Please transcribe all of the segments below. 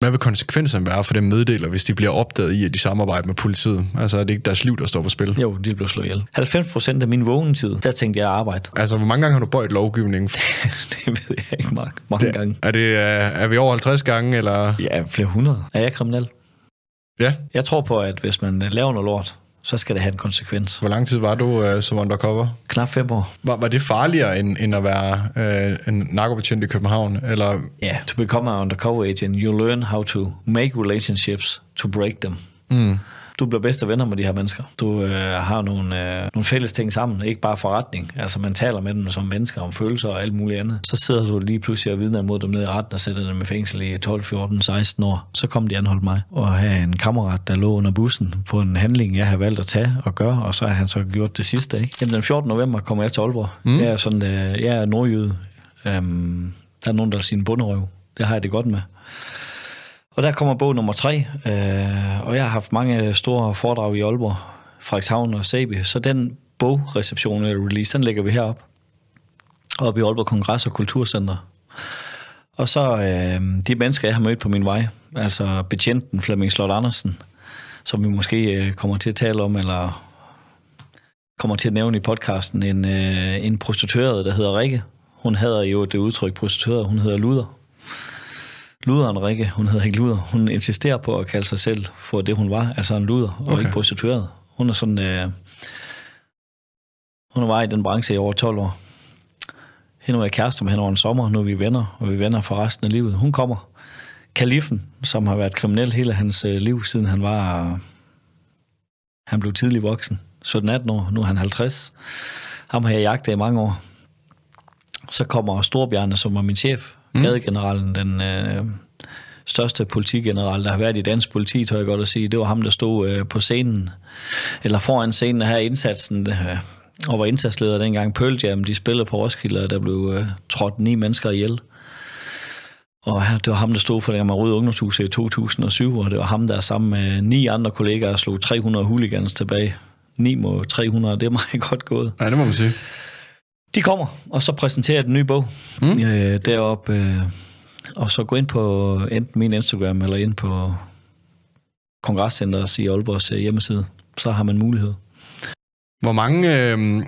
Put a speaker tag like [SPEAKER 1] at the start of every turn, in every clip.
[SPEAKER 1] Hvad vil konsekvenserne være for dem meddeler, hvis de bliver opdaget i, at de samarbejder med politiet? Altså er det ikke deres liv, der står
[SPEAKER 2] på spil? Jo, de bliver slået ihjel. 90 procent af min tid, der tænkte jeg arbejde. Altså, hvor mange gange har du bøjet lovgivningen? det ved jeg ikke, Mark. Mange det, gange. Er, det, øh, er vi over 50 gange, eller? Ja, flere hundrede. Er jeg kriminel? Ja. Jeg tror på, at hvis man øh, laver noget lort, så skal det have en konsekvens. Hvor lang tid var du øh, som undercover? Knap fem år. Var, var det farligere end, end at være øh, en narkobetjent i København? Eller?
[SPEAKER 1] Ja, yeah,
[SPEAKER 3] to
[SPEAKER 2] become an undercover agent, you learn how to make relationships, to break them. Mm du bliver bedste venner med de her mennesker. Du øh, har nogle, øh, nogle fælles ting sammen, ikke bare forretning. Altså man taler med dem som mennesker om følelser og alt muligt andet. Så sidder du lige pludselig og vidner imod dem ned i retten og sætter dem i fængsel i 12, 14, 16 år. Så kom de anholdt mig og have en kammerat, der lå under bussen på en handling, jeg har valgt at tage og gøre, og så har han så gjort det sidste. Ikke? Jamen den 14. november kommer jeg til Aalborg. Mm. Jeg er sådan, øh, jeg er nordjyde. Øhm, der er nogen, der har sin en bunderøv. Det har jeg det godt med. Og der kommer bog nummer tre, øh, og jeg har haft mange store foredrag i Aalborg, Frederikshavn og Sæby, så den bogreception eller øh, release, den lægger vi herop. op i Aalborg Kongress og Kulturcenter. Og så øh, de mennesker, jeg har mødt på min vej, altså betjenten Flemming Slot Andersen, som vi måske øh, kommer til at tale om, eller kommer til at nævne i podcasten, en, øh, en prostitueret, der hedder Rikke. Hun havde jo det udtryk prostitueret, hun hedder Luder luderen Rikke, hun hedder ikke luder, hun insisterer på at kalde sig selv for det, hun var, altså en luder, og okay. ikke prostitueret. Hun er sådan... Øh, hun var i den branche i over 12 år. Hende var jeg kæreste med hende over en sommer, nu er vi venner, og vi er venner for resten af livet. Hun kommer. Kalifen, som har været kriminel hele hans øh, liv, siden han var... Han blev tidlig voksen. 17-18 år, nu er han 50. Ham har jeg jagtet i mange år. Så kommer Storbjerne, som var min chef, Mm. Gadegeneralen, den øh, største politigeneral, der har været i dansk politi, tør jeg godt at sige, det var ham, der stod øh, på scenen, eller foran scenen her indsatsen, øh, og var indsatsleder dengang. Pearl Jam, de spillede på Roskilde, og der blev øh, trådt ni mennesker ihjel. Og det var ham, der stod for det Røde ungdomshus i 2007, og det var ham, der sammen med ni andre kollegaer slog 300 hooligans tilbage. 9 mod 300, det er meget godt gået. Ja, det må man sige. De kommer, og så præsenterer den nye bog mm. øh, deroppe. Øh, og så gå ind på enten min Instagram eller ind på Kongresscenters i Aalborgs øh, hjemmeside. Så har man mulighed. Hvor mange... Øh,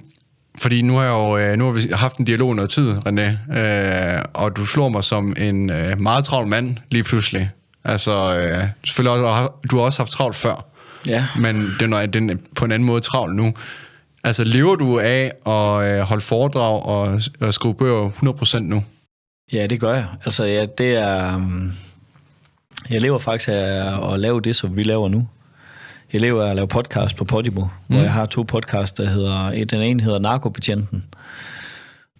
[SPEAKER 2] fordi nu har, jeg jo, øh, nu har vi haft en dialog noget tid,
[SPEAKER 1] René, øh, og du slår mig som en øh, meget travl mand lige pludselig. Altså, øh, selvfølgelig også, du har også haft travlt før, ja. men det er, den er på en anden måde travl nu. Altså, lever du af at øh, holde foredrag og, skrive
[SPEAKER 2] bøger 100% nu? Ja, det gør jeg. Altså, ja, det er... Øhm, jeg lever faktisk af at lave det, som vi laver nu. Jeg lever af at lave podcast på Podimo, mm. hvor jeg har to podcasts, der hedder... Den ene hedder Narkobetjenten.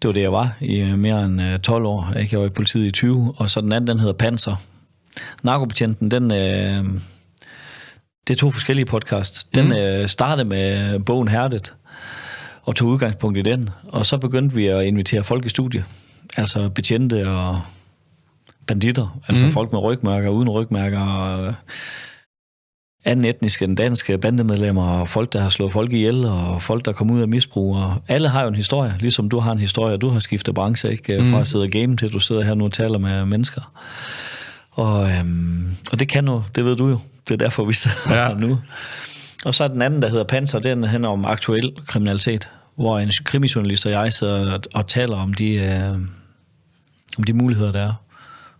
[SPEAKER 2] Det var det, jeg var i øh, mere end 12 øh, år. Ikke? Jeg var i politiet i 20, og så den anden, den hedder Panser. Narkobetjenten, den... Øh, det er to forskellige podcasts. Den mm. øh, startede med bogen Hærdet, og tog udgangspunkt i den. Og så begyndte vi at invitere folk i studie, altså betjente og banditter, altså mm. folk med rygmærker, uden rygmærker, og øh, anden etniske end danske øh, bandemedlemmer, og folk, der har slået folk ihjel, og folk, der kommer ud af misbrug. Og alle har jo en historie, ligesom du har en historie, og du har skiftet branche, ikke? Mhm. Fra at sidde og game til, at du sidder her nu og taler med mennesker. Og, øhm, og det kan jo, det ved du jo. Det er derfor, vi sidder ja. her nu. Og så er den anden, der hedder Panzer, den handler om aktuel kriminalitet hvor en krimijournalist og jeg sidder og, og taler om de, øh, om de muligheder, der er.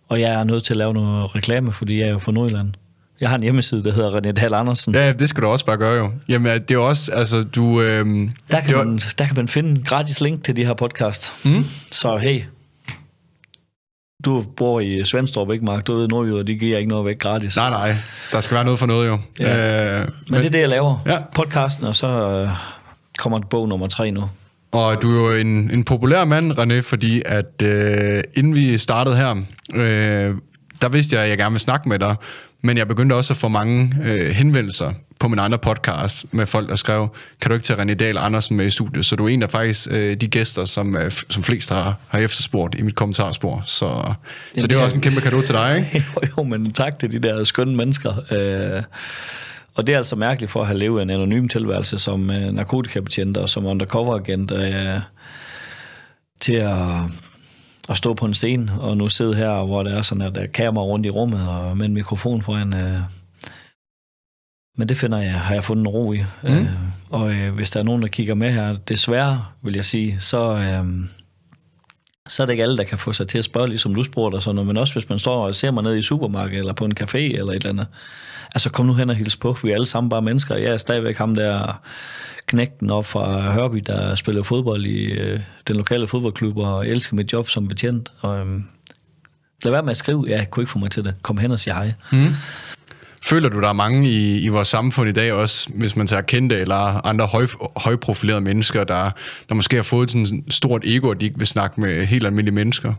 [SPEAKER 2] Og jeg er nødt til at lave noget reklame, fordi jeg er jo fra Nordjylland. Jeg har en hjemmeside, der hedder René Dahl Andersen. Ja, det skal du også bare gøre jo. Jamen, det er også, altså, du... Øh, der, kan man, der kan man finde en gratis link til de her podcast. Mm. Så hey, du bor i Svendstrup, ikke Mark? Du ved, nordjyder, de giver ikke noget væk gratis. Nej, nej. Der skal være noget for noget jo. Ja. Øh, men, men det er det, jeg laver. Ja. Podcasten, og så... Øh, kommer
[SPEAKER 1] et bog nummer tre nu. Og du er jo en, en populær mand, René, fordi at øh, inden vi startede her, øh, der vidste jeg, at jeg gerne ville snakke med dig, men jeg begyndte også at få mange øh, henvendelser på min andre podcast med folk, der skrev, kan du ikke tage René Dahl Andersen med i studiet? Så du er en af faktisk øh, de gæster, som, øh, som flest har,
[SPEAKER 2] har efterspurgt i mit kommentarspor. Så, Jamen, så det er også en kæmpe kado til dig, ikke? jo, jo, men tak til de der skønne mennesker. Øh, og det er altså mærkeligt for at have levet en anonym tilværelse som øh, narkotikabetjent og som undercoveragent øh, til at, at stå på en scene og nu sidde her, hvor der er sådan, at der øh, er kamera rundt i rummet og med en mikrofon foran. Øh. Men det finder jeg, har jeg fundet en ro i. Mm. Øh, og øh, hvis der er nogen, der kigger med her, desværre vil jeg sige, så... Øh, så er det ikke alle, der kan få sig til at spørge, ligesom du spurgte og sådan noget, men også hvis man står og ser mig ned i supermarkedet, eller på en café, eller et eller andet, altså kom nu hen og hils på, for vi er alle sammen bare mennesker. Jeg er stadigvæk ham der knægten op fra Hørby, der spiller fodbold i øh, den lokale fodboldklub, og elsker mit job som betjent. Og, øh, lad være med at skrive, ja, jeg kunne ikke få mig til det. Kom hen og sige hej. Mm.
[SPEAKER 1] Føler du, der er mange i, i vores samfund i dag også, hvis man tager kendte eller andre høj, højprofilerede mennesker, der, der måske har fået sådan et stort ego, at de ikke vil snakke med helt almindelige mennesker?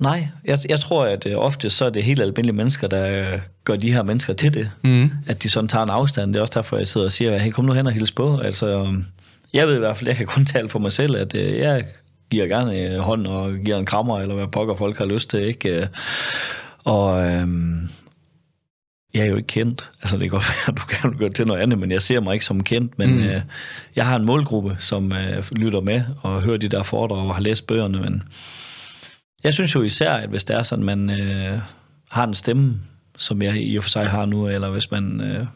[SPEAKER 2] Nej, jeg, jeg tror, at øh, ofte så er det helt almindelige mennesker, der øh, gør de her mennesker til det. Mm. At de sådan tager en afstand. Det er også derfor, jeg sidder og siger, hey, kom nu hen og hils på. Altså, øhm, jeg ved i hvert fald, jeg kan kun tale for mig selv, at øh, jeg giver gerne hånd og giver en krammer, eller hvad pokker folk har lyst til. Ikke? Og øhm, jeg er jo ikke kendt. Altså, det kan godt være, at du gerne vil gøre til noget andet, men jeg ser mig ikke som kendt. Men mm. øh, jeg har en målgruppe, som øh, lytter med og hører de der foredrag og har læst bøgerne, men jeg synes jo især, at hvis det er sådan, man øh, har en stemme, som jeg i og for sig har nu, eller hvis man øh,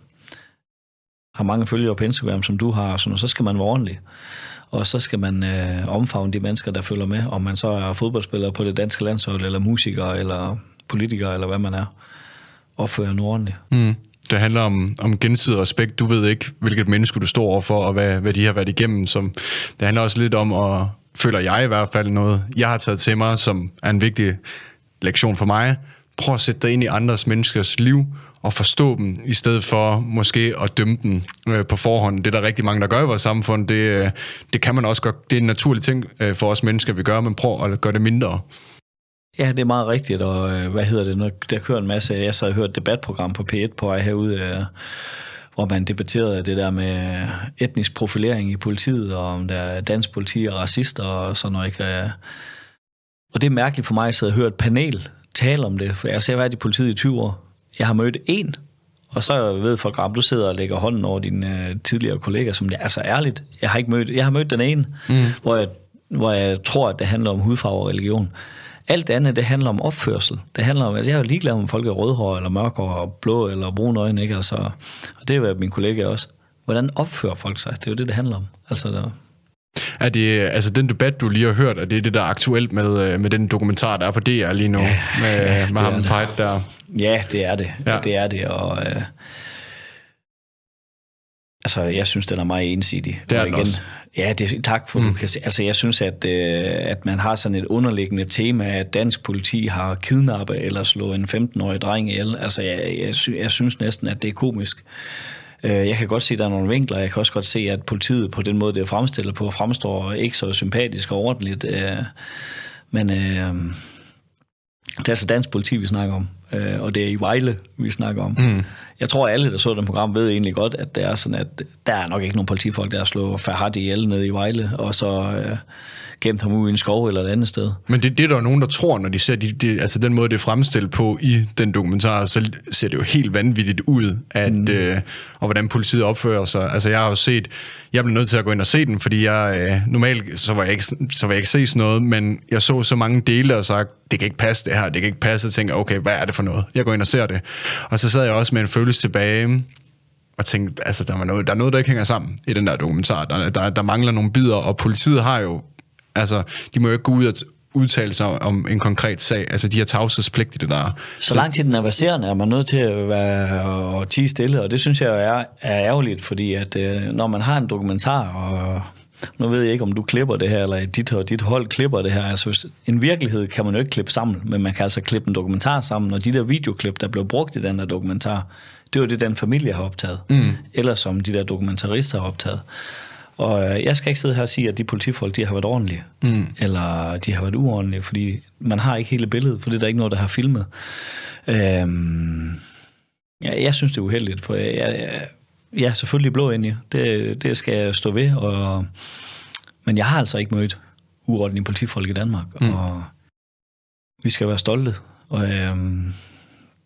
[SPEAKER 2] har mange følgere på Instagram, som du har, sådan, så skal man være ordentlig. Og så skal man øh, omfavne de mennesker, der følger med, om man så er fodboldspiller på det danske landshold, eller musiker, eller politiker, eller hvad man er. Opfører nu ordentligt. Mm.
[SPEAKER 1] Det handler om, om gensidig respekt. Du ved ikke, hvilket menneske du står overfor, og hvad, hvad de har været igennem. Som, det handler også lidt om at, føler jeg i hvert fald noget, jeg har taget til mig, som er en vigtig lektion for mig. Prøv at sætte dig ind i andres menneskers liv, og forstå dem, i stedet for måske at dømme dem øh, på forhånd. Det er der rigtig mange, der gør i vores samfund. Det, øh, det kan man også godt. Det er en naturlig ting øh, for os mennesker, vi gør, men prøv at gøre det
[SPEAKER 2] mindre. Ja, det er meget rigtigt, og øh, hvad hedder det, nu? der kører en masse, jeg så har hørt et debatprogram på P1 på vej herude, øh, hvor man debatterede det der med etnisk profilering i politiet, og om der er dansk politi og racister og sådan noget. Ikke? Og det er mærkeligt for mig, at jeg og hørt et panel tale om det, for jeg har været i politiet i 20 år. Jeg har mødt en, og så ved folk, at du sidder og lægger hånden over dine øh, tidligere kolleger, som det er så ærligt. Jeg har ikke mødt, jeg har mødt den ene, mm. hvor, jeg, hvor jeg tror, at det handler om hudfarve og religion. Alt andet, det handler om opførsel. Det handler om, altså jeg er jo ligeglad om folk er rødhår, eller mørkhår, og blå, eller brune øjne, ikke? Altså, og det er jo min kollega også. Hvordan opfører folk sig? Det er jo det, det handler om. Altså, der, er det, altså den debat, du lige har hørt, er det det, der er aktuelt med, øh, med den dokumentar, der er på DR lige nu, ja, med, ja, med ham Fight der? Ja, det er det. Ja. Det er det, og øh, Altså, jeg synes, den er meget ensidig. Det er den igen, også. Ja, det, tak for, mm. du kan se. Altså, jeg synes, at, øh, at man har sådan et underliggende tema, at dansk politi har kidnappet eller slået en 15-årig dreng ihjel. Altså, jeg, jeg, sy, jeg synes næsten, at det er komisk. Øh, jeg kan godt se, at der er nogle vinkler. Jeg kan også godt se, at politiet på den måde, det er fremstillet på, fremstår ikke så sympatisk og ordentligt. Øh, men... Øh, det er altså dansk politi, vi snakker om, øh, og det er i Vejle, vi snakker om. Mm. Jeg tror, alle, der så den program, ved egentlig godt, at det er sådan, at der er nok ikke nogen politifolk, der slår Fahad i ned i Vejle, og så... Øh, gemt ham ude i en skov eller et andet sted. Men
[SPEAKER 1] det, det er der nogen, der tror, når de ser de, de, altså den måde, det er fremstillet på i den dokumentar, så ser det jo helt vanvittigt ud, at, mm. øh, og hvordan politiet opfører sig. Altså jeg har jo set, jeg blev nødt til at gå ind og se den, fordi jeg øh, normalt, så var jeg, ikke, så var jeg ikke se sådan noget, men jeg så så mange dele og sagde, det kan ikke passe det her, det kan ikke passe, og tænkte, okay, hvad er det for noget? Jeg går ind og ser det. Og så sad jeg også med en følelse tilbage, og tænkte, altså, der, var noget, der er noget, der ikke hænger sammen i den der dokumentar. Der, der, der mangler nogle bidder, og politiet har jo Altså, de må jo ikke gå ud og udtale sig om en konkret sag. Altså, de har tavshedspligt i det der. Så, så langt til
[SPEAKER 2] den er verserende, er man nødt til at være og tige stille, og det synes jeg er, er ærgerligt, fordi at, øh, når man har en dokumentar, og nu ved jeg ikke, om du klipper det her, eller dit og dit hold klipper det her. Altså, en virkelighed kan man jo ikke klippe sammen, men man kan altså klippe en dokumentar sammen, og de der videoklip, der blev brugt i den der dokumentar, det var det, den familie har optaget, mm. eller som de der dokumentarister har optaget. Og øh, jeg skal ikke sidde her og sige, at de politifolk, de har været ordentlige, mm. eller de har været uordentlige, fordi man har ikke hele billedet, for det er der ikke noget, der har filmet. Øhm, ja, jeg synes, det er uheldigt, for jeg, jeg, jeg er selvfølgelig blå ind i. Det, det skal jeg stå ved, og, men jeg har altså ikke mødt uordentlige politifolk i Danmark, mm. og vi skal være stolte. Og øhm,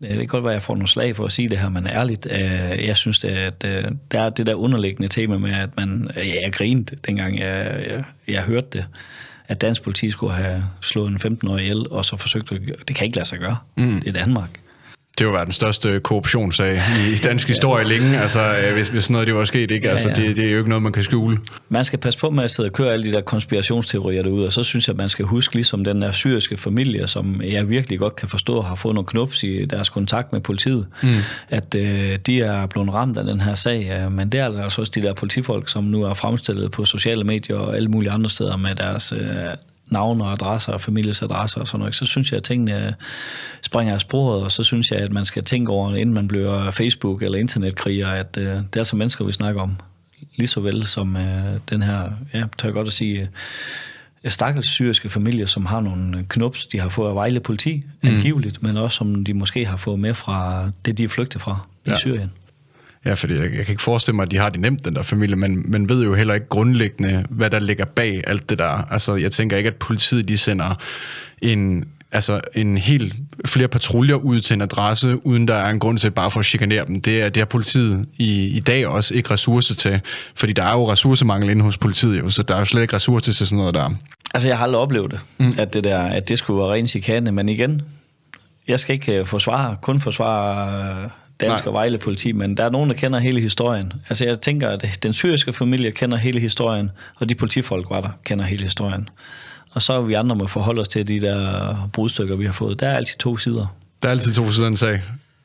[SPEAKER 2] det kan godt være, at jeg får nogle slag for at sige det her, men ærligt, øh, jeg synes, det, at det, øh, der er det der underliggende tema med, at man, ja, jeg grinte dengang, jeg, jeg, jeg hørte det, at dansk politi skulle have slået en 15-årig ihjel, og så forsøgt at, det kan ikke lade sig gøre. Mm. Det er
[SPEAKER 1] Danmark det var den største
[SPEAKER 2] korruptionssag i dansk historie længe, altså, øh, hvis, hvis sådan noget det var sket. Ikke? Altså, ja, ja. Det, det er jo ikke noget, man kan skjule. Man skal passe på med at sidde og køre alle de der konspirationsteorier derude, og så synes jeg, at man skal huske ligesom den der syriske familie, som jeg virkelig godt kan forstå har fået nogle knups i deres kontakt med politiet, mm. at øh, de er blevet ramt af den her sag. Men det er der altså også de der politifolk, som nu er fremstillet på sociale medier og alle mulige andre steder med deres øh, navne og adresser og families adresser og sådan noget, så synes jeg, at tingene øh, springer af sporet, og så synes jeg, at man skal tænke over, inden man bliver Facebook- eller internetkriger, at øh, det er så mennesker, vi snakker om. Lige så vel som øh, den her, ja, tør jeg godt at sige, øh, stakkels syriske familier, som har nogle knups, de har fået af Vejle politi, mm. angiveligt, men også som de måske har fået med fra det, de er flygtet fra ja. i Syrien.
[SPEAKER 1] Ja, fordi jeg, jeg kan ikke forestille mig, at de har det nemt, den der familie, men man ved jo heller ikke grundlæggende, hvad der ligger bag alt det der. Altså, jeg tænker ikke, at politiet de sender en altså en hel flere patruljer ud til en adresse, uden der er en grund til bare for at chikanere dem. Det er, det er politiet i, i dag også ikke ressourcer til, fordi der er jo ressourcemangel
[SPEAKER 2] inde hos politiet, jo, så der er jo slet ikke ressourcer til sådan noget der. Altså, jeg har aldrig oplevet det, mm. at, det der, at det skulle være ren chikane, men igen, jeg skal ikke øh, forsvare, kun forsvare dansk og Vejle politi, men der er nogen, der kender hele historien. Altså jeg tænker, at den syriske familie kender hele historien, og de politifolk var der kender hele historien. Og så er vi andre må forholde os til de der brudstykker, vi har fået. Der er altid to sider. Der er altid to sider en sag.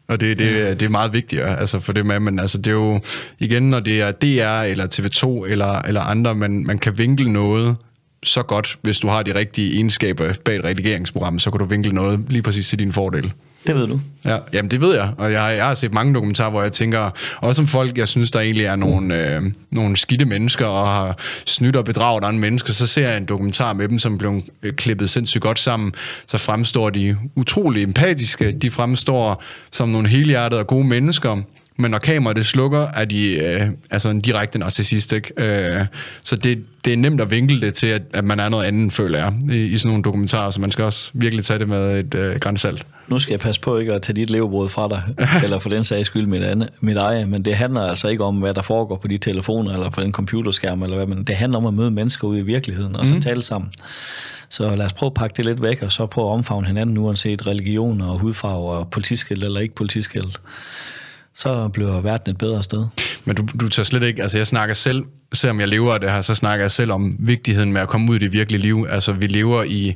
[SPEAKER 2] Og det, det, ja.
[SPEAKER 1] det er meget vigtigere altså for det med, men altså det er jo, igen, når det er DR eller TV2 eller, eller andre, man, man kan vinkle noget så godt, hvis du har de rigtige egenskaber bag et redigeringsprogram, så kan du vinkle noget lige præcis til din fordel. Det ved du. Ja, jamen det ved jeg, og jeg, jeg har set mange dokumentarer, hvor jeg tænker, også om folk, jeg synes, der egentlig er nogle, øh, nogle skidte mennesker, og har snydt og bedraget andre mennesker, så ser jeg en dokumentar med dem, som blev øh, klippet sindssygt godt sammen, så fremstår de utrolig empatiske, de fremstår som nogle helhjertede og gode mennesker, men når kameraet det slukker, er de øh, altså en direkte narcissist. Øh, så det, det er nemt at vinkle det til, at, at man er noget andet, føler jeg, i, i sådan nogle dokumentarer, så man
[SPEAKER 2] skal også virkelig tage det med et øh, grænsalt. Nu skal jeg passe på ikke at tage dit levebrød fra dig, eller for den sags skyld mit, andet, mit eget, men det handler altså ikke om, hvad der foregår på de telefoner, eller på den computerskærm, eller hvad, men det handler om at møde mennesker ude i virkeligheden, og så mm. tale sammen. Så lad os prøve at pakke det lidt væk, og så prøve at omfavne hinanden, uanset religion og hudfarve og politisk eller ikke politiskilt så bliver verden et bedre sted. Men du,
[SPEAKER 1] du tager slet ikke, altså jeg snakker selv, selvom jeg lever af det her, så snakker jeg selv om vigtigheden med at komme ud i det virkelige liv. Altså vi lever i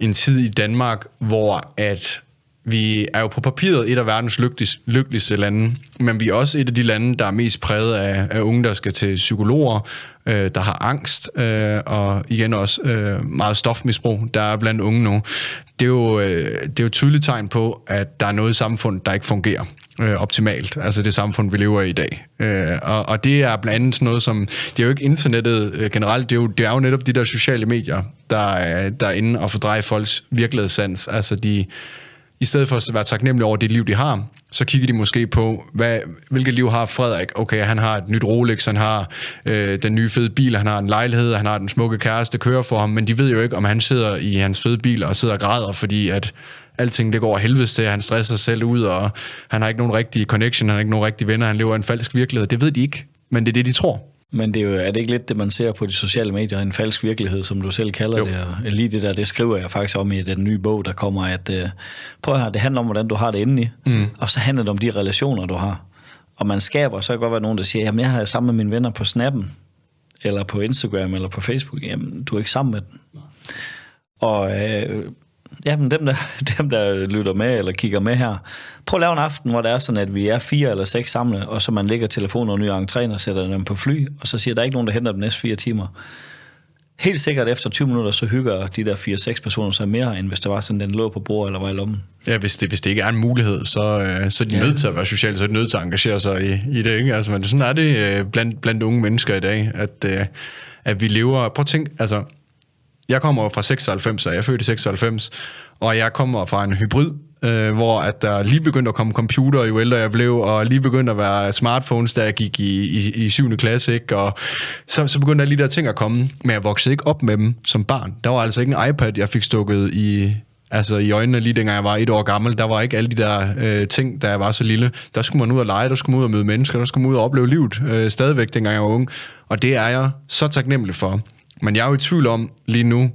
[SPEAKER 1] en tid i Danmark, hvor at vi er jo på papiret et af verdens lykkeligste, lykkeligste lande, men vi er også et af de lande, der er mest præget af, af unge, der skal til psykologer, øh, der har angst, øh, og igen også øh, meget stofmisbrug, der er blandt unge nu. Det er, jo, øh, det er jo et tydeligt tegn på, at der er noget i samfundet, der ikke fungerer øh, optimalt, altså det samfund, vi lever i i dag. Øh, og, og det er blandt andet noget som, det er jo ikke internettet øh, generelt, det er, jo, det er jo netop de der sociale medier, der, øh, der er inde og fordrejer folks virkelighedssans. Altså de, i stedet for at være taknemmelige over det liv, de har, så kigger de måske på, hvad, hvilket liv har Frederik? Okay, han har et nyt Rolex, han har øh, den nye fede bil, han har en lejlighed, han har den smukke kæreste, kører for ham, men de ved jo ikke, om han sidder i hans fede bil og sidder og græder, fordi at alting det går af helvede til, han stresser sig selv ud, og han har ikke nogen rigtige connection, han har ikke nogen rigtige venner, han lever en falsk virkelighed. Det ved de ikke, men det er det, de tror.
[SPEAKER 2] Men det er, jo, er det ikke lidt det, man ser på de sociale medier, en falsk virkelighed, som du selv kalder jo. det? Og lige det der, det skriver jeg faktisk om i den nye bog, der kommer, at øh, prøv at høre, det handler om, hvordan du har det indeni, mm. og så handler det om de relationer, du har. Og man skaber, så kan godt være nogen, der siger, jamen jeg har sammen med mine venner på Snappen, eller på Instagram, eller på Facebook. Jamen, du er ikke sammen med dem. Og øh, men dem der, dem, der lytter med eller kigger med her, prøv at lave en aften, hvor det er sådan, at vi er fire eller seks samlet, og så man lægger telefonen og nye entréen og sætter dem på fly, og så siger, der er ikke nogen, der henter dem næste fire timer. Helt sikkert efter 20 minutter, så hygger de der 4-6 personer sig mere, end hvis der var sådan, den lå på bordet eller var i lommen. Ja, hvis det, hvis det ikke er en mulighed, så, øh, så er de ja. nødt til at
[SPEAKER 1] være sociale, så er de nødt til at engagere sig i, i det, ikke? Altså, men sådan er det øh, blandt, blandt unge mennesker i dag, at, øh, at vi lever... Prøv at tænke, altså, jeg kommer fra 96, og jeg er født i 96, og jeg kommer fra en hybrid, øh, hvor at der lige begyndte at komme computer, jo ældre jeg blev, og lige begyndte at være smartphones, da jeg gik i, i, i 7. klasse, ikke? og så, så begyndte alle de der ting at komme, men jeg voksede ikke op med dem som barn. Der var altså ikke en iPad, jeg fik stukket i, altså i øjnene lige dengang jeg var et år gammel, der var ikke alle de der øh, ting, da jeg var så lille. Der skulle man ud og lege, der skulle man ud og møde mennesker, der skulle man ud og opleve livet øh, stadigvæk, dengang jeg var ung. Og det er jeg så taknemmelig for. Men jeg er jo i tvivl om lige nu,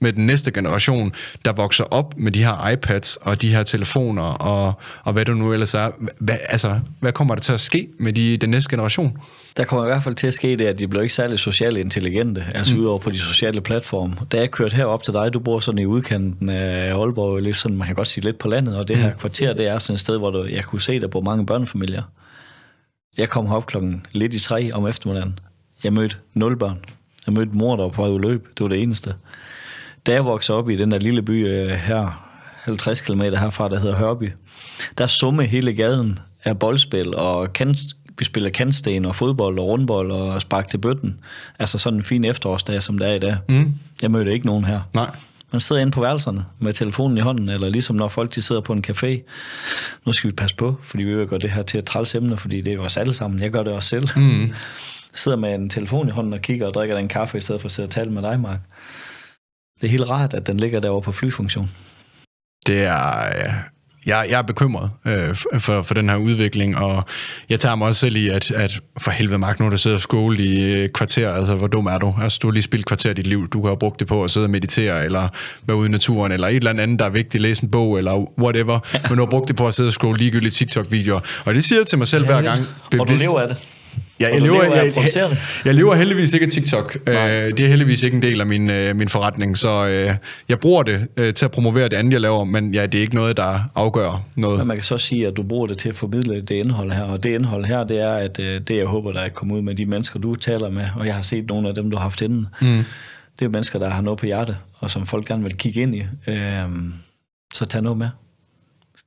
[SPEAKER 1] med den næste generation, der vokser op med de her iPads og de her telefoner og, og hvad du nu ellers er. Hvad, altså, hvad kommer der til at ske med de, den næste generation?
[SPEAKER 2] Der kommer i hvert fald til at ske det, at de bliver ikke særlig socialt intelligente, altså mm. udover på de sociale platforme. Da jeg kørte herop til dig, du bor sådan i udkanten af Aalborg, lidt sådan, man kan godt sige lidt på landet, og det her mm. kvarter, det er sådan et sted, hvor du, jeg kunne se, der bor mange børnefamilier. Jeg kom herop klokken lidt i tre om eftermiddagen. Jeg mødte nul børn. Jeg mødte mor, der var på løb. Det var det eneste. Da jeg voksede op i den der lille by øh, her, 50 km herfra, der hedder Hørby, der summe hele gaden af boldspil, og kan, vi spiller kantsten og fodbold og rundbold og spark til bøtten. Altså sådan en fin efterårsdag, som det er i dag. Mm. Jeg mødte ikke nogen her. Nej. Man sidder inde på værelserne med telefonen i hånden, eller ligesom når folk de sidder på en café. Nu skal vi passe på, fordi vi vil gøre det her til et træls emne, fordi det er jo os alle sammen. Jeg gør det også selv. Mm sidder med en telefon i hånden og kigger og drikker den kaffe, i stedet for at sidde og tale med dig, Mark. Det er helt rart, at den ligger derovre på flyfunktion. Det er... Ja. Øh, jeg, jeg er bekymret øh, for, for den
[SPEAKER 1] her udvikling, og jeg tager mig også selv i, at, at for helvede, Mark, nu der sidder og skole i øh, kvarter, altså hvor dum er du? Altså, du har lige spildt kvarter i dit liv, du kan have brugt det på at sidde og meditere, eller være ude i naturen, eller et eller andet, der er vigtigt, læse en bog, eller whatever, men du har brugt det på at sidde og skole ligegyldigt TikTok-videoer, og det siger jeg til mig selv ja, hver gang. Bevidst, og du lever af det. Ja, jeg, lever, jeg, jeg, jeg, jeg lever heldigvis ikke af TikTok. Uh, det er heldigvis ikke en del af min, uh, min forretning, så uh, jeg bruger det uh, til at promovere det andet, jeg laver, men ja, det er ikke noget, der afgør noget. Men
[SPEAKER 2] man kan så sige, at du bruger det til at formidle det indhold her, og det indhold her, det er at uh, det, jeg håber, der er kommet ud med de mennesker, du taler med, og jeg har set nogle af dem, du har haft inden. Mm. Det er jo mennesker, der har noget på hjertet, og som folk gerne vil kigge ind i. Uh, så tag noget med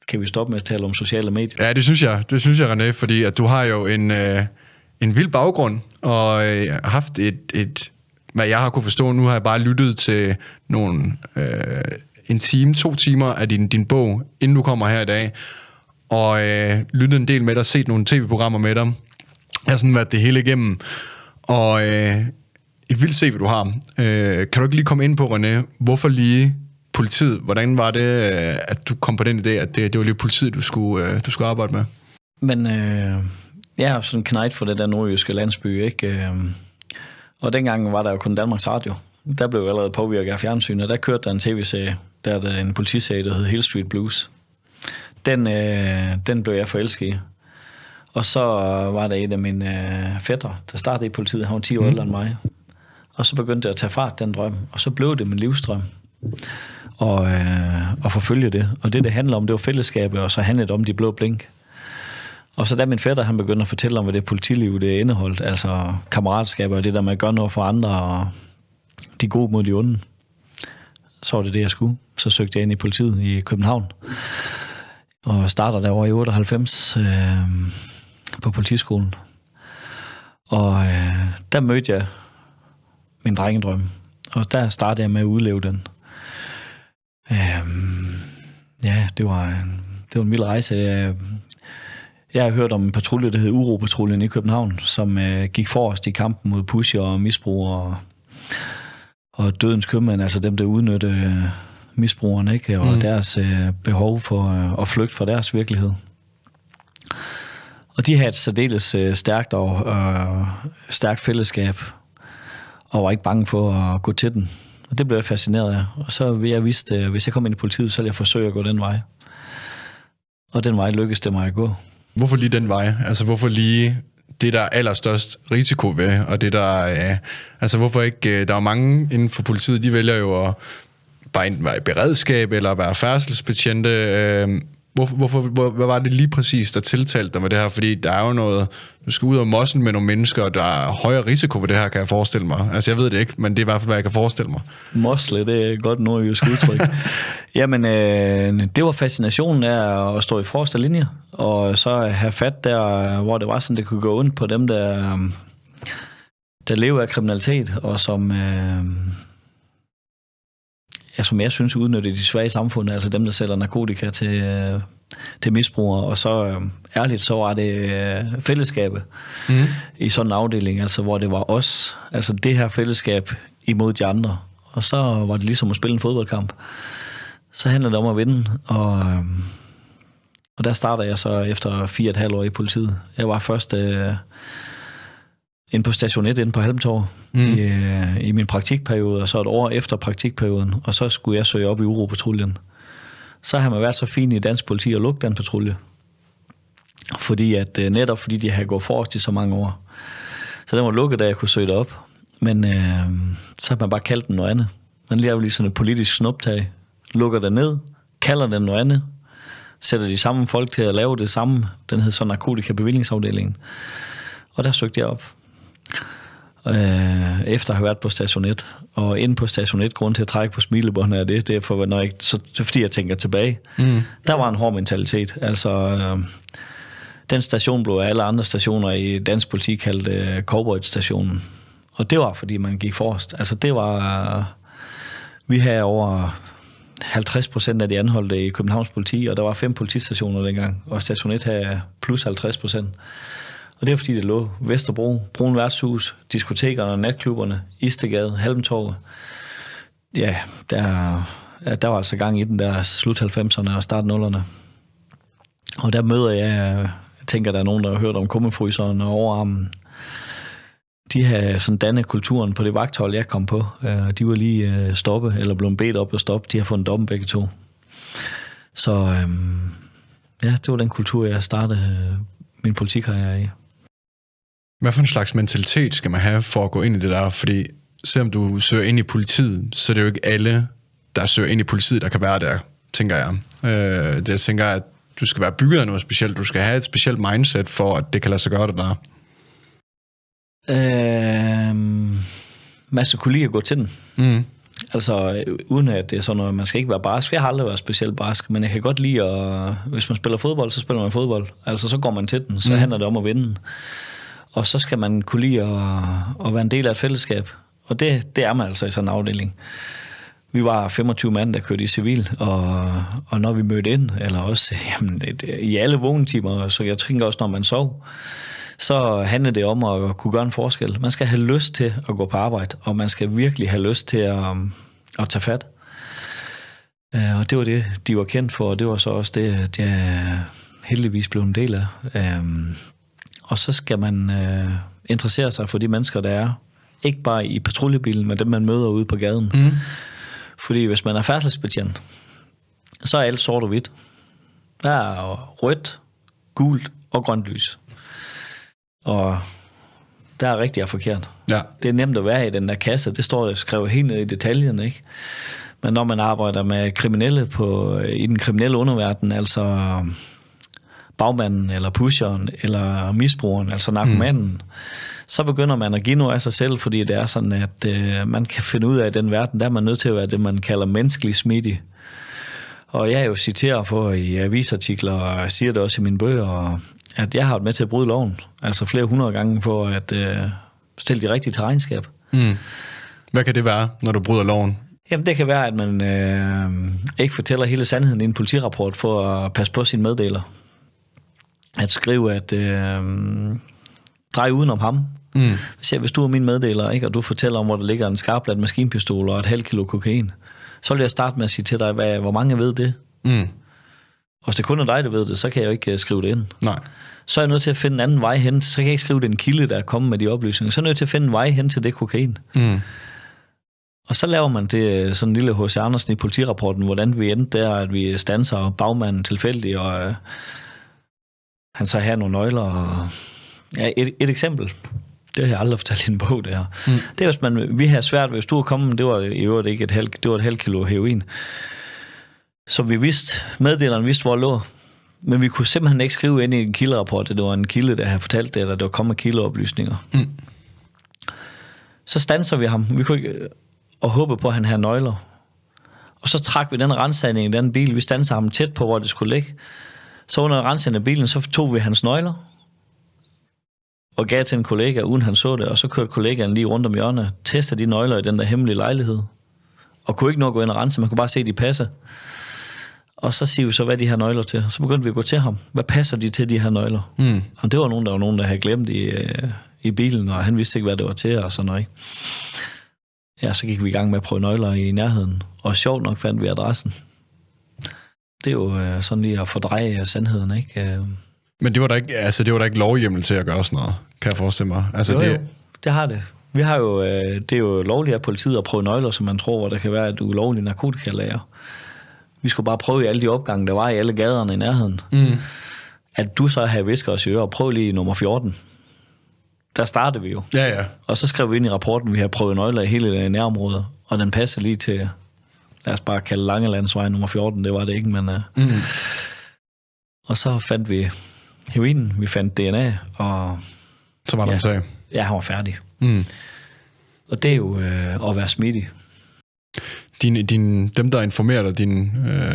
[SPEAKER 2] kan vi stoppe med at tale om sociale medier? Ja, det synes
[SPEAKER 1] jeg, det synes jeg René, fordi at du har jo en, øh, en vild baggrund, og øh, jeg har haft et, et, hvad jeg har kunne forstå, nu har jeg bare lyttet til nogle, øh, en time, to timer af din, din bog, inden du kommer her i dag, og øh, lyttet en del med dig, set nogle tv-programmer med dig. Jeg har sådan været det hele igennem, og øh, et vildt hvad du har. Øh, kan du ikke lige komme ind på, René, hvorfor lige
[SPEAKER 2] politiet? Hvordan var det, øh, at du kom på den idé, at det, det var lige politiet, du skulle, øh, du skulle arbejde med? Men øh, Ja, sådan knejt for det der nordjyske landsby, ikke? Øhm, og dengang var der jo kun Danmarks Radio. Der blev jo allerede påvirket af fjernsyn, og der kørte der en tv-serie, der er der en politiserie, der hed Hill Street Blues. Den, øh, den blev jeg forelsket i. Og så var der et af mine øh, fætter, der startede i politiet. Han var 10 år mm. ældre end mig. Og så begyndte jeg at tage fart, den drøm. Og så blev det min livsdrøm. Og, øh, og forfølge det. Og det, det handler om, det var fællesskabet, og så handlede det om de blå blink. Og så da min fætter, han begyndte at fortælle om, hvad det politiliv det indeholdt, altså kammeratskaber og det der, man gør noget for andre, og de gode mod de onde, så var det det, jeg skulle. Så søgte jeg ind i politiet i København, og starter derovre i 98 øh, på politiskolen. Og øh, der mødte jeg min drengedrøm, og der startede jeg med at udleve den. Øh, ja, det var en, det var en vild rejse. Jeg jeg har hørt om en patrulje, der hed Uropatruljen i København, som øh, gik forrest i kampen mod pusher og misbrug og, og dødens købmænd, altså dem, der udnytte øh, misbrugerne, ikke? og mm. deres øh, behov for øh, at flygte fra deres virkelighed. Og de havde et særdeles øh, stærkt, og, øh, stærkt fællesskab, og var ikke bange for at gå til den. Og det blev jeg fascineret af. Og så vil jeg vidste, at øh, hvis jeg kom ind i politiet, så ville jeg forsøge at gå den vej. Og den vej lykkedes det mig at gå hvorfor lige den vej?
[SPEAKER 1] Altså, hvorfor lige det, der er allerstørst risiko ved, og det, der er... Øh, altså, hvorfor ikke... Øh, der er mange inden for politiet, de vælger jo at bare enten være i beredskab, eller være færdselsbetjente, øh, hvor, hvorfor, hvor, hvad var det lige præcis, der tiltalte dig med det her? Fordi der er jo noget, du skal ud og mossen med nogle mennesker, der er højere risiko for det her, kan jeg
[SPEAKER 2] forestille mig. Altså jeg ved det ikke, men det er i hvert fald, hvad jeg kan forestille mig. Mosle, det er et godt nordjysk udtryk. Jamen, øh, det var fascinationen af at stå i forreste linje, og så have fat der, hvor det var sådan, det kunne gå ondt på dem, der, øh, der lever af kriminalitet, og som... Øh, ja, som jeg synes udnytter de svage i altså dem, der sælger narkotika til, øh, til misbrugere, og så øh, ærligt, så var det øh, fællesskabet mm. i sådan en afdeling, altså hvor det var os, altså det her fællesskab imod de andre, og så var det ligesom at spille en fodboldkamp. Så handler det om at vinde, og, øh, og der starter jeg så efter fire og et halvt år i politiet. Jeg var først... Øh, ind på station 1 inde på Halmtorv mm. i, øh, i min praktikperiode, og så et år efter praktikperioden, og så skulle jeg søge op i Uropatruljen. Så har man været så fin i dansk politi at lukke den patrulje. Fordi at, øh, netop fordi de har gået forrest i så mange år. Så den var lukket, da jeg kunne søge det op. Men øh, så har man bare kaldt den noget andet. Man laver lige sådan et politisk snuptag, lukker den ned, kalder den noget andet, sætter de samme folk til at lave det samme. Den hed så narkotikabevillingsafdelingen. Og der søgte jeg op øh, efter at have været på station 1. Og inde på station 1, grund til at trække på smilebåndet af det, det er, for, når jeg, så, det er fordi, jeg tænker tilbage. Mm. Der var en hård mentalitet. Altså, øh, den station blev alle andre stationer i dansk politi kaldt øh, Cowboy-stationen. Og det var, fordi man gik forrest. Altså, det var... Øh, vi havde over 50 procent af de anholdte i Københavns politi, og der var fem politistationer dengang, og station 1 havde plus 50 procent. Og det er fordi, det lå Vesterbro, Brun Værtshus, diskotekerne og natklubberne, Istegade, Halmtorvet. Ja, der, ja, der var altså gang i den der slut 90'erne og start 0'erne. Og der møder jeg, jeg tænker, der er nogen, der har hørt om kummefryseren og overarmen. De har sådan dannet kulturen på det vagthold, jeg kom på. Øh, de var lige øh, stoppe, eller blevet bedt op og stoppe. De har fundet dommen begge to. Så øhm, ja, det var den kultur, jeg startede øh, min politik her i. Hvad for en slags mentalitet skal man have for at gå ind i
[SPEAKER 1] det der? Fordi selvom du søger ind i politiet, så er det jo ikke alle, der søger ind i politiet, der kan være der, tænker jeg. Øh, det, jeg tænker, at du skal være bygget af noget specielt. Du skal have et specielt mindset for, at det kan lade sig gøre det der.
[SPEAKER 2] Øh, man skal kunne lide at gå til den. Mm. Altså, uden at det er sådan noget, man skal ikke være barsk. Jeg har aldrig været specielt barsk, men jeg kan godt lide at... Hvis man spiller fodbold, så spiller man fodbold. Altså, så går man til den. Så mm. handler det om at vinde og så skal man kunne lide at, at være en del af et fællesskab. Og det, det er man altså i sådan en afdeling. Vi var 25 mand, der kørte i civil, og, og når vi mødte ind, eller også jamen, i alle vågentimer, så jeg tænker også, når man sov, så handler det om at kunne gøre en forskel. Man skal have lyst til at gå på arbejde, og man skal virkelig have lyst til at, at tage fat. Øh, og det var det, de var kendt for, og det var så også det, jeg heldigvis blev en del af. Øh, og så skal man øh, interessere sig for de mennesker, der er. Ikke bare i patruljebilen, men dem, man møder ude på gaden. Mm. Fordi hvis man er færdselsbetjent, så er alt sort og hvidt. Der er rødt, gult og grønt lys. Og der er rigtig og forkert. Ja. Det er nemt at være i den der kasse. Det står jeg skrevet helt ned i detaljen, ikke? Men når man arbejder med kriminelle på, i den kriminelle underverden, altså bagmanden, eller pusheren, eller misbrugeren, altså narkomanden, mm. så begynder man at give noget af sig selv, fordi det er sådan, at øh, man kan finde ud af, at i den verden, der er man nødt til at være det, man kalder menneskelig smittig. Og jeg er jo citeret for i avisartikler, og siger det også i mine bøger, at jeg har været med til at bryde loven, altså flere hundrede gange for at øh, stille de rigtige til regnskab. Mm. Hvad kan det være, når du bryder loven? Jamen, det kan være, at man øh, ikke fortæller hele sandheden i en politirapport for at passe på sine meddeler at skrive, at øh, drej udenom ham. Mm. Så, hvis du er min meddeler, ikke, og du fortæller om, hvor der ligger en skarplad maskinpistol og et halvt kilo kokain, så vil jeg starte med at sige til dig, hvad, hvor mange ved det? Mm. Og hvis det kun er dig, der ved det, så kan jeg jo ikke øh, skrive det ind. Nej. Så er jeg nødt til at finde en anden vej hen. Så kan jeg ikke skrive den kilde, der er kommet med de oplysninger. Så er jeg nødt til at finde en vej hen til det kokain. Mm. Og så laver man det øh, sådan en lille hos Andersen i politirapporten, hvordan vi endte der, at vi stanser bagmanden tilfældigt, og øh, han så have nogle nøgler. Og, ja, et, et eksempel. Det har jeg aldrig fortalt i en bog, det her. Mm. Det er, hvis man, vi har svært ved, hvis du var kommet, det var i øvrigt ikke et halvt, det var et halv kilo heroin, som vi vidste, meddeleren vidste, hvor lå. Men vi kunne simpelthen ikke skrive ind i en kilderapport, at det var en kilde, der havde fortalt det, eller det var kommet kildeoplysninger. Mm. Så stanser vi ham. Vi kunne ikke, og håbe på, at han havde nøgler. Og så trak vi den rensagning i den bil. Vi stanser ham tæt på, hvor det skulle ligge. Så under rensen af bilen, så tog vi hans nøgler og gav til en kollega, uden han så det, og så kørte kollegaen lige rundt om hjørnet, testede de nøgler i den der hemmelige lejlighed, og kunne ikke nå at gå ind og rense, man kunne bare se, at de passer. Og så siger vi så, hvad de her nøgler til. Så begyndte vi at gå til ham. Hvad passer de til, de her nøgler? Mm. Og det var nogen, der var nogen, der havde glemt i, øh, i bilen, og han vidste ikke, hvad det var til, og sådan noget. Ja, så gik vi i gang med at prøve nøgler i nærheden. Og sjovt nok fandt vi adressen det er jo øh, sådan lige at fordreje sandheden, ikke? Øh. Men det var, der ikke, altså, det var der
[SPEAKER 1] ikke lovhjemmel til at gøre
[SPEAKER 2] sådan noget, kan jeg forestille mig. Altså, jo, det... Jo, det har det. Vi har jo, øh, det er jo lovligt af politiet at prøve nøgler, som man tror, hvor der kan være et ulovligt narkotikalager. Vi skulle bare prøve i alle de opgange, der var i alle gaderne i nærheden. Mm. At du så havde visker os i ører, prøv lige nummer 14. Der startede vi jo. Ja, ja. Og så skrev vi ind i rapporten, at vi har prøvet nøgler i hele nærområdet, og den passer lige til lad os bare kalde Langelandsvej nummer 14, det var det ikke, men... Øh, mm. Og så fandt vi heroinen, vi fandt DNA, og... Så var der ja, en sag. Ja, han var færdig. Mm. Og det er jo øh, at være smidig. Din, din, dem, der informerer dig, dine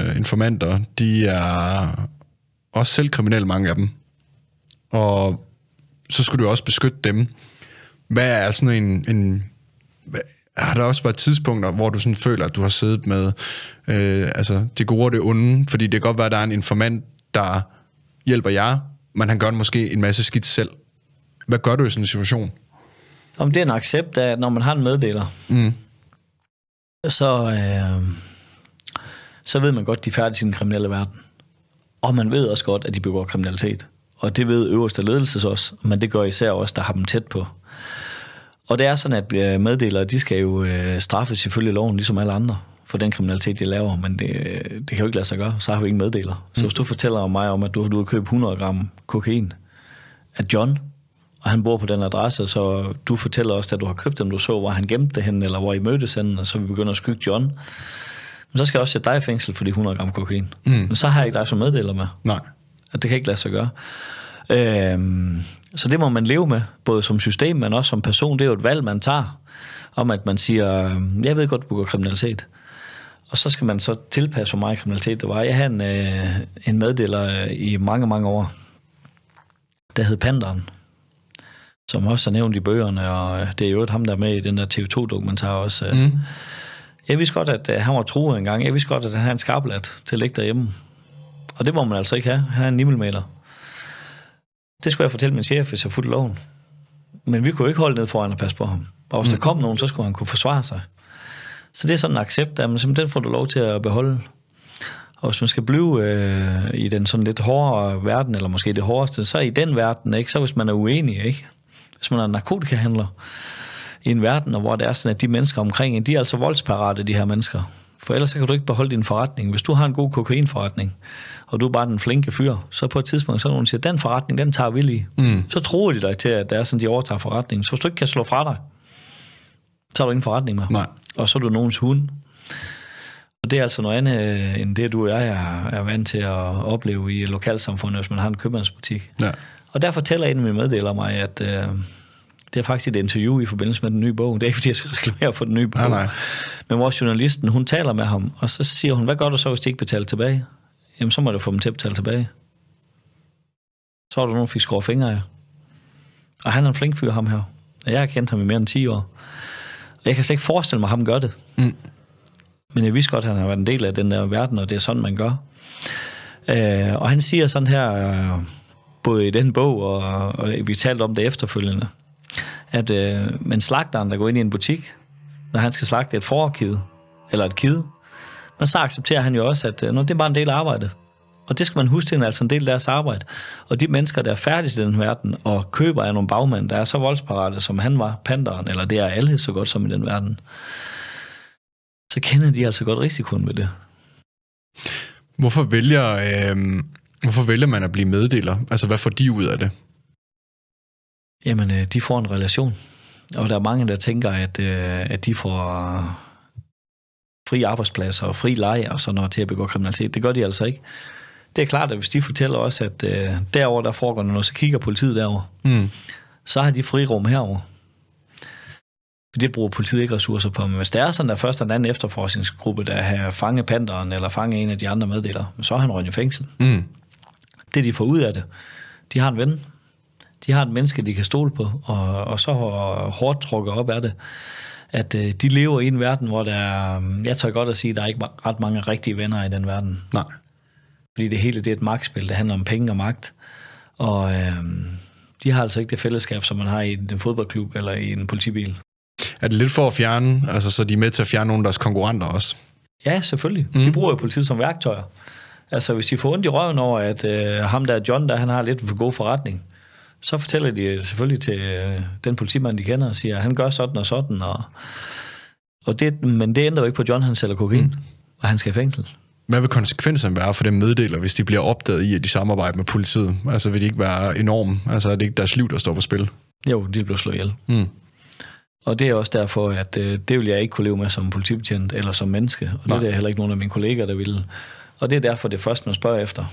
[SPEAKER 1] øh, informanter, de er også selv kriminelle, mange af dem. Og så skulle du også beskytte dem. Hvad er sådan en... en har der også været tidspunkter, hvor du sådan føler, at du har siddet med øh, altså, det gode og det onde? Fordi det kan godt være, at der er en informant, der hjælper jer, men han gør måske en masse skidt selv. Hvad gør du i sådan en situation? Om det er en accept af, at når
[SPEAKER 2] man har en meddeler, mm. så, øh, så ved man godt, at de er færdige i den kriminelle verden. Og man ved også godt, at de begår kriminalitet. Og det ved øverste ledelse også, men det gør især også, der har dem tæt på. Og det er sådan, at øh, meddelere, de skal jo øh, straffes ifølge loven, ligesom alle andre for den kriminalitet, de laver, men det, øh, det kan jo ikke lade sig gøre, så har vi ingen meddeler. Så mm. hvis du fortæller mig om, at du, du har købt 100 gram kokain af John, og han bor på den adresse, så du fortæller også, at du har købt dem, du så, hvor han gemte det hen, eller hvor I mødtes henne, og så vi begynder at skygge John. Men så skal jeg også sætte dig i fængsel for de 100 gram kokain. Mm. Men så har jeg ikke dig som meddeler med. Nej. At det kan ikke lade sig gøre. Øhm, så det må man leve med, både som system, men også som person. Det er jo et valg, man tager, om at man siger, øh, jeg ved godt, du går kriminalitet. Og så skal man så tilpasse, hvor meget kriminalitet det var. Jeg havde en, øh, en meddeler øh, i mange, mange år, der hed Panderen, som også er nævnt i bøgerne, og øh, det er jo ham, der er med i den der TV2-dokumentar også. Mm. Jeg vidste godt, at han var truet engang. Jeg vidste godt, at han havde en skarplat til at ligge derhjemme. Og det må man altså ikke have. Han er en nimmelmaler. Det skulle jeg fortælle min chef, hvis jeg fulgte loven. Men vi kunne ikke holde ned foran og passe på ham. Og hvis mm. der kom nogen, så skulle han kunne forsvare sig. Så det er sådan en accept at men den får du lov til at beholde. Og hvis man skal blive øh, i den sådan lidt hårdere verden, eller måske det hårdeste, så i den verden, ikke? så hvis man er uenig, ikke? hvis man er narkotikahandler i en verden, og hvor det er sådan, at de mennesker omkring en, de er altså voldsparate, de her mennesker. For ellers så kan du ikke beholde din forretning. Hvis du har en god kokainforretning, og du er bare den flinke fyr, så på et tidspunkt, så nogen siger, den forretning, den tager vi lige. Mm. Så tror de dig til, at det er sådan, de overtager forretningen. Så hvis du ikke kan slå fra dig, så har du ingen forretning med. Nej. Og så er du nogens hund. Og det er altså noget andet, øh, end det du og jeg er, er vant til at opleve i lokalsamfundet, hvis man har en købmandsbutik. Ja. Og der fortæller en af mine meddeler mig, at øh, det er faktisk et interview i forbindelse med den nye bog. Det er ikke, fordi jeg skal reklamere for den nye bog. Nej, nej. Men vores journalisten, hun taler med ham, og så siger hun, hvad gør du så, hvis de ikke betaler tilbage? jamen så må du få dem til at betale tilbage. Så var der nogen, der fik skåret fingre af. Og han er en flink fyr, ham her. Og jeg har kendt ham i mere end 10 år. Og jeg kan slet ikke forestille mig, at ham gør det. Mm. Men jeg vidste godt, at han har været en del af den der verden, og det er sådan, man gør. Øh, og han siger sådan her, øh, både i den bog, og, og vi talte om det efterfølgende, at øh, men slagteren, der går ind i en butik, når han skal slagte et forkid, eller et kid, men så accepterer han jo også, at øh, nu, det er bare en del af arbejdet. Og det skal man huske, det er altså en del af deres arbejde. Og de mennesker, der er færdige i den verden, og køber af nogle bagmænd, der er så voldsparate, som han var, panderen, eller det er alle så godt som i den verden, så kender de altså godt risikoen ved det.
[SPEAKER 1] Hvorfor vælger, øh, hvorfor vælger man at blive meddeler? Altså, hvad får de ud af
[SPEAKER 2] det? Jamen, øh, de får en relation. Og der er mange, der tænker, at, øh, at de får fri arbejdspladser og fri leje og sådan noget til at begå kriminalitet. Det gør de altså ikke. Det er klart, at hvis de fortæller os, at øh, derover der foregår noget, så kigger politiet derover, mm. så har de frirum herover. Det bruger politiet ikke ressourcer på. Men hvis det er sådan, at først og den anden efterforskningsgruppe, der har fanget panderen eller fanget en af de andre meddeler, så har han røgnet i fængsel. Mm. Det, de får ud af det, de har en ven, de har et menneske, de kan stole på, og, og så hårdt trukket op af det, at øh, de lever i en verden, hvor der er, mm, jeg tør godt at sige, at der er ikke ret mange rigtige venner i den verden. Nej. Fordi det hele det er et magtspil, det handler om penge og magt. Og øh, de har altså ikke det fællesskab, som man har i en fodboldklub eller i en politibil. Er det lidt for at fjerne, altså så de er med til at fjerne nogle af deres konkurrenter også? Ja, selvfølgelig. Mm. De bruger jo politiet som værktøjer. Altså, hvis de får ondt i røven over, at øh, ham der John, der han har lidt for god forretning, så fortæller de øh, selvfølgelig til øh, den politimand, de kender, og siger, at han gør sådan og sådan. Og, og det, men det ændrer jo ikke på, at John han sælger kokain, mm. og han skal i fængsel.
[SPEAKER 1] Hvad vil konsekvenserne være for dem meddeler, hvis de bliver opdaget i, at de samarbejder med politiet? Altså vil de ikke være enorme? Altså er det ikke deres liv, der står på spil?
[SPEAKER 2] Jo, de bliver slået ihjel. Mm. Og det er også derfor, at øh, det vil jeg ikke kunne leve med som politibetjent eller som menneske. Og Nej. det er heller ikke nogen af mine kolleger, der ville. Og det er derfor, det første, man spørger efter,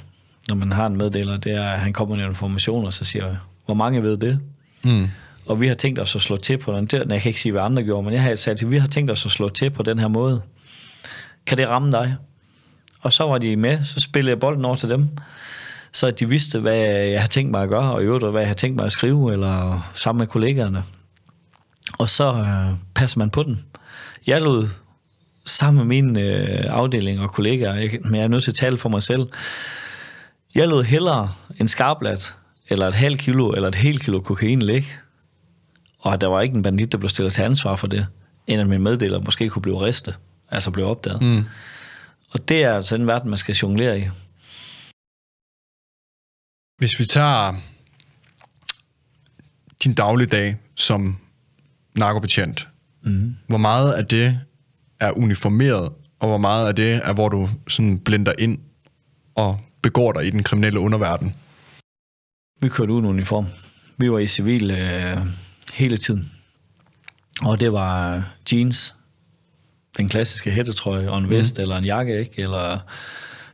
[SPEAKER 2] når man har en meddeler, det er, at han kommer med information, og så siger hvor mange ved det? Mm. Og vi har tænkt os at slå til på den. Der, jeg kan ikke sige, hvad andre gjorde, men jeg har sagt, at vi har tænkt os at slå til på den her måde. Kan det ramme dig? Og så var de med, så spillede jeg bolden over til dem, så at de vidste, hvad jeg har tænkt mig at gøre, og i øvrigt, hvad jeg har tænkt mig at skrive, eller sammen med kollegaerne. Og så øh, passer man på den. Jeg lod sammen med min øh, afdeling og kollegaer, jeg, men jeg er nødt til at tale for mig selv, jeg lod hellere en skarplat eller et halvt kilo, eller et helt kilo kokain ligge, og at der var ikke en bandit, der blev stillet til ansvar for det, end at min meddeler måske kunne blive ristet, altså blive opdaget. Mm. Og det er altså den verden, man skal jonglere i. Hvis vi tager
[SPEAKER 1] din dagligdag som narkopatient, mm. hvor meget af det er uniformeret, og hvor meget af det er, hvor du sådan
[SPEAKER 2] blinder ind og begår dig i den kriminelle underverden? Vi kørte uden uniform. Vi var i civil øh, hele tiden. Og det var jeans, den klassiske hættetrøje og en mhm. vest mm. eller en jakke, ikke? eller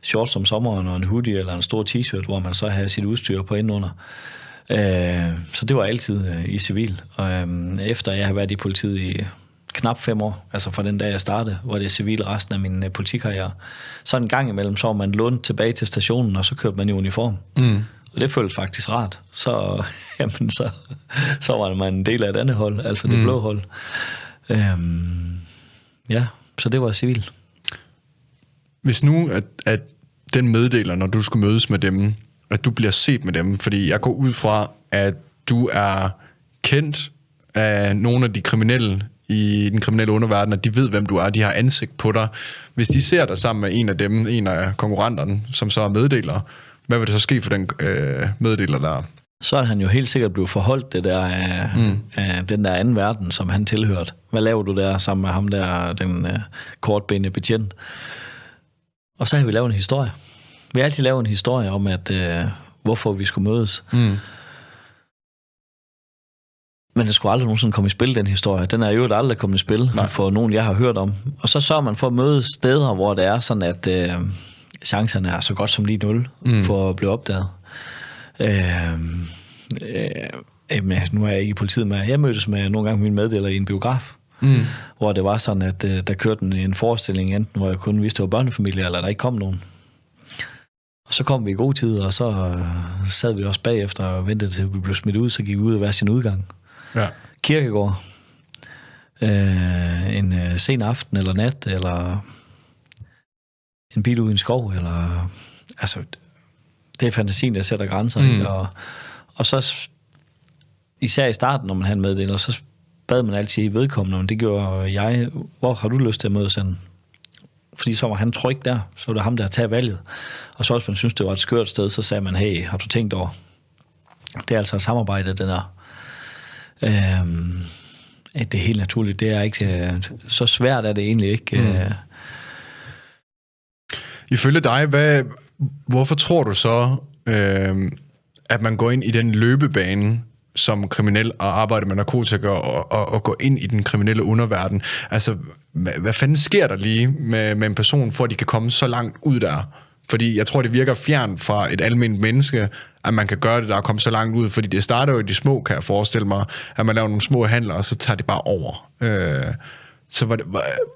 [SPEAKER 2] shorts om sommeren og en hoodie eller en stor t-shirt, hvor man så havde sit udstyr på indenunder. Øh, så det var altid øh, i civil. Og, øh, efter jeg havde været i politiet i knap fem år, altså fra den dag jeg startede, hvor det er civil resten af min øh, politikarriere, så en gang imellem så man lånt tilbage til stationen, og så kørte man i uniform. Mm. Og det føltes faktisk rart. Så, jamen, så, så var man en del af et andet hold, altså det mm. blå hold. Øhm, ja, så det var civil. Hvis nu, at,
[SPEAKER 1] at den meddeler, når du skulle mødes med dem, at du bliver set med dem, fordi jeg går ud fra, at du er kendt af nogle af de kriminelle i den kriminelle underverden, at de ved, hvem du er, de har ansigt på dig. Hvis de ser dig sammen med en af dem, en
[SPEAKER 2] af konkurrenterne, som så er meddeler, hvad vil det så ske for den øh, meddeler, der så er han jo helt sikkert blevet forholdt det der af, øh, mm. af øh, den der anden verden, som han tilhørte. Hvad laver du der sammen med ham der, den øh, kortbenede betjent? Og så har vi lavet en historie. Vi har altid lavet en historie om, at øh, hvorfor vi skulle mødes. Mm. Men det skulle aldrig nogensinde komme i spil, den historie. Den er jo aldrig kommet i spil Nej. for nogen, jeg har hørt om. Og så sørger man for at møde steder, hvor det er sådan, at... Øh, chancerne er så godt som lige nul mm. for at blive opdaget. Øh, øh, jamen, nu er jeg ikke i politiet, men jeg mødtes med nogle gange min meddeler i en biograf, mm. hvor det var sådan, at øh, der kørte en, forestilling, enten hvor jeg kun vidste, at det var børnefamilie, eller der ikke kom nogen. Og så kom vi i god tid, og så øh, sad vi også bagefter og ventede til, vi blev smidt ud, så gik vi ud og hver sin udgang. Ja. Kirkegård. Øh, en øh, sen aften eller nat, eller en bil ud i en skov, eller... Altså, det er fantasien, der sætter grænser, mm. og, og så især i starten, når man havde en og så bad man altid i vedkommende, men det gjorde jeg, hvor har du lyst til at mødes henne? Fordi så var han tryg der, så var det ham, der tager valget. Og så også, man synes, det var et skørt sted, så sagde man, hey, har du tænkt over? Det er altså et samarbejde, den er. Øhm, det er helt naturligt. Det er ikke øh, så svært, er det egentlig ikke. Mm. Øh,
[SPEAKER 1] Ifølge dig, hvad, hvorfor tror du så, øh, at man går ind i den løbebane, som kriminel og arbejde med narkotika og, og, og gå ind i den kriminelle underverden. Altså, hvad, hvad fanden sker der lige med, med en person, for at de kan komme så langt ud der? Fordi jeg tror, det virker fjern fra et almindeligt menneske, at man kan gøre det der er komme så langt ud. Fordi det starter jo i de små, kan jeg forestille mig, at man laver nogle små handler, og så tager det bare over. Øh, så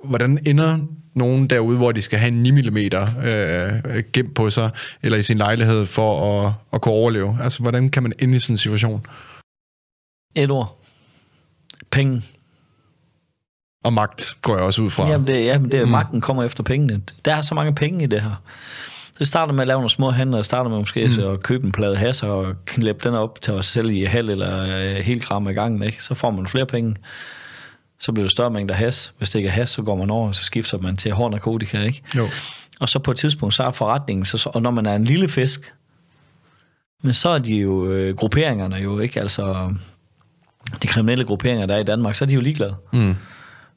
[SPEAKER 1] hvordan ender nogen derude, hvor de skal have en 9 mm øh, gemt på sig, eller i sin lejlighed for at, at kunne overleve? Altså, hvordan kan man ende i sådan
[SPEAKER 2] en situation? Et ord. Penge. Og magt går jeg også ud fra. Jamen, det, jamen det, mm. magten kommer efter pengene. Der er så mange penge i det her. Så starter med at lave nogle små handler, og starter med måske mm. at købe en plade has, og knæppe den op til at sælge i halv eller øh, helt kram i gangen. Ikke? Så får man flere penge så bliver det større mængder has. Hvis det ikke er has, så går man over, og så skifter man til hård narkotika, ikke? Jo. Og så på et tidspunkt, så er forretningen, så, og når man er en lille fisk, men så er de jo, øh, grupperingerne jo ikke, altså de kriminelle grupperinger, der er i Danmark, så er de jo ligeglade. Mm.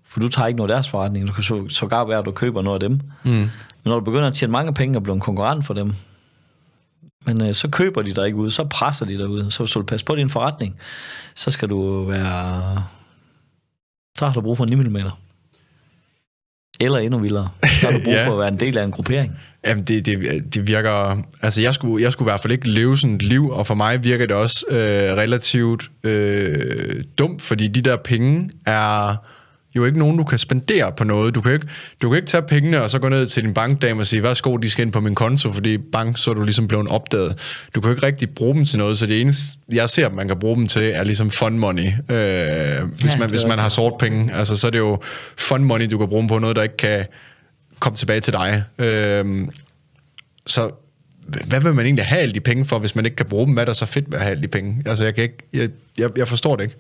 [SPEAKER 2] For du tager ikke noget af deres forretning, du kan så, godt være, at du køber noget af dem. Mm. Men når du begynder at tjene mange penge og blive en konkurrent for dem, men øh, så køber de dig ikke ud, så presser de dig ud. Så hvis du vil passe på din forretning, så skal du være så har du brug for en 9 mm. Eller endnu vildere, så har du brug ja. for at være en del af en gruppering.
[SPEAKER 1] Jamen, det, det, det virker... Altså, jeg skulle, jeg skulle i hvert fald ikke leve sådan et liv, og for mig virker det også øh, relativt øh, dumt, fordi de der penge er jo ikke nogen, du kan spendere på noget. Du kan ikke, du kan ikke tage pengene og så gå ned til din bankdame og sige, værsgo, de skal ind på min konto, fordi bank, så er du ligesom blevet opdaget. Du kan jo ikke rigtig bruge dem til noget, så det eneste, jeg ser, at man kan bruge dem til, er ligesom fund money. Øh, hvis, ja, man, hvis man har sort penge, altså, så er det jo fund money, du kan bruge dem på noget, der ikke kan komme tilbage til dig. Øh, så hvad vil man egentlig have alle de penge for, hvis man ikke kan bruge dem? Hvad er der så fedt med at have alle de penge? Altså, jeg, kan ikke, jeg, jeg, jeg forstår det ikke.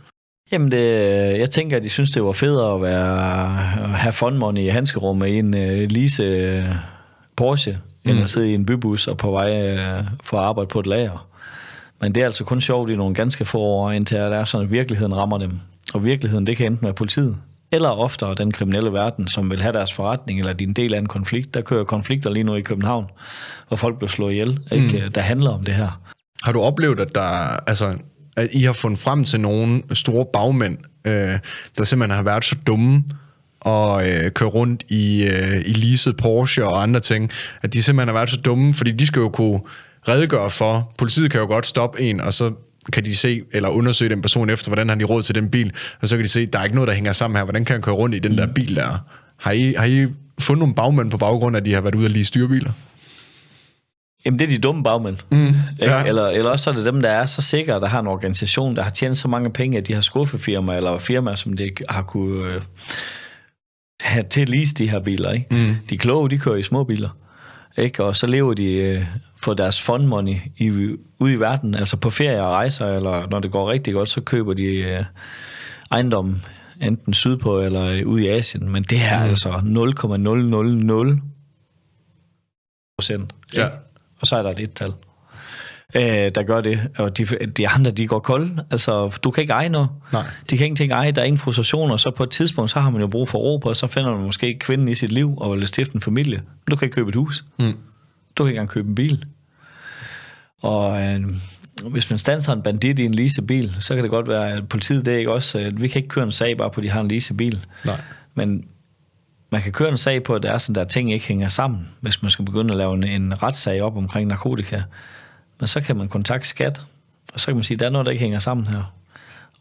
[SPEAKER 2] Jamen, det, øh, jeg tænker, at de synes, det var federe at, være, at have fun money i handskerummet i en uh, lise uh, Porsche, mm. end at sidde i en bybus og på vej uh, for at arbejde på et lager. Men det er altså kun sjovt i nogle ganske få år, indtil der er sådan, at virkeligheden rammer dem. Og virkeligheden, det kan enten være politiet, eller oftere den kriminelle verden, som vil have deres forretning, eller din de del af en konflikt. Der kører konflikter lige nu i København, hvor folk bliver slået ihjel, ikke? Mm. der handler om det her. Har du oplevet, at der,
[SPEAKER 1] altså, at I har fundet frem til nogle store bagmænd, øh, der simpelthen har været så dumme og øh, køre rundt i, øh, i leased Porsche og andre ting, at de simpelthen har været så dumme, fordi de skal jo kunne redegøre for, politiet kan jo godt stoppe en, og så kan de se eller undersøge den person efter, hvordan har de råd til den bil, og så kan de se, der er ikke noget, der hænger sammen her, hvordan kan han køre rundt i den der mm. bil der? Har I, har I fundet nogle bagmænd på baggrund af, at de har været ude at lige styrebiler?
[SPEAKER 2] Jamen, det er de dumme bagmænd. Mm, ja. eller, eller også er det dem, der er så sikre, der har en organisation, der har tjent så mange penge, at de har skuffefirmaer eller firmaer, som det har kunne øh, have til at lease de her biler. Ikke? Mm. De kloge, de kører i små biler. Ikke? Og så lever de øh, for deres fund money i, ude i verden, altså på ferie og rejser, eller når det går rigtig godt, så køber de øh, ejendommen enten sydpå eller øh, ude i Asien. Men det er mm. altså 0,000 procent. Ja og så er der et tal øh, der gør det. Og de, de andre, de går kold. Altså, du kan ikke eje noget. Nej. De kan ingenting eje, der er ingen frustrationer. Så på et tidspunkt, så har man jo brug for ro på, og så finder man måske kvinden i sit liv og vil stifte en familie. Men du kan ikke købe et hus. Mm. Du kan ikke engang købe en bil. Og øh, hvis man stanser en bandit i en leasebil, så kan det godt være, at politiet det er ikke også, at øh, vi kan ikke køre en sag bare på, at de har en leasebil. Nej. Men man kan køre en sag på, at det er sådan, der ting ikke hænger sammen, hvis man skal begynde at lave en, en retssag op omkring narkotika. Men så kan man kontakte skat, og så kan man sige, at der er noget, der ikke hænger sammen her.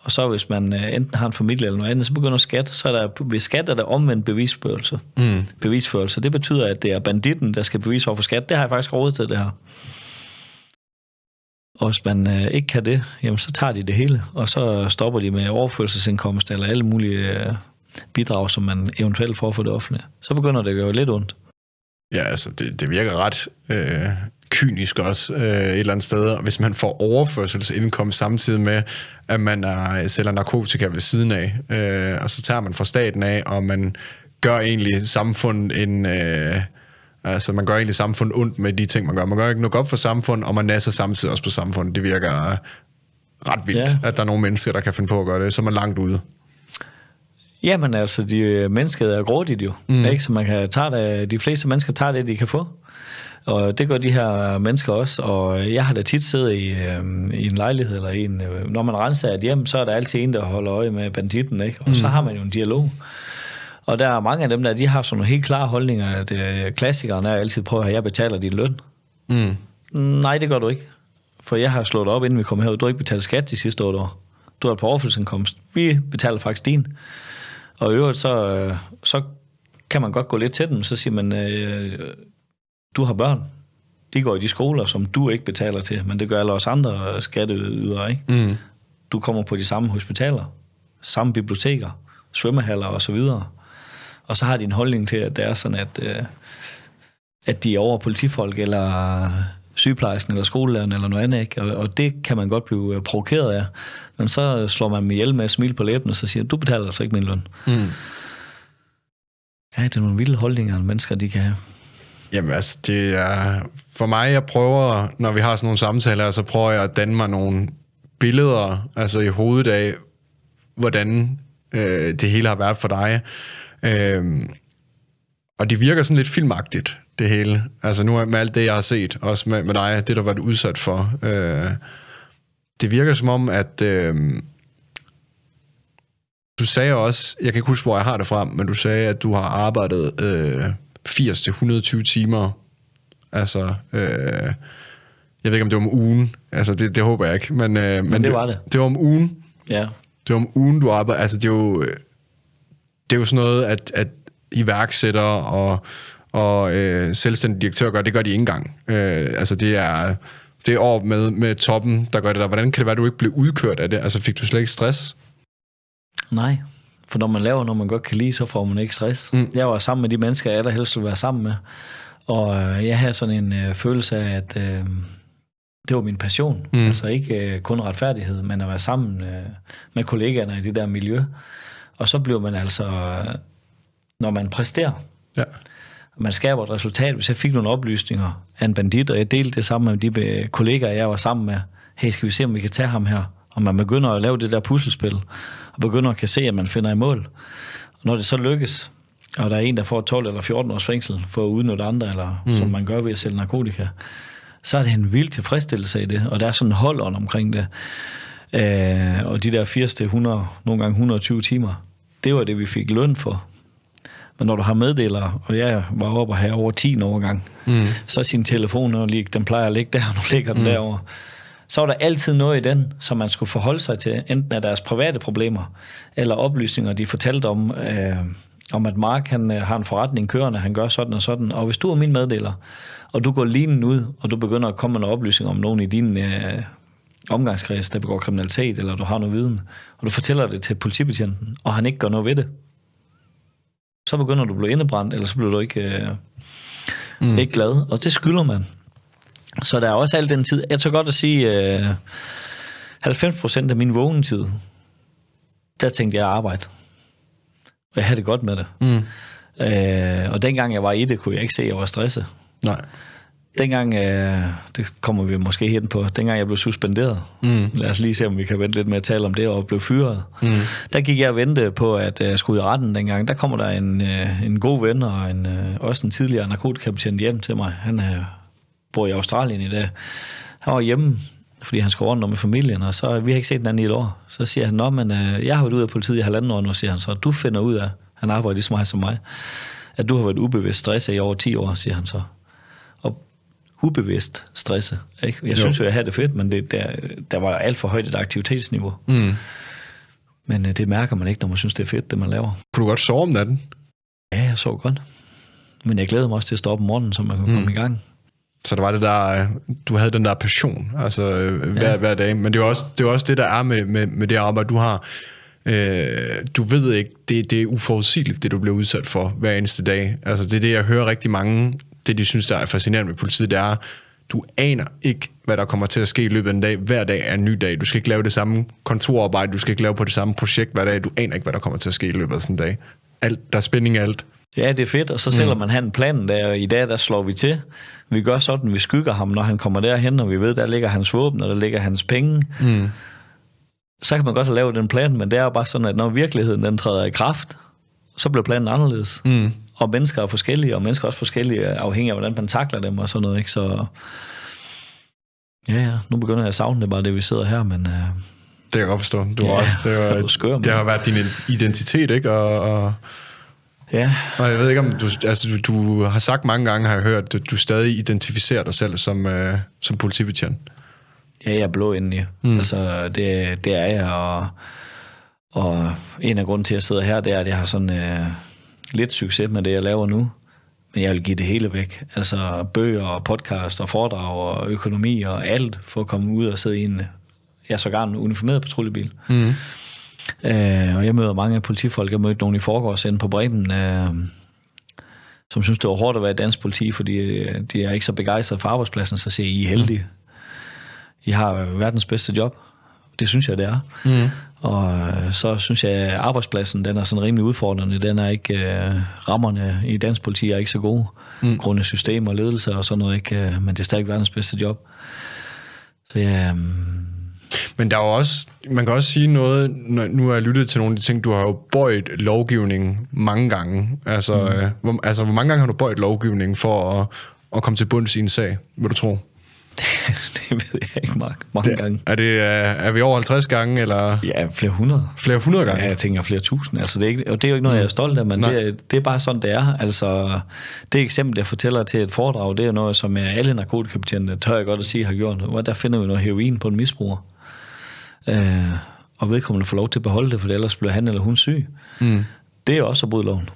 [SPEAKER 2] Og så hvis man øh, enten har en familie eller noget andet, så begynder skat, så er der, ved skat er der omvendt bevisførelse. Mm. bevisførelse. Det betyder, at det er banditten, der skal bevise over for skat. Det har jeg faktisk råd til, det her. Og hvis man øh, ikke kan det, jamen, så tager de det hele, og så stopper de med overførselsindkomst eller alle mulige øh, bidrag, som man eventuelt får for det offentlige, så begynder det at gøre lidt ondt. Ja, altså det, det virker ret øh, kynisk også øh, et eller andet sted, hvis man får overførselsindkomst
[SPEAKER 1] samtidig med, at man er, sælger narkotika ved siden af, øh, og så tager man fra staten af, og man gør egentlig samfundet en... Øh, Altså, man gør egentlig samfundet ondt med de ting, man gør. Man gør ikke noget godt for samfundet, og man nasser samtidig også på samfundet. Det virker ret vildt, ja. at der er nogle mennesker, der kan finde på at gøre det, så er man langt ude. Jamen altså, de,
[SPEAKER 2] øh, mennesket er grådigt jo, mm. ikke? så man kan tage det, de fleste mennesker tager det, de kan få. Og det gør de her mennesker også, og jeg har da tit siddet i, øh, i en lejlighed, eller en, øh, når man renser et hjem, så er der altid en, der holder øje med banditten, ikke? og mm. så har man jo en dialog. Og der er mange af dem, der de har sådan nogle helt klare holdninger, at øh, klassikeren er altid, prøv at jeg betaler din løn. Mm. Nej, det gør du ikke. For jeg har slået op, inden vi kom herud. Du har ikke betalt skat de sidste otte år. Du har på overførselsindkomst. Vi betaler faktisk din. Og i øvrigt, så, øh, så kan man godt gå lidt til dem, så siger man, øh, du har børn, de går i de skoler, som du ikke betaler til, men det gør alle os andre skatteydere, ikke? Mm. Du kommer på de samme hospitaler, samme biblioteker, svømmehaller og så videre. Og så har de en holdning til, at det er sådan, at, øh, at de er over politifolk, eller sygeplejersken eller skolelæreren eller noget andet, ikke? Og, og det kan man godt blive øh, provokeret af. Men så slår man med ihjel med at smil på læben, og så siger du betaler altså ikke min løn. Mm. Ja, det er nogle vilde holdninger, mennesker de kan have. Jamen altså, det
[SPEAKER 1] er... For mig, jeg prøver, når vi har sådan nogle samtaler, så prøver jeg at danne mig nogle billeder, altså i hovedet af, hvordan øh, det hele har været for dig. Øh, og det virker sådan lidt filmagtigt, det hele. Altså nu med alt det, jeg har set, også med, med dig, det, der var udsat for. Øh, det virker som om, at... Øh, du sagde også, jeg kan ikke huske, hvor jeg har det fra, men du sagde, at du har arbejdet øh, 80-120 timer. Altså, øh, jeg ved ikke, om det var om ugen. Altså, det, det håber jeg ikke. Men, øh, men, men det var det. Det var om ugen. Ja. Det var om ugen, du arbejdede. Altså, det er jo, øh, det er jo sådan noget, at, at iværksætter og, og øh, selvstændig direktør gør, det gør de ikke engang. Øh, altså det er det år med, med toppen, der gør det der. Hvordan kan det være, at du ikke blev
[SPEAKER 2] udkørt af det? Altså fik du slet ikke stress? Nej, for når man laver noget, man godt kan lide, så får man ikke stress. Mm. Jeg var sammen med de mennesker, jeg helst ville være sammen med. Og øh, jeg havde sådan en øh, følelse af, at øh, det var min passion. Mm. Altså ikke øh, kun retfærdighed, men at være sammen øh, med kollegaerne i det der miljø. Og så blev man altså når man præsterer. Ja. Man skaber et resultat. Hvis jeg fik nogle oplysninger af en bandit, og jeg delte det sammen med de kollegaer, jeg var sammen med. Hey, skal vi se, om vi kan tage ham her? Og man begynder at lave det der puslespil, og begynder at kan se, at man finder i mål. Og når det så lykkes, og der er en, der får 12 eller 14 års fængsel for at udnytte andre, eller mm. som man gør ved at sælge narkotika, så er det en vild tilfredsstillelse i det, og der er sådan en hold omkring det. Øh, og de der 80 100, nogle gange 120 timer, det var det, vi fik løn for. Men når du har meddelere, og jeg var oppe her over 10 overgang, mm. så sin telefon, når den plejer at ligge der, og nu ligger den mm. derovre. Så var der altid noget i den, som man skulle forholde sig til, enten af deres private problemer, eller oplysninger, de fortalte om, øh, om at Mark han, øh, har en forretning kørende, han gør sådan og sådan. Og hvis du er min meddeler, og du går lige ud, og du begynder at komme med nogle oplysninger om nogen i din øh, omgangskreds, der begår kriminalitet, eller du har noget viden, og du fortæller det til politibetjenten, og han ikke gør noget ved det, så begynder du at blive indebrændt, eller så bliver du ikke, øh, mm. ikke glad. Og det skylder man. Så der er også al den tid. Jeg tror godt at sige, øh, 90% af min vågnetid, der tænkte jeg arbejde. Og jeg havde det godt med det. Mm. Øh, og dengang jeg var i det, kunne jeg ikke se, at jeg var stresset. Nej dengang, øh, det kommer vi måske hen på, dengang jeg blev suspenderet, mm. lad os lige se, om vi kan vente lidt med at tale om det, og blev fyret, mm. der gik jeg og ventede på, at jeg skulle i retten dengang. Der kommer der en, øh, en god ven, og en, øh, også en tidligere narkotikapatient hjem til mig. Han er, øh, bor i Australien i dag. Han var hjemme, fordi han skulle rundt med familien, og så vi har ikke set hinanden i et år. Så siger han, Nå, men øh, jeg har været ud af politiet i halvanden år nu, siger han så. Du finder ud af, han arbejder lige så meget som mig, at du har været ubevidst stresset i over 10 år, siger han så ubevidst stresse. Ikke? Jeg jo. synes jo, jeg havde det fedt, men det, der, der var alt for højt et aktivitetsniveau. Mm. Men øh, det mærker man ikke, når man synes, det er fedt, det man laver. Kunne du godt sove om natten? Ja, jeg sov godt. Men jeg glæder mig også til at stå op om morgenen, så man kunne mm. komme i gang.
[SPEAKER 1] Så der var det der, øh, du havde den der passion altså, øh, hver, ja. hver dag. Men det er også det, er også det der er med, med, med det arbejde, du har. Øh, du ved ikke, det, det er uforudsigeligt, det du bliver udsat for hver eneste dag. Altså, det er det, jeg hører rigtig mange det, de synes, der er fascinerende ved politiet, det er, du aner ikke, hvad der kommer til at ske i løbet af en dag. Hver dag er en ny dag. Du skal ikke lave det samme kontorarbejde, du skal ikke lave på det samme projekt hver dag. Du aner ikke, hvad der kommer til at ske i løbet af sådan en dag.
[SPEAKER 2] Alt, der er spænding alt. Ja, det er fedt, og så selvom mm. man har en plan der, i dag der slår vi til. Vi gør sådan, vi skygger ham, når han kommer derhen, og vi ved, der ligger hans våben, og der ligger hans penge. Mm. Så kan man godt have lavet den plan, men det er jo bare sådan, at når virkeligheden den træder i kraft, så bliver planen anderledes. Mm og mennesker er forskellige, og mennesker er også forskellige, afhængig af, hvordan man takler dem og sådan noget, ikke? Så ja, ja, nu begynder jeg at savne det bare, det vi sidder her, men... Uh... det kan jeg godt forstå. Du ja, også, det, var, du skør, det har været din identitet, ikke? Og, og,
[SPEAKER 1] ja. Og jeg ved ikke, om du, altså, du, du har sagt mange gange, har jeg hørt, at du, stadig identificerer dig selv som, uh, som politibetjent.
[SPEAKER 2] Ja, jeg er blå indeni. Mm. Altså, det, det er jeg, og, og en af grunden til, at jeg sidder her, det er, at jeg har sådan... Uh lidt succes med det, jeg laver nu, men jeg vil give det hele væk. Altså bøger og podcast og foredrag og økonomi og alt, for at komme ud og sidde i en, ja, sågar en uniformeret patruljebil. Mm. Øh, og jeg møder mange politifolk. Jeg mødte nogen i forgårs inde på Bremen, øh, som synes, det var hårdt at være i dansk politi, fordi øh, de er ikke så begejstrede for arbejdspladsen, så siger I, I er heldige. I har verdens bedste job. Det synes jeg, det er. Mm. Og øh, så synes jeg, at arbejdspladsen den er sådan rimelig udfordrende. Den er ikke, øh, rammerne i dansk politi er ikke så gode. Mm. Grunde system og ledelse og sådan noget ikke, øh, men det er stadig verdens bedste job. Så ja, øh, men der er jo
[SPEAKER 1] også, man kan også sige noget, når, nu har jeg lyttet til nogle af de ting, du har jo bøjet lovgivningen mange gange. Altså, mm. øh, hvor, altså hvor mange gange har du bøjet lovgivningen for at, at komme til bunds i en sag, vil du tro? det ved jeg
[SPEAKER 2] ikke, Mark. Mange det, gange. Er, det, er vi over 50 gange, eller? Ja, flere hundrede. Flere hundrede gange? Ja, jeg tænker flere tusind. Altså, det er ikke, og det er jo ikke noget, jeg er mm. stolt af, men det, er, det er bare sådan, det er. Altså, det eksempel, jeg fortæller til et foredrag, det er noget, som jeg, alle narkotikabetjente, tør jeg godt at sige, har gjort. Der finder vi noget heroin på en misbruger. Øh, og vedkommende får lov til at beholde det, for ellers bliver han eller hun syg. Mm. Det er også at bryde loven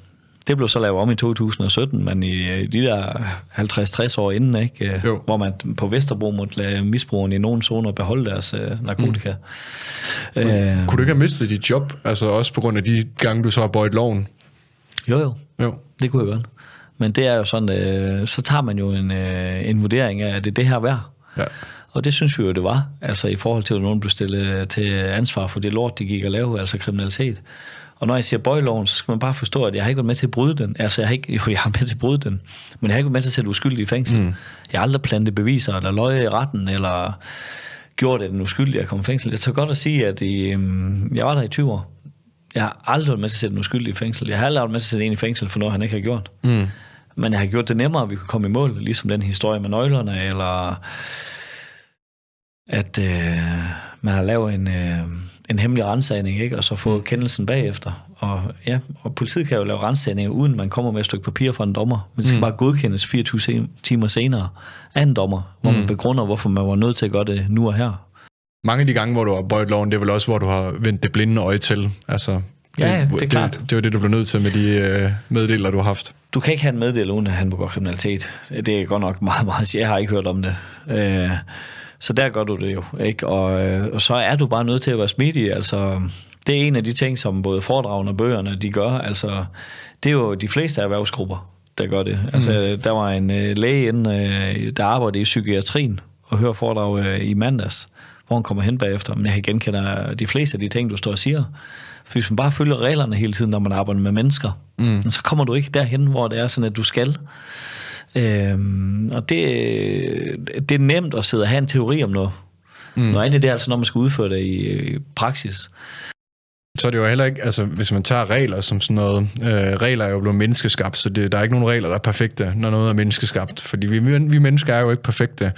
[SPEAKER 2] det blev så lavet om i 2017, men i øh, de der 50-60 år inden, ikke? Øh, jo. hvor man på Vesterbro måtte lade misbrugerne i nogle zoner beholde deres øh, narkotika. Mm. Øh, Kunne du ikke have mistet dit job, altså også på grund af de gange, du så har bøjet loven? Jo, jo. jo. Det kunne jeg godt. Men det er jo sådan, øh, så tager man jo en, øh, en vurdering af, er det det her værd? Ja. Og det synes vi jo, det var. Altså i forhold til, at nogen blev stillet til ansvar for det lort, de gik og lave, altså kriminalitet. Og når jeg siger bøjloven, så skal man bare forstå, at jeg har ikke været med til at bryde den. Altså, jeg har ikke, jo, jeg har med til at bryde den, men jeg har ikke været med til at sætte uskyldige i fængsel. Mm. Jeg har aldrig plantet beviser, eller løje i retten, eller gjort, at den uskyldige er kommet i fængsel. Jeg tager godt at sige, at i, øhm, jeg var der i 20 år. Jeg har aldrig været med til at sætte den uskyldige i fængsel. Jeg har aldrig været med til at sætte en i fængsel for noget, han ikke har gjort. Mm. Men jeg har gjort det nemmere, at vi kunne komme i mål, ligesom den historie med nøglerne, eller at øh, man har lavet en... Øh, en hemmelig rensagning, ikke? og så få kendelsen bagefter. Og, ja, og politiet kan jo lave rensagninger, uden man kommer med et stykke papir fra en dommer, men det skal mm. bare godkendes 24 timer senere af en dommer, hvor mm. man begrunder, hvorfor man var nødt til at gøre det nu og her. Mange af de gange, hvor du har bøjet
[SPEAKER 1] loven, det er vel også, hvor du har vendt det blinde øje til. Altså, det, ja, det er det, klart. Det, det var det, du blev nødt til med de
[SPEAKER 2] øh, meddeler, du har haft. Du kan ikke have en meddeler, uden at han begår kriminalitet. Det er godt nok meget, meget... Jeg har ikke hørt om det. Øh, så der gør du det jo, ikke? Og, øh, og så er du bare nødt til at være smidig, altså det er en af de ting, som både foredragene og bøgerne, de gør, altså det er jo de fleste erhvervsgrupper, der gør det. Altså mm. Øh, der var en øh, læge inde, øh, der arbejdede i psykiatrien og hører foredrag øh, i mandags, hvor han kommer hen bagefter, men jeg genkender de fleste af de ting, du står og siger. For hvis man bare følger reglerne hele tiden, når man arbejder med mennesker, mm. så kommer du ikke derhen, hvor det er sådan, at du skal. Øhm, og det, det er nemt at sidde og have en teori om noget. Mm. Noget andet det er altså, når man skal udføre det i, i praksis så er det jo heller ikke, altså hvis man tager regler som sådan noget, øh,
[SPEAKER 1] regler er jo blevet menneskeskabt, så det, der er ikke nogen regler, der er perfekte, når noget er menneskeskabt, fordi vi, vi mennesker er jo ikke perfekte.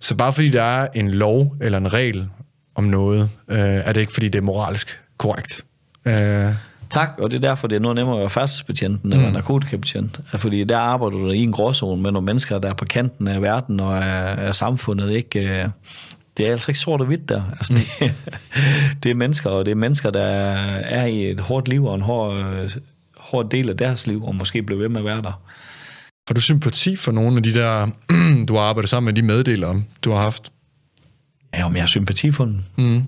[SPEAKER 1] Så bare fordi der er en lov eller en regel om noget, øh,
[SPEAKER 2] er det ikke fordi det er moralsk korrekt. Øh, Tak, og det er derfor, det er noget nemmere at være færdselsbetjent, end at være mm. narkotikabetjent. Fordi der arbejder du i en gråzone med nogle mennesker, der er på kanten af verden og af, af samfundet. ikke øh, Det er altså ikke sort og hvidt der. Altså, mm. det, mm. det er mennesker, og det er mennesker, der er i et hårdt liv og en hård, øh, hård del af deres liv, og måske bliver ved med at være der. Har du sympati for nogle af de der, du har arbejdet sammen med, de meddelere, du har haft? Ja, om jeg har sympati for dem? Mm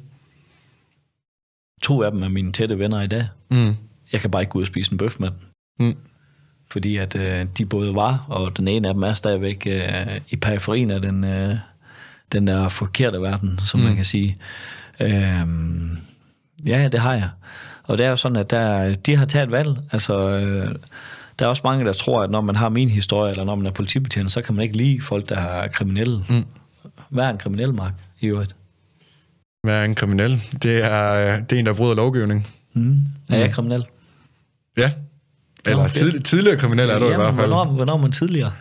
[SPEAKER 2] to af dem er mine tætte venner i dag. Mm. Jeg kan bare ikke gå ud og spise en bøf med dem. Mm. Fordi at øh, de både var, og den ene af dem er stadigvæk øh, i periferien af den, øh, den der forkerte verden, som mm. man kan sige. Øh, ja, det har jeg. Og det er jo sådan, at der, de har taget valg. Altså, øh, der er også mange, der tror, at når man har min historie, eller når man er politibetjent, så kan man ikke lide folk, der er kriminelle. Mm. Hvad er en kriminel, Mark, i øvrigt? Hvad er en kriminel?
[SPEAKER 1] Det er, øh, det er en, der bryder lovgivning. Mm. Er jeg mm. kriminel? Ja. Eller tidlig, tidligere kriminel er du jamen, i hvert fald. Hvornår,
[SPEAKER 2] hvornår man tidligere?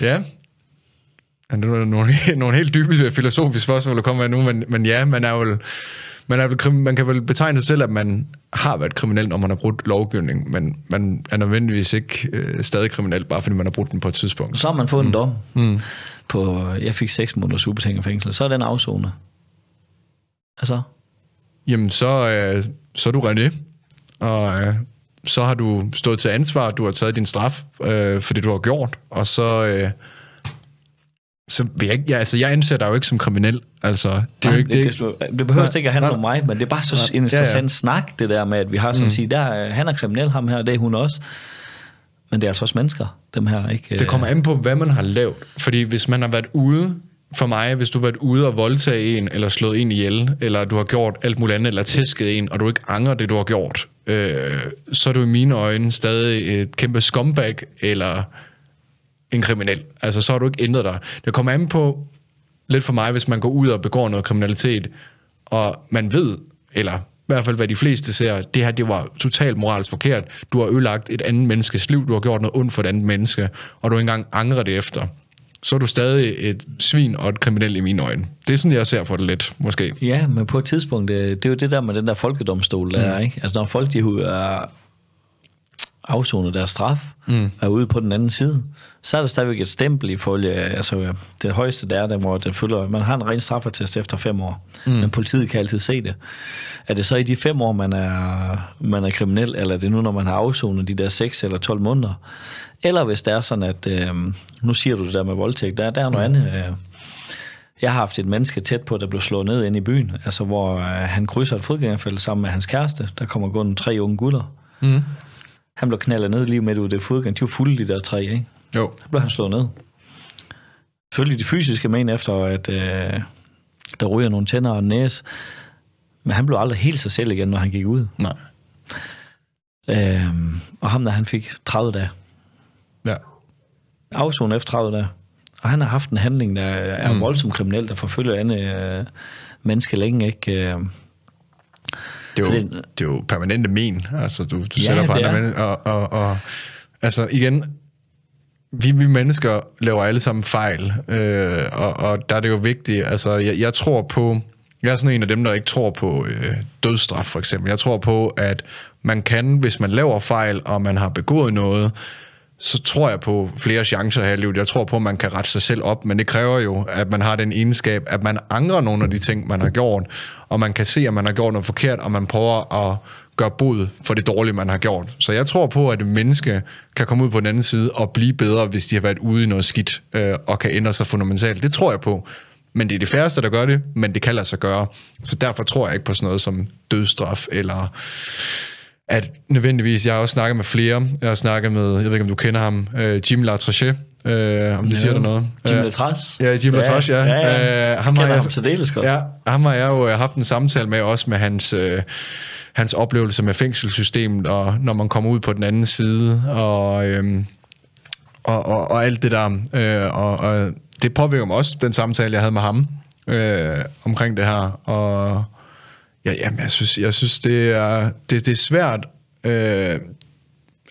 [SPEAKER 1] Ja. ja det er nogle, nogle helt dybe filosofiske spørgsmål, der kommer nu, men, men ja, man er jo man, er vel, man kan vel betegne sig selv, at man har været kriminel, når man har brudt lovgivning, men man
[SPEAKER 2] er nødvendigvis ikke øh, stadig kriminel, bare fordi man har brudt den på et tidspunkt. Så har man fået mm. en dom mm. på, jeg fik 6 måneders ubetinget fængsel, så er den afzonet. Altså? Jamen, så, øh, så er du René, og øh, så har du stået
[SPEAKER 1] til ansvar, du har taget din straf øh, for det, du har gjort, og så... Øh,
[SPEAKER 2] så vil jeg, ja, altså, jeg anser dig jo ikke som kriminel. Altså, det, er jo ikke, det, det, det, det behøver ikke at handle nej, om mig, men det er bare så nej, interessant ja, ja. snak, det der med, at vi har sådan mm. at sige, der, han er kriminel, ham her, det er hun også. Men det er altså også mennesker, dem her. ikke. Det kommer
[SPEAKER 1] øh, an på, hvad man har lavet. Fordi hvis man har været ude for mig, hvis du har været ude og voldtage en, eller slået en ihjel, eller du har gjort alt muligt andet, eller tæsket en, og du ikke angrer det, du har gjort, øh, så er du i mine øjne stadig et kæmpe scumbag, eller en kriminel. Altså, så har du ikke ændret dig. Det kommer an på, lidt for mig, hvis man går ud og begår noget kriminalitet, og man ved, eller i hvert fald hvad de fleste ser, det her det var totalt moralsk forkert. Du har ødelagt et andet menneskes liv, du har gjort noget ondt for et andet menneske, og du ikke engang angrer det efter så er du stadig
[SPEAKER 2] et svin og et kriminel i mine øjne. Det er sådan, jeg ser på det lidt, måske. Ja, men på et tidspunkt, det, øh, det er jo det der med den der folkedomstol, der mm. er, ikke? Altså, når folk de er afsonet deres straf, mm. er ude på den anden side, så er der stadigvæk et stempel i folie, øh, Altså, øh, det højeste, der er, der, hvor den følger, man har en ren straffertest efter fem år, mm. men politiet kan altid se det. Er det så i de fem år, man er, man er kriminel, eller er det nu, når man har afsonet de der 6 eller 12 måneder? Eller hvis det er sådan, at øh, nu siger du det der med voldtægt, der, der er noget mm. andet. Øh, jeg har haft et menneske tæt på, der blev slået ned inde i byen, altså hvor øh, han krydser et fodgængerfelt sammen med hans kæreste. Der kommer gående tre unge gutter. Mm. Han blev knaldet ned lige midt ud af det fodgæng. De var fulde, de der tre, ikke? Jo. Der blev han slået ned. Selvfølgelig de fysiske men efter, at øh, der ryger nogle tænder og næse. Men han blev aldrig helt sig selv igen, når han gik ud. Nej. Øhm, og ham der, han fik 30 dage afsoner efter 30 dage. Og han har haft en handling, der er mm. voldsomt kriminel, der forfølger andre øh, mennesker længe, ikke? Øh. Det, er jo,
[SPEAKER 1] det, det er jo permanente
[SPEAKER 2] men, altså du, du ja, sætter på andre mennesker, og, og,
[SPEAKER 1] og altså igen, vi, vi mennesker laver alle sammen fejl, øh, og, og der er det jo vigtigt, altså jeg, jeg tror på, jeg er sådan en af dem, der ikke tror på øh, dødsstraf for eksempel. Jeg tror på, at man kan, hvis man laver fejl, og man har begået noget, så tror jeg på flere chancer her i livet. Jeg tror på, at man kan rette sig selv op, men det kræver jo, at man har den egenskab, at man angrer nogle af de ting, man har gjort, og man kan se, at man har gjort noget forkert, og man prøver at gøre bod for det dårlige, man har gjort. Så jeg tror på, at et menneske kan komme ud på den anden side og blive bedre, hvis de har været ude i noget skidt, øh, og kan ændre sig fundamentalt. Det tror jeg på. Men det er de færreste, der gør det, men det kan lade sig gøre. Så derfor tror jeg ikke på sådan noget som dødstraf, eller at nødvendigvis, jeg har også snakket med flere, jeg har snakket med, jeg ved ikke om du kender ham, øh, Jim Latrachet, Øh, om det ja. siger dig noget. Jim øh, Latras? Ja, Jim Latras, ja. ja. ja, ja. Øh, ham har jeg, ham godt. Ja, ham har jeg jo øh, haft en samtale med, også med hans, øh, hans oplevelse med fængselssystemet, og når man kommer ud på den anden side, og, øh, og, og, og alt det der. Øh, og, og det påvirker mig også, den samtale, jeg havde med ham, øh, omkring det her, og Ja, jamen, jeg synes, jeg synes det, er, det, det er svært, øh,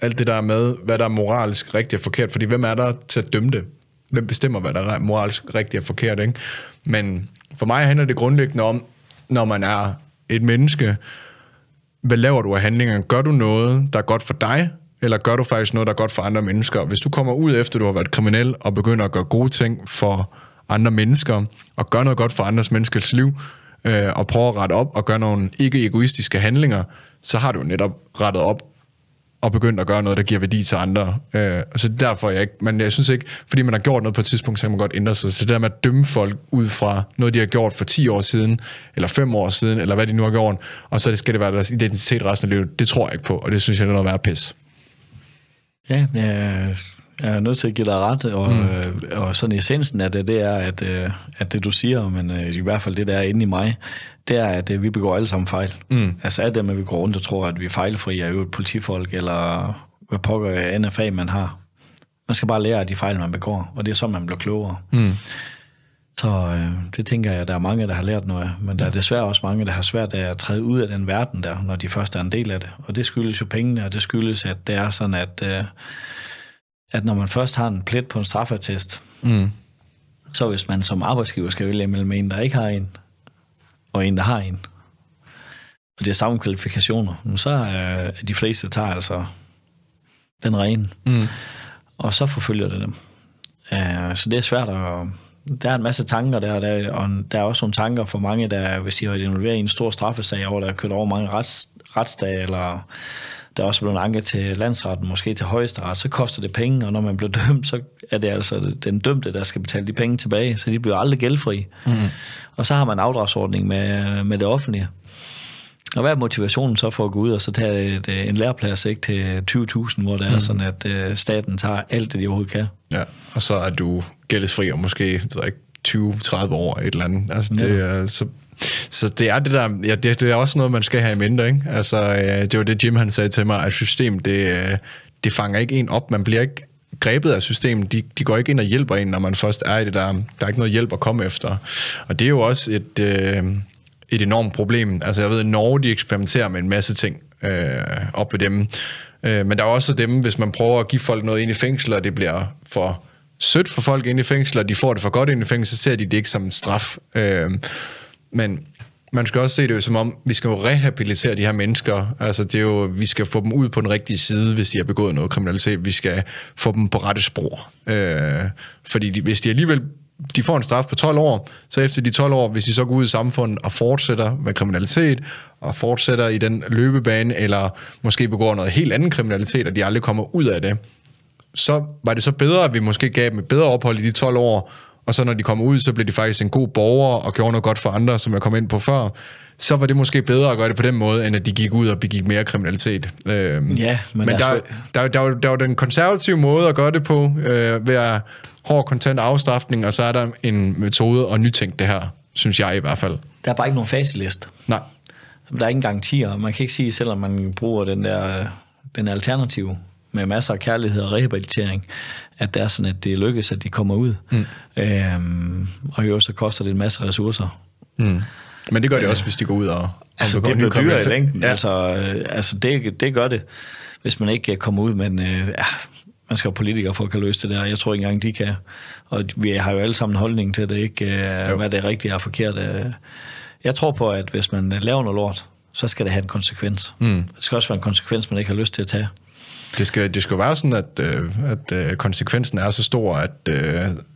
[SPEAKER 1] alt det der med, hvad der er moralsk rigtigt og forkert, fordi hvem er der til at dømme det? Hvem bestemmer, hvad der er moralsk rigtigt og forkert? Ikke? Men for mig handler det grundlæggende om, når man er et menneske, hvad laver du af handlinger? Gør du noget, der er godt for dig, eller gør du faktisk noget, der er godt for andre mennesker? Hvis du kommer ud efter, du har været kriminel, og begynder at gøre gode ting for andre mennesker, og gør noget godt for andres menneskers liv, øh, og prøver at rette op og gøre nogle ikke-egoistiske handlinger, så har du netop rettet op og begyndt at gøre noget, der giver værdi til andre. Øh, så derfor jeg ikke, men jeg synes ikke, fordi man har gjort noget på et tidspunkt, så kan man godt ændre sig. Så det der med at dømme folk ud fra noget, de har gjort for 10 år siden, eller 5 år siden, eller hvad de nu har gjort, og så skal det være deres identitet resten af livet, det tror jeg ikke på, og det synes jeg er noget værd pis.
[SPEAKER 2] Ja, jeg jeg er nødt til at give dig ret, og, mm. og, øh, og sådan essensen af det, det er, at, øh, at det du siger, men øh, i hvert fald det, der er inde i mig, det er, at vi begår alle sammen fejl. Mm. Altså alt det med, at vi går rundt og tror, at vi er fejlfri, er jo et politifolk, eller hvad pokker andet fag, man har. Man skal bare lære af de fejl, man begår, og det er så, man bliver klogere. Mm. Så øh, det tænker jeg, at der er mange, der har lært noget af, men der er desværre også mange, der har svært af at træde ud af den verden der, når de først er en del af det. Og det skyldes jo pengene, og det skyldes, at det er sådan, at... Øh, at når man først har en plet på en straffatest, mm. så hvis man som arbejdsgiver skal vælge mellem en, der ikke har en, og en, der har en, og det er samme kvalifikationer, så er de fleste tager altså den rene. Mm. Og så forfølger det dem. Øh, så det er svært at... Der er en masse tanker der, og der, og der er også nogle tanker for mange, der hvis de har involveret i en stor straffesag, hvor der er kørt over mange rets, retsdage, eller der er også blevet anket til landsretten, måske til højesteret, så koster det penge, og når man bliver dømt, så er det altså den dømte, der skal betale de penge tilbage, så de bliver aldrig gældfri. Mm. Og så har man afdragsordning med, med det offentlige. Og hvad er motivationen så for at gå ud og så tage et, øh, en læreplads ikke, til 20.000, hvor det mm. er sådan, at uh, staten tager alt det, de overhovedet kan?
[SPEAKER 1] Ja, og så er du gældesfri og måske 20-30 år et eller andet. Altså, det, ja. så så det er det der, ja, det, det er også noget, man skal have i mente, ikke? Altså, øh, det var det, Jim han sagde til mig, at system, det, øh, det fanger ikke en op. Man bliver ikke grebet af systemet, de, de går ikke ind og hjælper en, når man først er i det der. Der er ikke noget hjælp at komme efter. Og det er jo også et, øh, et enormt problem. Altså jeg ved, at Norge de eksperimenterer med en masse ting øh, op ved dem. Øh, men der er også dem, hvis man prøver at give folk noget ind i fængsel, og det bliver for sødt for folk ind i fængsel, og de får det for godt ind i fængsel, så ser de det ikke som en straf. Øh, men man skal også se det jo som om, vi skal jo rehabilitere de her mennesker. Altså, det er jo, vi skal få dem ud på den rigtige side, hvis de har begået noget kriminalitet. Vi skal få dem på rette spor. Øh, fordi de, hvis de alligevel de får en straf på 12 år, så efter de 12 år, hvis de så går ud i samfundet og fortsætter med kriminalitet, og fortsætter i den løbebane, eller måske begår noget helt anden kriminalitet, og de aldrig kommer ud af det, så var det så bedre, at vi måske gav dem et bedre ophold i de 12 år, og så når de kom ud, så blev de faktisk en god borger og gjorde noget godt for andre, som jeg kom ind på før, så var det måske bedre at gøre det på den måde, end at de gik ud og begik mere kriminalitet. Øhm, ja, men, men der, der, der, der, der, var den konservative måde at gøre det på, øh, ved at hård kontant afstraffning, og så er der
[SPEAKER 2] en metode at nytænke det her, synes jeg i hvert fald. Der er bare ikke nogen facitliste. Nej. Der er ingen garantier, man kan ikke sige, selvom man bruger den der øh, den alternative med masser af kærlighed og rehabilitering, at det er sådan, at det lykkes, at de kommer ud. Mm. Øhm, og jo, så koster det en masse ressourcer. Mm. Men det gør det øh, også, øh, hvis de går ud og... Altså, det bliver dyrere i længden. Ja. Altså, øh, altså det, det gør det, hvis man ikke øh, kommer ud, men... Øh, ja, man skal have politikere for at kan løse det der. Jeg tror ikke engang, de kan. Og vi har jo alle sammen holdning til det, ikke? Øh, jo. Hvad det er rigtigt og forkert. Jeg tror på, at hvis man laver noget lort, så skal det have en konsekvens. Mm. Det skal også være en konsekvens, man ikke har lyst til at tage
[SPEAKER 1] det skal, det skal være sådan, at, øh, at øh, konsekvensen er så stor, at øh,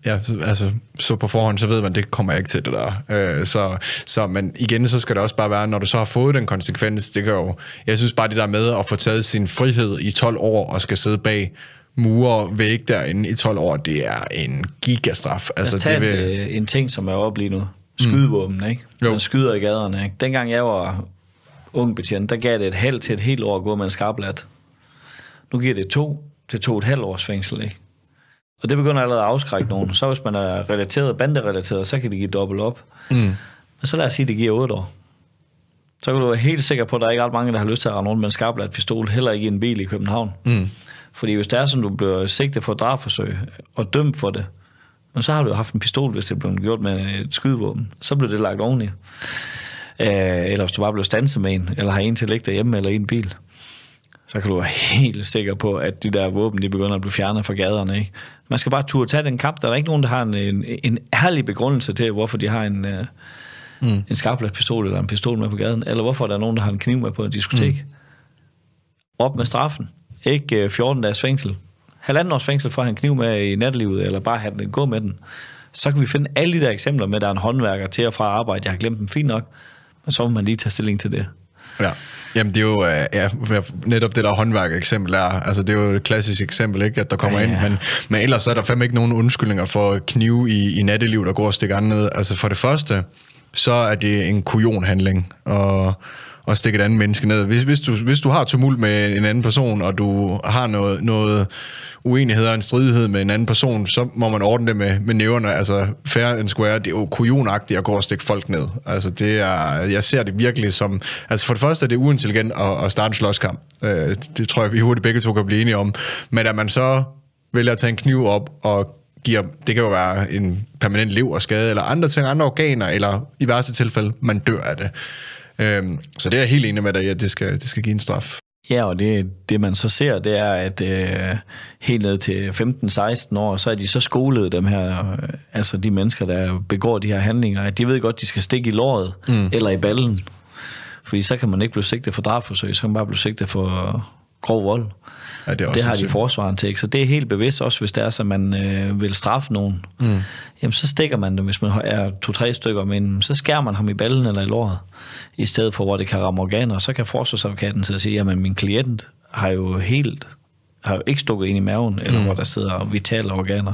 [SPEAKER 1] ja, altså, så på forhånd, så ved man, det kommer ikke til det der. Øh, så, så, men igen, så skal det også bare være, når du så har fået den konsekvens, det kan jo, jeg synes bare det der med at få taget sin frihed i 12 år og skal sidde
[SPEAKER 2] bag murer væk derinde i 12 år, det er en gigastraf. Altså, Lad os altså, det vil... en, øh, en ting, som er oppe lige nu. Mm. Skydevåben, mm. ikke? Jo. Man skyder i gaderne, ikke? Dengang jeg var ung betjent, der gav det et halvt til et helt år at gå med en skarplat. Nu giver det to til to og et halvt års fængsel, ikke? Og det begynder allerede at afskrække nogen. Så hvis man er relateret, banderelateret, så kan det give dobbelt op. Mm. Men så lad os sige, at det giver 8 år. Så kan du være helt sikker på, at der er ikke ret mange, der har lyst til at rende rundt med en skarpladt pistol, heller ikke i en bil i København. Mm. Fordi hvis det er sådan, du bliver sigtet for et drabforsøg og dømt for det, men så har du jo haft en pistol, hvis det blev gjort med et skydevåben. Så blev det lagt oveni. Øh, eller hvis du bare blev stanset med en, eller har en til at ligge derhjemme, eller i en bil så kan du være helt sikker på, at de der våben, de begynder at blive fjernet fra gaderne. Ikke? Man skal bare turde tage den kamp. Der er ikke nogen, der har en, en, en ærlig begrundelse til, hvorfor de har en, øh, mm. en skarplads-pistol eller en pistol med på gaden, eller hvorfor der er nogen, der har en kniv med på en diskotek. Mm. Op med straffen. Ikke 14 øh, dages fængsel. Halvanden års fængsel for at have en kniv med i nattelivet, eller bare have den, gå med den. Så kan vi finde alle de der eksempler med, at der er en håndværker til og fra arbejde, jeg har glemt dem fint nok, men så må man lige tage stilling til det.
[SPEAKER 1] Ja. Jamen det er jo øh, ja, netop det der håndværk eksempel er. Altså det er jo et klassisk eksempel, ikke, at der kommer ja, ja. ind, men, men ellers er der fandme ikke nogen undskyldninger for knive i, i natteliv, der går og stikker andet. Altså for det første, så er det en kujonhandling, og at stikke et andet menneske ned. Hvis, hvis, du, hvis du har tumult med en anden person, og du har noget, noget uenighed og en stridighed med en anden person, så må man ordne det med, med næverne. Altså, fair and square, det er jo kujonagtigt at gå og stikke folk ned. Altså, det er, jeg ser det virkelig som... Altså, for det første er det uintelligent at, at starte en slåskamp. Øh, det tror jeg, vi hurtigt begge to kan blive enige om. Men at man så vælger at tage en kniv op og giver, det kan jo være en permanent leverskade, eller andre ting, andre organer, eller i værste tilfælde, man dør af det. Øhm, så det er jeg helt enig med dig at det skal, det skal give en straf.
[SPEAKER 2] Ja, og det, det man så ser, det er, at øh, helt ned til 15-16 år, så er de så skolede, dem her, øh, altså de mennesker, der begår de her handlinger, at de ved godt, de skal stikke i låret mm. eller i ballen. Fordi så kan man ikke blive sigtet for drabforsøg, så kan man bare blive sigtet for grov vold. Ja, det, er også det har de forsvaren til. Ikke? Så det er helt bevidst, også hvis det er, så man øh, vil straffe nogen. Mm. Jamen, så stikker man dem, hvis man er to-tre stykker med så skærer man ham i ballen eller i låret, i stedet for, hvor det kan ramme organer. Så kan forsvarsadvokaten så sige, jamen, min klient har jo helt har jo ikke stukket ind i maven, eller mm. hvor der sidder vitale organer.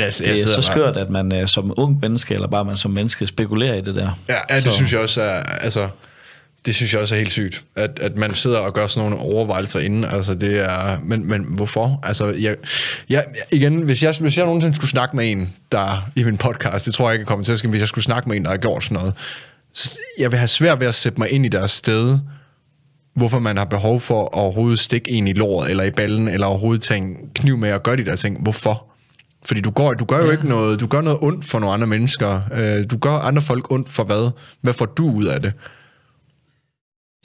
[SPEAKER 4] Yes, altså, det er så skørt, at
[SPEAKER 2] man øh, som ung menneske, eller bare man som menneske, spekulerer i det der. Ja, ja det så. synes jeg også er... Altså
[SPEAKER 1] det synes jeg også er helt sygt, at, at man sidder og gør sådan nogle overvejelser inden. Altså, det er, men, men hvorfor? Altså, jeg, jeg, igen, hvis jeg, hvis jeg nogensinde skulle snakke med en, der i min podcast, det tror jeg ikke kommer til at ske, hvis jeg skulle snakke med en, der har gjort sådan noget, så jeg vil have svært ved at sætte mig ind i deres sted, hvorfor man har behov for at overhovedet stikke en i låret, eller i ballen, eller overhovedet tage en kniv med og gøre de der ting. Hvorfor? Fordi du, går, du gør jo ja. ikke noget, du gør noget
[SPEAKER 2] ondt for nogle andre mennesker. Øh, du gør andre folk ondt for hvad? Hvad får du ud af det?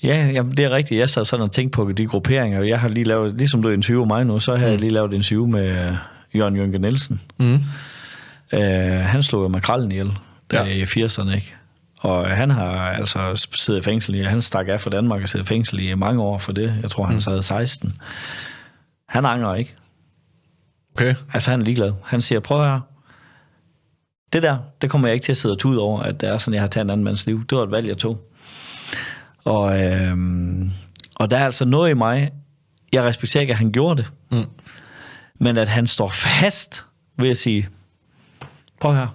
[SPEAKER 2] Ja, jamen, det er rigtigt. Jeg sad sådan og tænkte på de grupperinger. Jeg har lige lavet, ligesom du interviewer mig nu, så har mm. jeg lige lavet et interview med øh, Jørgen Jørgen Nielsen. Mm. Uh, han slog jo makrallen ihjel der ja. i 80'erne, ikke? Og han har altså siddet i fængsel i, han stak af fra Danmark og siddet i fængsel i mange år for det. Jeg tror, han mm. sad 16. Han angrer ikke. Okay. Altså, han er ligeglad. Han siger, prøv her. Det der, det kommer jeg ikke til at sidde og tude over, at det er sådan, jeg har taget en anden mands liv. Det var et valg, jeg tog. Og, øhm, og der er altså noget i mig, jeg respekterer ikke, at han gjorde det, mm. men at han står fast ved at sige, prøv her,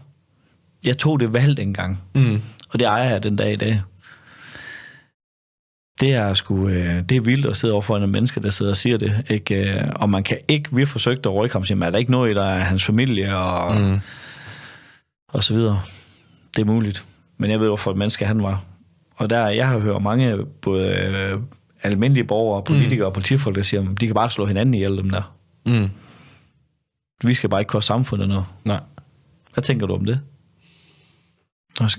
[SPEAKER 2] jeg tog det valg dengang, mm. og det ejer jeg den dag i dag. Det er sgu, øh, det er vildt at sidde overfor en menneske, der sidder og siger det. Ikke? Øh, og man kan ikke, vi har forsøgt at rykke ham, sige, er der ikke noget i, der er hans familie og, mm. og så videre. Det er muligt. Men jeg ved, hvorfor et menneske han var. Og der, jeg har hørt mange både øh, almindelige borgere, mm. politikere mm. og politifolk, der siger, at de kan bare slå hinanden ihjel, dem der. Mm. Vi skal bare ikke koste samfundet noget. Nej. Hvad tænker du om det?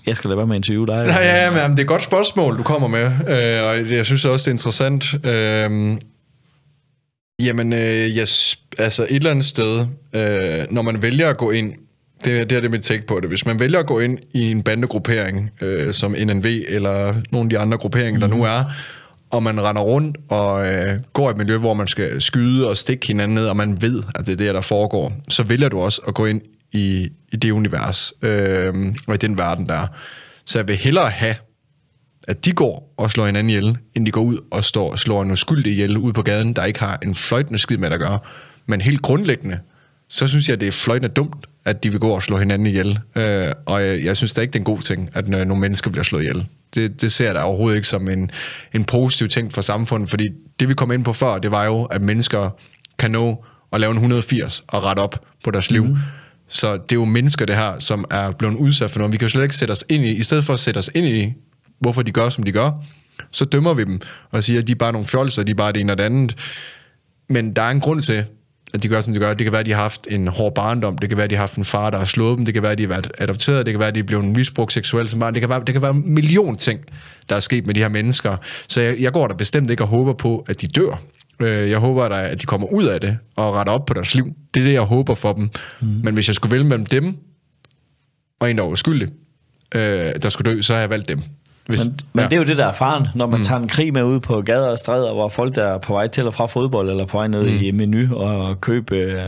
[SPEAKER 2] Jeg skal lade være med at interviewe dig. Nej,
[SPEAKER 1] ja, ja, men det er et godt spørgsmål, du kommer med, øh, og jeg synes også, det er interessant. Øh, jamen, øh, jeg, altså et eller andet sted, øh, når man vælger at gå ind det, det, her, det er mit take på det. Hvis man vælger at gå ind i en bandegruppering, øh, som NNV eller nogle af de andre grupperinger, mm. der nu mhm. er, og man render rundt og øh, går i et miljø, hvor man skal skyde og stikke hinanden ned, og man ved, at det er det, der foregår, så vælger du også at gå ind i, i det univers øh, og i den verden, der er. Så jeg vil hellere have, at de går og slår hinanden ihjel, end de går ud og står og slår en uskyldig ihjel ude på gaden, der ikke har en fløjtende skid med at gøre. Men helt grundlæggende, så synes jeg, det er fløjtende dumt, at de vil gå og slå hinanden ihjel. Øh, og jeg, jeg synes da ikke, det er en god ting, at øh, nogle mennesker bliver slået ihjel. Det, det ser jeg da overhovedet ikke som en, en positiv ting for samfundet, fordi det vi kom ind på før, det var jo, at mennesker kan nå at lave en 180 og rette op på deres liv. Mm. Så det er jo mennesker, det her, som er blevet udsat for noget. Vi kan jo slet ikke sætte os ind i, i stedet for at sætte os ind i, hvorfor de gør, som de gør, så dømmer vi dem og siger, at de er bare nogle fjolser, de er bare det ene og det andet. Men der er en grund til, at de gør, som de gør. Det kan være, at de har haft en hård barndom. Det kan være, at de har haft en far, der har slået dem. Det kan være, at de har været adopteret. Det kan være, at de er blevet misbrugt seksuelt som barn. Det kan være, det kan være en million ting, der er sket med de her mennesker. Så jeg, jeg går der bestemt ikke og håber på, at de dør. Øh, jeg håber, at de kommer ud af det og retter op på deres liv. Det er det, jeg håber for dem. Mm. Men hvis jeg skulle vælge mellem dem
[SPEAKER 2] og en, der var uskyldig, øh, der skulle dø, så har jeg valgt dem. Hvis, men, ja. men det er jo det, der er faren, når man mm. tager en krig med ud på gader og stræder, hvor folk der er på vej til og fra fodbold, eller på vej ned mm. i menu og købe øh,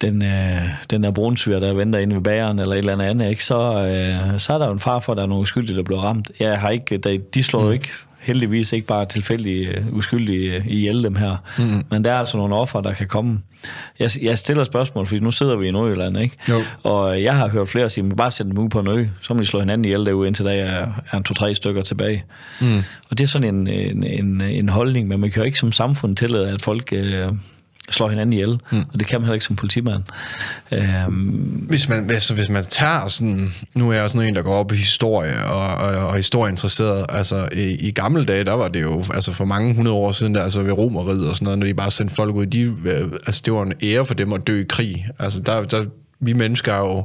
[SPEAKER 2] den, øh, den der brunsyr, der venter inde ved bageren, eller et eller andet andet, ikke? Så, øh, så er der jo en far for, at der er nogle skyldige, der bliver ramt. Jeg har ikke, de slår mm. jo ikke heldigvis ikke bare tilfældige, uh, øh, uskyldige uh, øh, ihjel dem her. Mm. Men der er altså nogle offer, der kan komme. Jeg, jeg stiller spørgsmål, fordi nu sidder vi i Nordjylland, ikke? Jo. Og jeg har hørt flere sige, at bare send dem ud på en ø, så må de slå hinanden ihjel derude, indtil der er, er en to-tre stykker tilbage. Mm. Og det er sådan en, en, en, en holdning, men man kan jo ikke som samfund tillade, at folk... Øh, uh, slår hinanden ihjel, mm. og det kan man heller ikke som politimand. Øhm. Hvis, man, altså,
[SPEAKER 1] hvis man tager sådan, nu er jeg også en, der går op i historie og, og, og historieinteresseret, altså i, i gamle dage, der var det jo, altså for mange hundrede år siden, der, altså ved romeriet og sådan noget, når de bare sendte folk ud, de, øh, altså det var en ære for dem at dø i krig. Altså der, der vi mennesker er jo,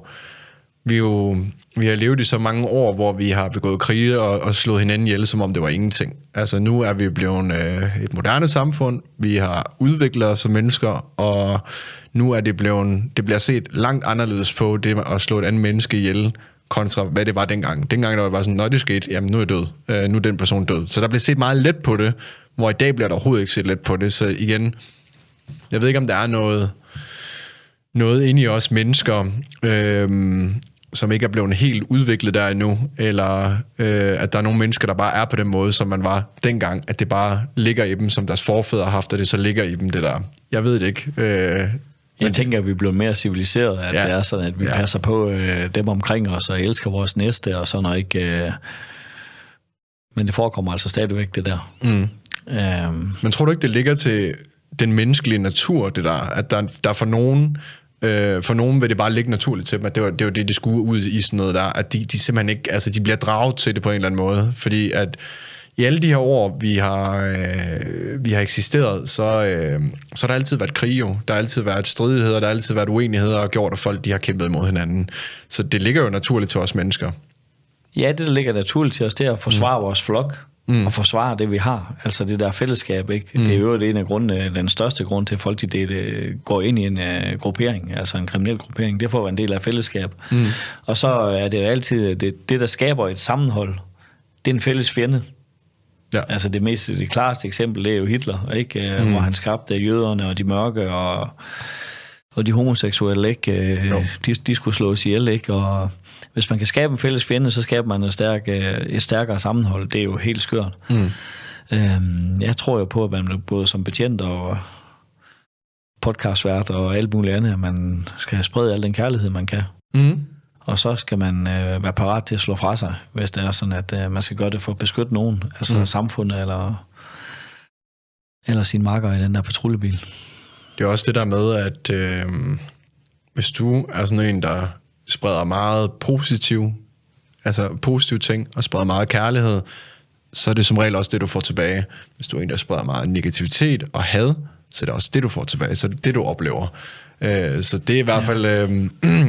[SPEAKER 1] vi er jo vi har levet i så mange år, hvor vi har begået krige og, og slået hinanden ihjel, som om det var ingenting. Altså nu er vi blevet øh, et moderne samfund, vi har udviklet os som mennesker, og nu er det blevet, det bliver set langt anderledes på det at slå et andet menneske ihjel, kontra hvad det var dengang. Dengang der var bare sådan, når det skete, jamen nu er jeg død, øh, nu er den person død. Så der blev set meget let på det, hvor i dag bliver der overhovedet ikke set let på det. Så igen, jeg ved ikke, om der er noget noget inde i os mennesker, øh, som ikke er blevet helt udviklet der endnu, eller øh, at der er nogle mennesker, der bare er på den måde, som man var dengang, at det bare ligger i dem, som deres forfædre har haft, og det så ligger i dem, det der.
[SPEAKER 2] Jeg ved det ikke. Øh, jeg men, tænker, at vi er blevet mere civiliseret, at ja, det er sådan, at vi ja. passer på øh, dem omkring os, og elsker vores næste, og sådan, noget. ikke... Øh, men det forekommer altså stadigvæk, det der. Mm. Øhm. Men tror du ikke, det ligger til den menneskelige
[SPEAKER 1] natur, det der? At der, der er for nogen Øh, for nogen vil det bare ligge naturligt til dem, at det var det, var det, de skulle ud i sådan noget der, at de, de simpelthen ikke, altså de bliver draget til det på en eller anden måde, fordi at i alle de her år, vi har, øh, vi har eksisteret, så, øh, så har der altid været krig jo. Der har altid været stridigheder, der har altid været uenigheder og gjort, at folk de har kæmpet imod hinanden.
[SPEAKER 2] Så det ligger jo naturligt til os mennesker. Ja, det der ligger naturligt til os, det er at forsvare mm. vores flok mm. og forsvare det, vi har. Altså det der fællesskab, ikke? Mm. Det er jo en af grundene, den største grund til, at folk de det, går ind i en uh, gruppering, altså en kriminel gruppering. Det får være en del af fællesskab. Mm. Og så er det jo altid, det, det der skaber et sammenhold, det er en fælles fjende. Ja. Altså det mest, det klareste eksempel, det er jo Hitler, ikke? Øh, mm. Hvor han skabte jøderne og de mørke og og de homoseksuelle, ikke? Øh, de, de skulle slås ihjel, ikke? Og hvis man kan skabe en fælles fjende, så skaber man et, stærk, øh, et stærkere sammenhold. Det er jo helt skørt. Mm. Øhm, jeg tror jo på, at man både som betjent og podcastvært og alt muligt andet, at man skal sprede al den kærlighed, man kan. Mm. Og så skal man øh, være parat til at slå fra sig, hvis det er sådan, at øh, man skal gøre det for at beskytte nogen, altså mm. samfundet eller, eller sin marker i den der patruljebil.
[SPEAKER 1] Det er også det der med, at øh, hvis du er sådan en, der spreder meget positiv, altså positive ting, og spreder meget kærlighed, så er det som regel også det, du får tilbage. Hvis du er en, der spreder meget negativitet og had, så er det også det, du får tilbage, så er det det, du oplever. Øh, så det er i hvert ja. fald, øh,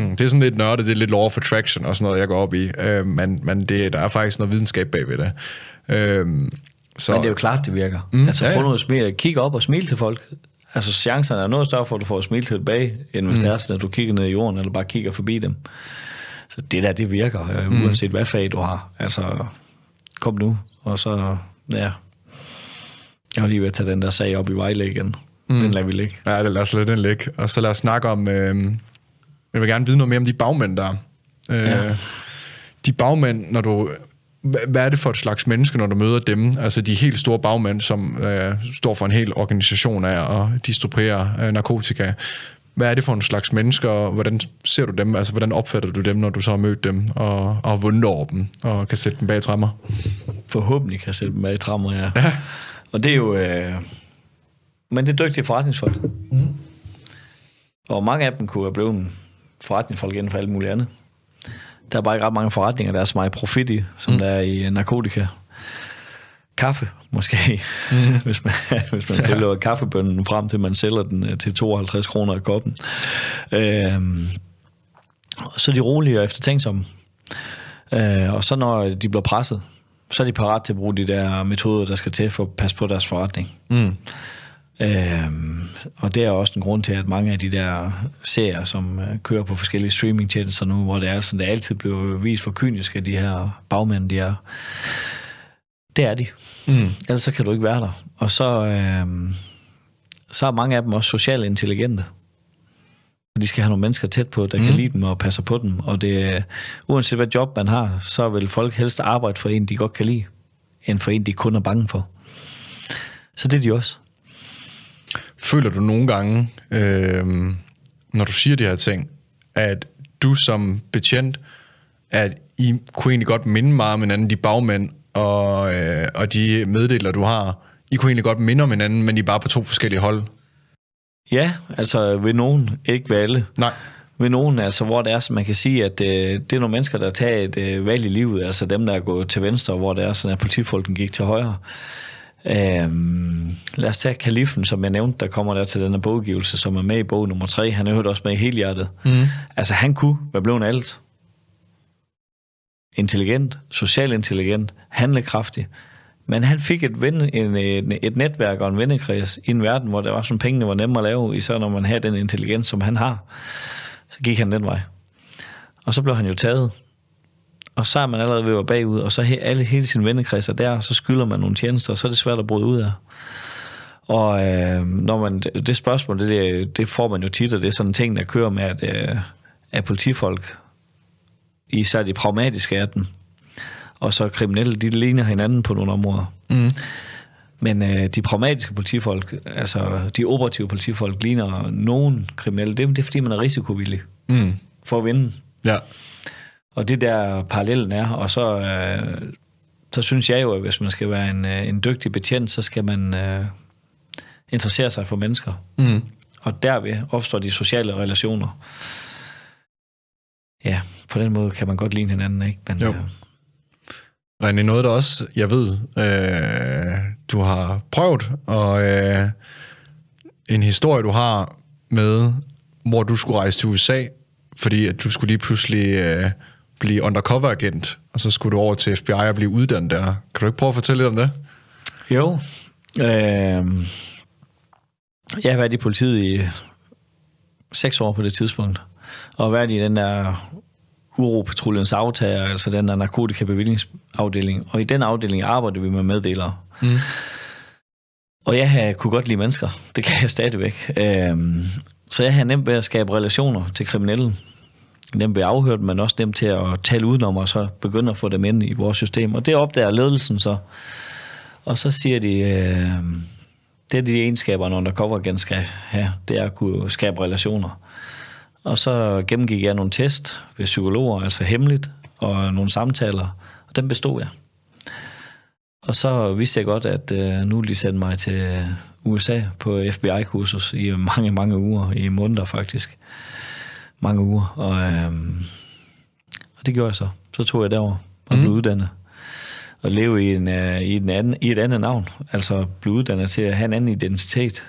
[SPEAKER 1] det er sådan lidt nørdet, det er lidt law of attraction og sådan noget, jeg går op i, øh, men, men det, der er faktisk noget videnskab bagved det.
[SPEAKER 2] Øh, så. Men det er jo klart, det virker. Mm, altså ja, ja. prøv nu at kigge op og smile til folk, Altså chancerne er noget større for, at du får et smil tilbage, end hvis mm. det er sådan, at du kigger ned i jorden, eller bare kigger forbi dem. Så det der, det virker, øh, mm. uanset hvad fag du har. Altså, kom nu, og så, ja. Jeg har lige ved at tage den der sag op i Vejle igen. Mm. Den lader vi
[SPEAKER 1] ligge. Ja, det lader os den ligge. Og så lad os snakke om, øh, jeg vil gerne vide noget mere om de bagmænd, der øh, ja. De bagmænd, når du hvad er det for et slags menneske, når du møder dem? Altså de helt store bagmænd, som øh, står for en hel organisation af at distribuere øh, narkotika. Hvad er det for en slags mennesker, og hvordan ser du dem? Altså hvordan opfatter du dem, når du så har mødt dem og, og vundet over dem og kan sætte dem bag trammer? Forhåbentlig kan
[SPEAKER 2] jeg sætte dem bag trammer, ja. ja. Og det er jo... Øh, men det er dygtige forretningsfolk. Mm. Og mange af dem kunne have blevet forretningsfolk inden for alt muligt andet. Der er bare ikke ret mange forretninger, der er så meget profit i, som mm. der er i øh, narkotika. Kaffe, måske, mm. hvis man, hvis man følger kaffebønden frem til, man sælger den øh, til 52 kroner i koppen. Øhm, så er de rolige og eftertænksomme. Øh, og så når de bliver presset, så er de parat til at bruge de der metoder, der skal til for at passe på deres forretning. Mm. Øhm, og det er også en grund til, at mange af de der serier, som øh, kører på forskellige streamingtjenester nu, hvor det er sådan, det altid bliver vist for kynisk, at de her bagmænd, de er. Det er de. Mm. Ellers så kan du ikke være der. Og så, øhm, så er mange af dem også socialt intelligente. Og de skal have nogle mennesker tæt på, der mm. kan lide dem og passer på dem. Og det, øh, uanset hvad job man har, så vil folk helst arbejde for en, de godt kan lide, end for en, de kun er bange for. Så det er de også. Føler du nogle
[SPEAKER 1] gange, øh, når du siger de her ting, at du som betjent, at I kunne egentlig godt minde meget om hinanden, de bagmænd og, øh, og de meddeler, du har, I kunne egentlig godt minde om hinanden, men I er bare på to forskellige hold?
[SPEAKER 2] Ja, altså ved nogen, ikke ved alle. Nej ved nogen, altså, hvor det er, så man kan sige, at øh, det er nogle mennesker, der tager et øh, valg i livet, altså dem, der er gået til venstre, hvor det er sådan, at politifolken gik til højre. Øhm, lad os tage kalifen, som jeg nævnte, der kommer der til den her boggivelse, som er med i bog nummer 3. Han er også med i hele hjertet. Mm. Altså, han kunne være blevet alt. Intelligent, social intelligent, handlekraftig. Men han fik et, ven, en, et netværk og en vennekreds i en verden, hvor det var sådan, pengene var nemme at lave, især når man havde den intelligens, som han har. Så gik han den vej. Og så blev han jo taget og så er man allerede ved at være bagud, og så he, alle, hele sin vennekreds er der, og så skylder man nogle tjenester, og så er det svært at bryde ud af. Og øh, når man, det spørgsmål, det, det, får man jo tit, og det er sådan en ting, der kører med, at, øh, at politifolk, især de pragmatiske af dem, og så kriminelle, de ligner hinanden på nogle områder. Mm. Men øh, de pragmatiske politifolk, altså de operative politifolk, ligner nogen kriminelle. Det, det er, fordi man er risikovillig mm. for at vinde. Ja og det der parallellen er. Og så, øh, så synes jeg jo, at hvis man skal være en, øh, en dygtig betjent, så skal man øh, interessere sig for mennesker. Mm. Og derved opstår de sociale relationer. Ja, på den måde kan man godt ligne hinanden, ikke? Men, jo. Øh, René, noget der også, jeg ved,
[SPEAKER 1] øh, du har prøvet, og øh, en historie, du har med, hvor du skulle rejse til USA, fordi at du skulle lige pludselig øh, blive undercover-agent, og så skulle du over til FBI og blive uddannet der. Kan du ikke prøve at fortælle lidt
[SPEAKER 2] om det? Jo. Øh, jeg har været i politiet i seks år på det tidspunkt, og været i den der uropatruljens aftager, altså den der narkotikabevillingsafdeling, og i den afdeling arbejder vi med meddelere. Mm. Og jeg havde, kunne godt lide mennesker. Det kan jeg stadigvæk. Øh, så jeg har nemt ved at skabe relationer til kriminelle dem bliver afhørt, men også dem til at tale udenom, og så begynde at få dem ind i vores system. Og det opdager ledelsen så. Og så siger de, øh, det er de egenskaber, når kommer igen skal have, det er at kunne skabe relationer. Og så gennemgik jeg nogle test ved psykologer, altså hemmeligt, og nogle samtaler, og dem bestod jeg. Og så vidste jeg godt, at øh, nu de sendte mig til øh, USA på FBI-kursus i mange, mange uger, i måneder faktisk mange uger. Og, øhm, og det gjorde jeg så. Så tog jeg derover og mm. blev uddannet. Og leve i, en, øh, i, en anden, i et andet navn. Altså blev uddannet til at have en anden identitet.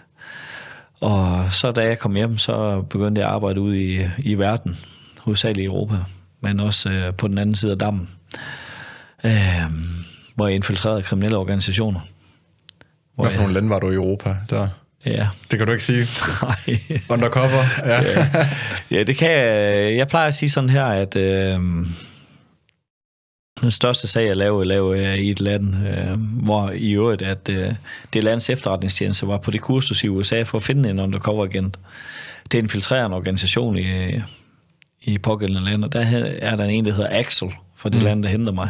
[SPEAKER 2] Og så da jeg kom hjem, så begyndte jeg at arbejde ud i, i verden. Hovedsageligt i Europa. Men også øh, på den anden side af dammen. Øh, hvor jeg infiltrerede kriminelle organisationer. Hvad for nogle lande var du i Europa der? Ja. Det kan du ikke sige. Nej. Undercover. Ja. ja. ja, det kan jeg. Jeg plejer at sige sådan her, at øh, den største sag, jeg laver, laver jeg i et land, øh, hvor i øvrigt, at øh, det lands efterretningstjeneste var på det kursus i USA for at finde en undercover agent. Det infiltrerer en organisation i, i pågældende lande, og der er der en, der hedder Axel fra det mm. land, der henter mig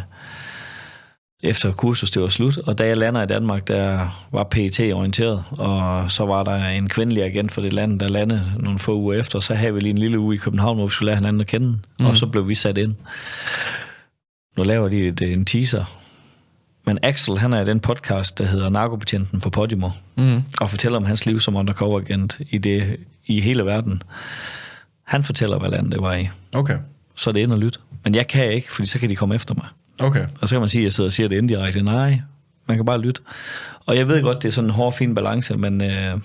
[SPEAKER 2] efter kursus det var slut, og da jeg lander i Danmark, der var PET orienteret, og så var der en kvindelig agent for det land, der landede nogle få uger efter, så havde vi lige en lille uge i København, hvor vi skulle lære hinanden at kende, mm. og mhm. så blev vi sat ind. Nu laver de et, en teaser, men Axel, han er i den podcast, der hedder Narkobetjenten på Podimo, mm. og fortæller om hans liv som undercover agent i, det, i hele verden. Han fortæller, hvad land det var i. Okay. Så det er ind og lyt. Men jeg kan ikke, fordi så kan de komme efter mig. Okay. Og så kan man sige, at jeg sidder og siger det indirekte. Nej, man kan bare lytte. Og jeg ved mm. godt, det er sådan en hård, fin balance, men øh,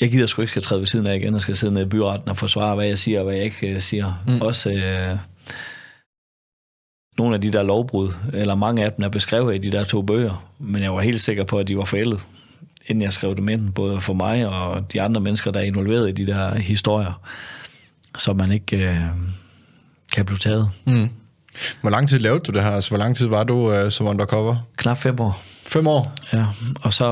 [SPEAKER 2] jeg gider sgu ikke skal træde ved siden af igen, og skal sidde nede i byretten og forsvare, hvad jeg siger og hvad jeg ikke øh, siger. Mm. Også øh, nogle af de der lovbrud, eller mange af dem er beskrevet i de der to bøger, men jeg var helt sikker på, at de var forældet, inden jeg skrev dem ind, både for mig og de andre mennesker, der er involveret i de der historier, så man ikke øh, kan blive taget. Mm. Hvor lang tid lavede du det her? Altså, hvor lang tid var du øh, som undercover? Knap fem år. Fem år? Ja, og så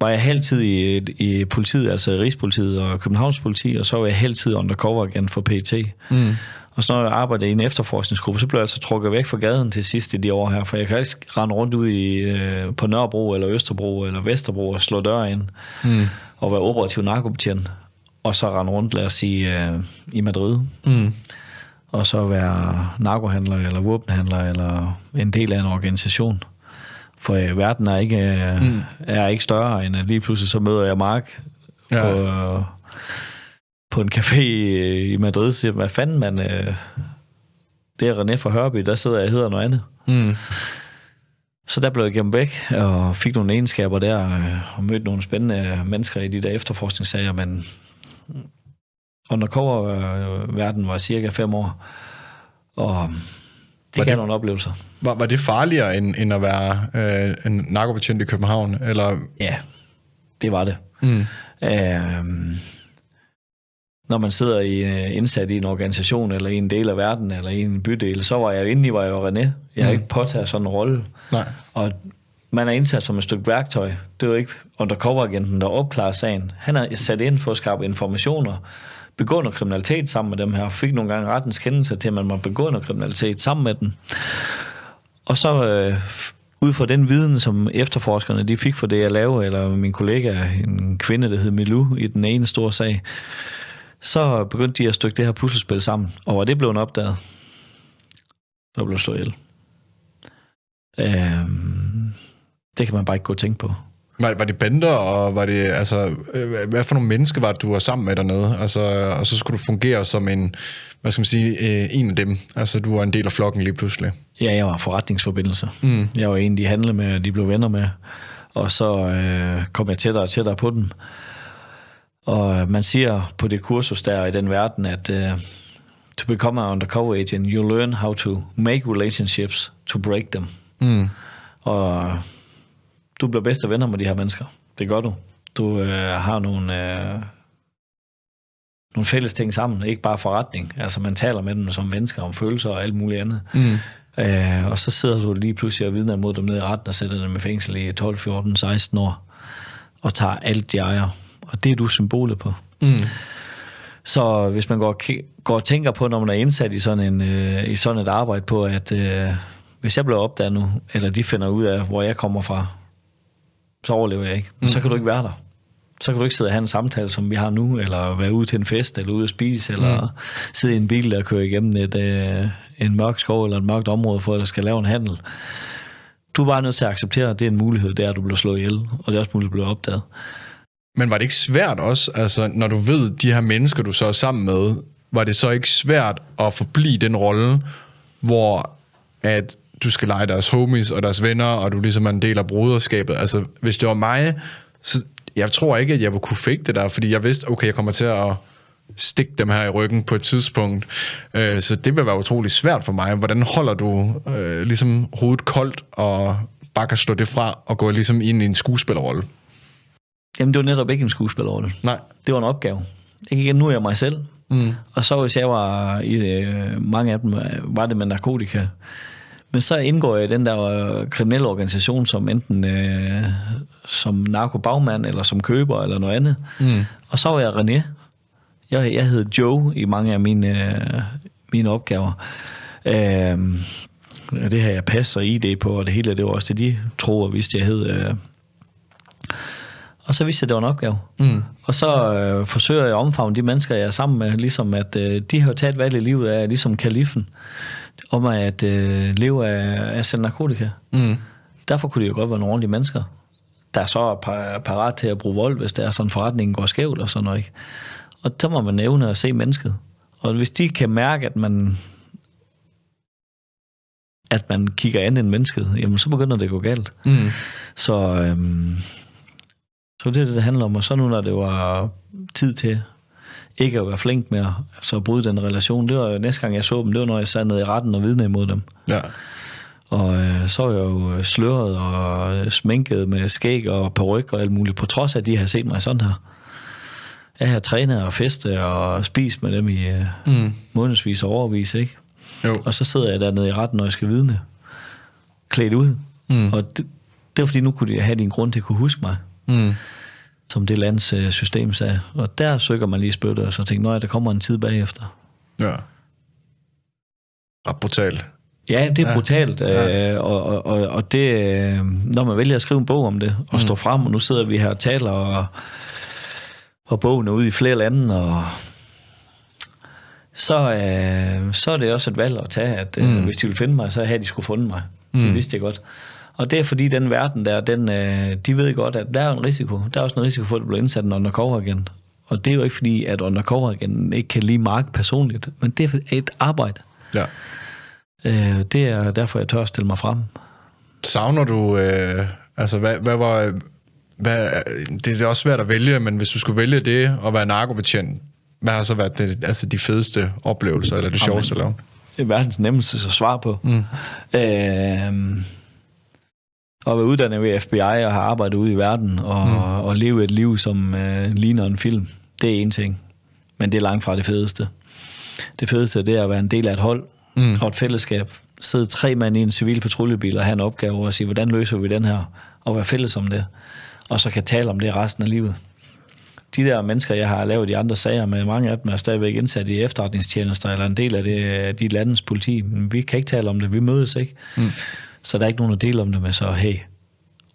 [SPEAKER 2] var jeg halvtid i, i politiet, altså Rigspolitiet og Københavns politi, og så var jeg halvtid undercover igen for PT. E mm. Og så når jeg arbejdede i en efterforskningsgruppe, så blev jeg altså trukket væk fra gaden til sidst i de år her, for jeg kan ikke rende rundt ud i, øh, på Nørrebro eller Østerbro eller Vesterbro og slå døre ind mm. og være operativ narkobetjent, og så rende rundt, lad os sige, øh, i Madrid. Mm og så være narkohandler eller våbenhandler eller en del af en organisation. For øh, verden er ikke, øh, mm. er ikke større, end at lige pludselig så møder jeg Mark ja. på, øh, på en café øh, i Madrid og siger, hvad fanden man... Øh, det er René fra Hørby, der sidder jeg og hedder noget andet. Mm. Så der blev jeg gemt væk og fik nogle egenskaber der, øh, og mødte nogle spændende mennesker i de der efterforskningssager, men undercover-verden var cirka fem år, og det var gav det, nogle oplevelser. Var, var det farligere end, end at være øh, en narkobetjent i København? Eller? Ja, det var det. Mm. Øh, når man sidder i, øh, indsat i en organisation, eller i en del af verden, eller i en bydel, så var jeg inde i, var jeg jo René. Jeg har mm. ikke påtaget sådan en rolle. Nej. Og man er indsat som et stykke værktøj. Det er jo ikke undercover-agenten, der opklarer sagen. Han er sat ind for at skabe informationer, begå noget kriminalitet sammen med dem her, fik nogle gange rettens kendelse til, at man må begå noget kriminalitet sammen med dem. Og så øh, ud fra den viden, som efterforskerne de fik for det, jeg lavede, eller min kollega, en kvinde, der hed Milu, i den ene store sag, så begyndte de at stykke det her puslespil sammen. Og var det blevet opdaget, så blev slået ihjel. Øh, det kan man bare ikke gå og tænke på.
[SPEAKER 1] Var, var det bander, og var det, altså, øh, hvad for nogle mennesker var det, du var sammen med dernede? Altså, og så skulle du fungere som en, hvad skal man sige,
[SPEAKER 2] øh, en af dem. Altså, du var en del af flokken lige pludselig. Ja, jeg var forretningsforbindelser. Mm. Jeg var en, de handlede med, og de blev venner med. Og så øh, kom jeg tættere og tættere på dem. Og øh, man siger på det kursus der i den verden, at øh, to become an undercover agent, you learn how to make relationships to break them. Mm. Og du bliver bedste venner med de her mennesker. Det gør du. Du øh, har nogle, øh, nogle fælles ting sammen, ikke bare forretning. Altså man taler med dem som mennesker om følelser og alt muligt andet. Mm. Øh, og så sidder du lige pludselig og vidner imod dem ned i retten og sætter dem i fængsel i 12, 14, 16 år og tager alt de ejer. Og det er du symbolet på. Mm. Så hvis man går, går og tænker på, når man er indsat i sådan, en, øh, i sådan et arbejde på, at øh, hvis jeg bliver opdaget nu, eller de finder ud af, hvor jeg kommer fra, så overlever jeg ikke. Mm. Så kan du ikke være der. Så kan du ikke sidde og have en samtale, som vi har nu, eller være ude til en fest, eller ude at spise, eller mm. sidde i en bil og køre igennem et, øh, en mørk skov eller et mørkt område, for at der skal lave en handel. Du er bare nødt til at acceptere, at det er en mulighed, der du bliver slået ihjel, og det er også muligt at blive opdaget. Men var det ikke svært
[SPEAKER 1] også, altså, når du ved de her mennesker, du så er sammen med, var det så ikke svært at forblive den rolle, hvor at du skal lege deres homies og deres venner, og du ligesom er en del af broderskabet. Altså, hvis det var mig, så jeg tror ikke, at jeg ville kunne fake det der, fordi jeg vidste, okay, jeg kommer til at stikke dem her i ryggen på et tidspunkt. Øh, så det vil være utrolig svært for mig. Hvordan holder du øh, ligesom hovedet koldt og
[SPEAKER 2] bare kan slå det fra og gå ligesom ind i en skuespillerrolle? Jamen, det var netop ikke en skuespillerrolle. Nej. Det var en opgave. Ikke, nu er jeg mig selv. Mm. Og så hvis jeg var i øh, mange af dem, øh, var det med narkotika men så indgår jeg i den der øh, kriminelle organisation, som enten øh, som narkobagmand, eller som køber, eller noget andet. Mm. Og så var jeg René. Jeg, jeg hed Joe i mange af mine, øh, mine opgaver. Øh, det her jeg passer ID på, og det hele det var også det, de troede og vidste, jeg hed. Øh. Og så vidste jeg, at det var en opgave. Mm. Og så øh, forsøger jeg at omfavne de mennesker, jeg er sammen med, ligesom at øh, de har taget valg i livet af, ligesom kalifen om at øh, leve af, af selv narkotika. Mm. Derfor kunne de jo godt være nogle ordentlige mennesker, der så er par, parat til at bruge vold, hvis der er sådan forretningen går skævt og sådan noget. Ikke? Og så må man nævne at se mennesket. Og hvis de kan mærke, at man at man kigger andet end mennesket, jamen så begynder det at gå galt. Mm. Så, øhm, så det er det, det handler om. Og så nu, når det var tid til ikke at være flink med at, så bryde den relation. Det var næste gang, jeg så dem, det var, når jeg sad nede i retten og vidne imod dem. Ja. Og øh, så var jeg jo øh, sløret og øh, sminket med skæg og peruk og alt muligt, på trods af, at de har set mig sådan her. Jeg har trænet og festet og spist med dem i øh, mm. månedsvis og overvis, ikke? Jo. Og så sidder jeg dernede i retten, når jeg skal vidne, klædt ud. Mm. Og det, det var fordi, nu kunne jeg have din grund til at kunne huske mig. Mm som det lands øh, system sagde. Og der søger man lige spytte, og så tænker, at der kommer en tid bagefter. Ja. Og brutalt. Ja, det er ja. brutalt, ja. Øh, og, og, og det, øh, når man vælger at skrive en bog om det, og mm. står frem, og nu sidder vi her og taler, og, og bogen er ude i flere lande, og så, øh, så er det også et valg at tage, at øh, mm. hvis de ville finde mig, så havde de skulle fundet mig. Mm. Det vidste jeg godt. Og det er fordi den verden der, den, øh, de ved godt, at der er en risiko. Der er også en risiko for, at du bliver indsat en undercover-agent. Og det er jo ikke fordi, at undercover-agenten ikke kan lide Mark personligt, men det er et arbejde. Ja. Øh, det er derfor, jeg tør at stille mig frem. Savner du,
[SPEAKER 1] øh, altså hvad, hvad var, hvad, det er også svært at vælge, men hvis du skulle vælge det at være narkobetjent, hvad har så været det, altså de fedeste oplevelser, eller det sjoveste at lave?
[SPEAKER 2] Det er verdens nemmeste at svare på. Mm. Øh, at være uddannet ved FBI og have arbejdet ude i verden og, mm. og leve et liv, som øh, ligner en film, det er en ting. Men det er langt fra det fedeste. Det fedeste det er at være en del af et hold mm. og et fællesskab. Sidde tre mænd i en civil patruljebil og have en opgave og sige, hvordan løser vi den her? Og være fælles om det. Og så kan tale om det resten af livet. De der mennesker, jeg har lavet i andre sager med, mange af dem er stadigvæk indsat i efterretningstjenester eller en del af det, de landens politi. Men vi kan ikke tale om det, vi mødes ikke. Mm så der er ikke nogen at dele om det med. Så hey,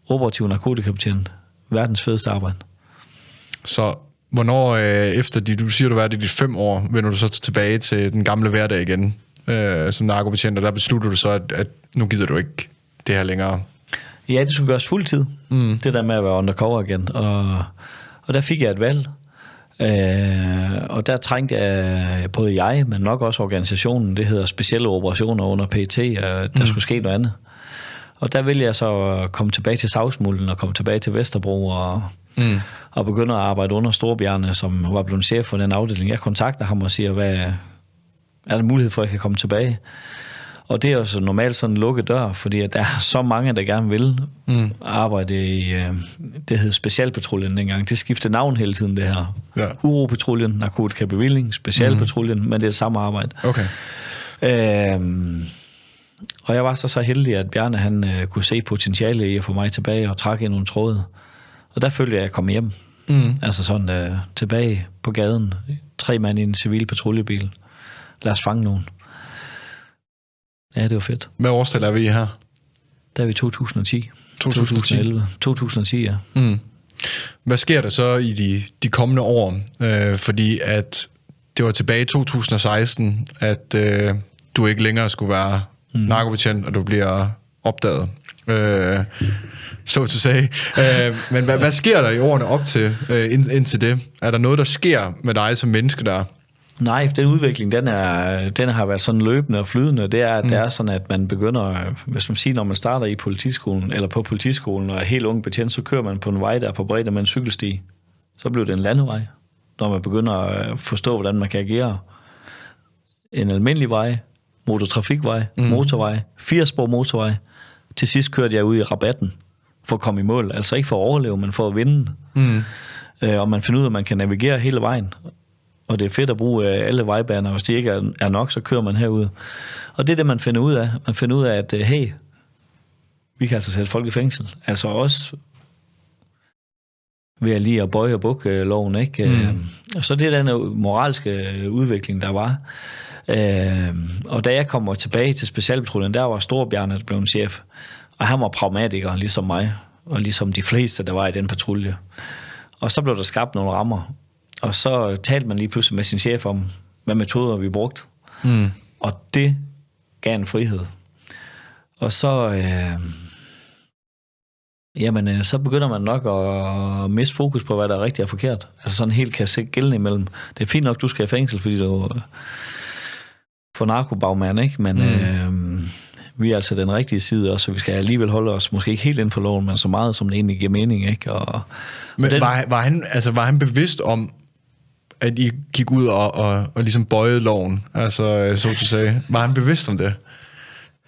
[SPEAKER 2] operativ narkotikabetjent, verdens fedeste arbejde. Så
[SPEAKER 1] hvornår, øh, efter de, du siger, du var det i de fem år, vender du så tilbage til den gamle hverdag igen
[SPEAKER 2] øh, som narkobetjent, og der beslutter du så, at, at nu gider du ikke det her længere? Ja, det skulle gøres fuldtid. Mm. Det der med at være undercover igen. Og, og der fik jeg et valg. Øh, og der trængte jeg, både jeg, men nok også organisationen, det hedder Specielle Operationer under PT, og der mm. skulle ske noget andet. Og der vælger jeg så at komme tilbage til Savsmulden og komme tilbage til Vesterbro og, mm. og begynde at arbejde under Storbjerne, som var blevet chef for den afdeling. Jeg kontakter ham og siger, hvad er der mulighed for, at jeg kan komme tilbage? Og det er jo normalt sådan en lukket dør, fordi at der er så mange, der gerne vil mm. arbejde i, øh, det hed Specialpatruljen dengang. Det skifter navn hele tiden, det her. Ja. Uropatruljen, narkotikabevilling, Specialpatruljen, mm. men det er det samme arbejde. Okay. Øhm, og jeg var så så heldig, at Bjarne han øh, kunne se potentiale i at få mig tilbage og trække i nogle tråde. Og der følte jeg, at jeg kom hjem. Mm. Altså sådan øh, tilbage på gaden. Tre mand i en civil patruljebil. Lad os fange nogen. Ja, det var fedt. Hvad årstal er vi her? Der er vi 2010. 2010. 2011. 2010, ja. Mm.
[SPEAKER 1] Hvad sker der så i de, de kommende år? Øh, fordi at det var tilbage i 2016, at øh, du ikke længere skulle være mm. narkobetjent, og du bliver opdaget. Øh, so to say. Øh, men hvad, hvad sker der i årene op til, øh, ind, indtil det?
[SPEAKER 2] Er der noget, der sker med dig som menneske, der Nej, den udvikling, den, er, den har været sådan løbende og flydende. Det er, mm. det er sådan, at man begynder, hvis man siger, når man starter i politiskolen, eller på politiskolen og er helt ung betjent, så kører man på en vej, der er på bredde med en cykelsti. Så bliver det en landevej, når man begynder at forstå, hvordan man kan agere. En almindelig vej, motortrafikvej, mm. motorvej, spor motorvej. Til sidst kørte jeg ud i rabatten for at komme i mål. Altså ikke for at overleve, men for at vinde. Mm. Øh, og man finder ud af, at man kan navigere hele vejen. Og det er fedt at bruge øh, alle vejbaner. Hvis de ikke er nok, så kører man herud. Og det er det, man finder ud af. Man finder ud af, at øh, hey, vi kan altså sætte folk i fængsel. Altså også ved at lige at bøje og bukke øh, loven, ikke? Mm. Og så det den moralske udvikling, der var. Øh, og da jeg kommer tilbage til specialpatruljen, der var Storbjørn der blev en chef. Og han var pragmatiker, ligesom mig, og ligesom de fleste, der var i den patrulje. Og så blev der skabt nogle rammer. Og så talte man lige pludselig med sin chef om, hvad metoder vi brugte. Mm. Og det gav en frihed. Og så, øh, jamen, øh, så begynder man nok at miste fokus på, hvad der er rigtigt og forkert. Altså sådan helt kan se gælden imellem. Det er fint nok, du skal i fængsel, fordi du for narkobagmand, ikke? Men mm. øh, vi er altså den rigtige side også, så vi skal alligevel holde os måske ikke helt inden for loven, men så meget, som det egentlig giver mening, ikke? Og, men og den, var, var, han, altså, var han bevidst
[SPEAKER 1] om, at I gik ud og, og, og ligesom bøjede loven, altså øh, så du sagde. Var han bevidst om det?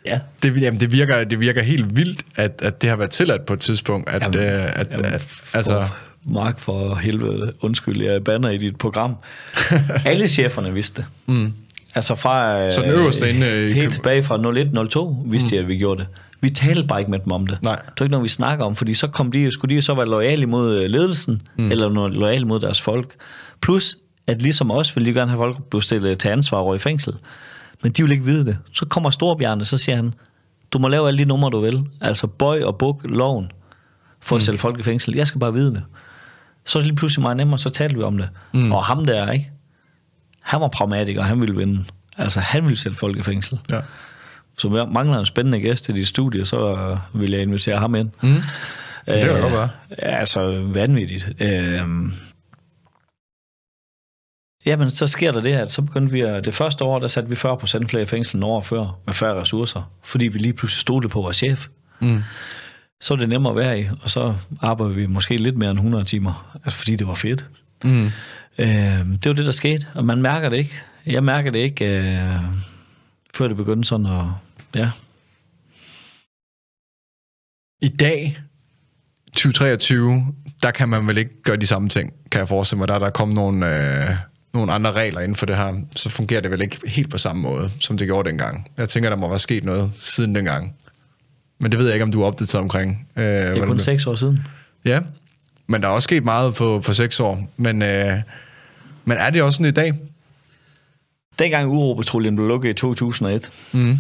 [SPEAKER 1] Ja. Det, jamen, det, virker, det virker helt vildt, at, at det har været
[SPEAKER 2] tilladt på et tidspunkt. At, jamen, øh, at, jamen, at, for, altså... Mark, for helvede, undskyld, jeg banner i dit program. Alle cheferne vidste det. Mm. Altså fra... Så den øverste inde... Øh, øh helt tilbage fra 01-02 vidste mm. jeg, at vi gjorde det. Vi talte bare ikke med dem om det. Nej. Det var ikke noget, vi snakker om, fordi så kom de, skulle de så være lojale imod øh, ledelsen, mm. eller lojale mod deres folk. Plus, at ligesom os, ville de gerne have folk blive stillet til ansvar over i fængsel. Men de vil ikke vide det. Så kommer Storbjørne, så siger han, du må lave alle de numre, du vil. Altså bøj og buk loven for at mm. sælge folk i fængsel. Jeg skal bare vide det. Så er det lige pludselig meget nemmere, så talte vi om det. Mm. Og ham der, ikke? han var pragmatiker, og han ville vinde. Altså, han ville sætte folk i fængsel. Ja. Så jeg mangler en spændende gæst til de studier, så vil jeg invitere ham ind. Mm. Øh, det kan godt være. Altså, vanvittigt. Æh, øh, Jamen, så sker der det, at så begyndte vi at, det første år, der satte vi 40% flere i fængsel end året før, med færre ressourcer, fordi vi lige pludselig stolede på vores chef. Mm. Så er det nemmere at være i, og så arbejder vi måske lidt mere end 100 timer, altså fordi det var fedt. Mm. Øh, det var det, der skete, og man mærker det ikke. Jeg mærker det ikke, øh, før det begyndte sådan at... Ja. I
[SPEAKER 1] dag, 2023, der kan man vel ikke gøre de samme ting, kan jeg forestille mig. Der er der kommet nogle, øh, nogle andre regler inden for det her, så fungerer det vel ikke helt på samme måde, som det gjorde dengang. Jeg tænker, der må være sket noget siden dengang. Men det ved jeg ikke, om du er opdateret omkring. Øh, det er kun seks år siden. Ja, men der er også sket meget på, på seks år. Men, øh,
[SPEAKER 2] men er det også sådan i dag? Dengang Uropatruljen blev lukket i 2001, mm.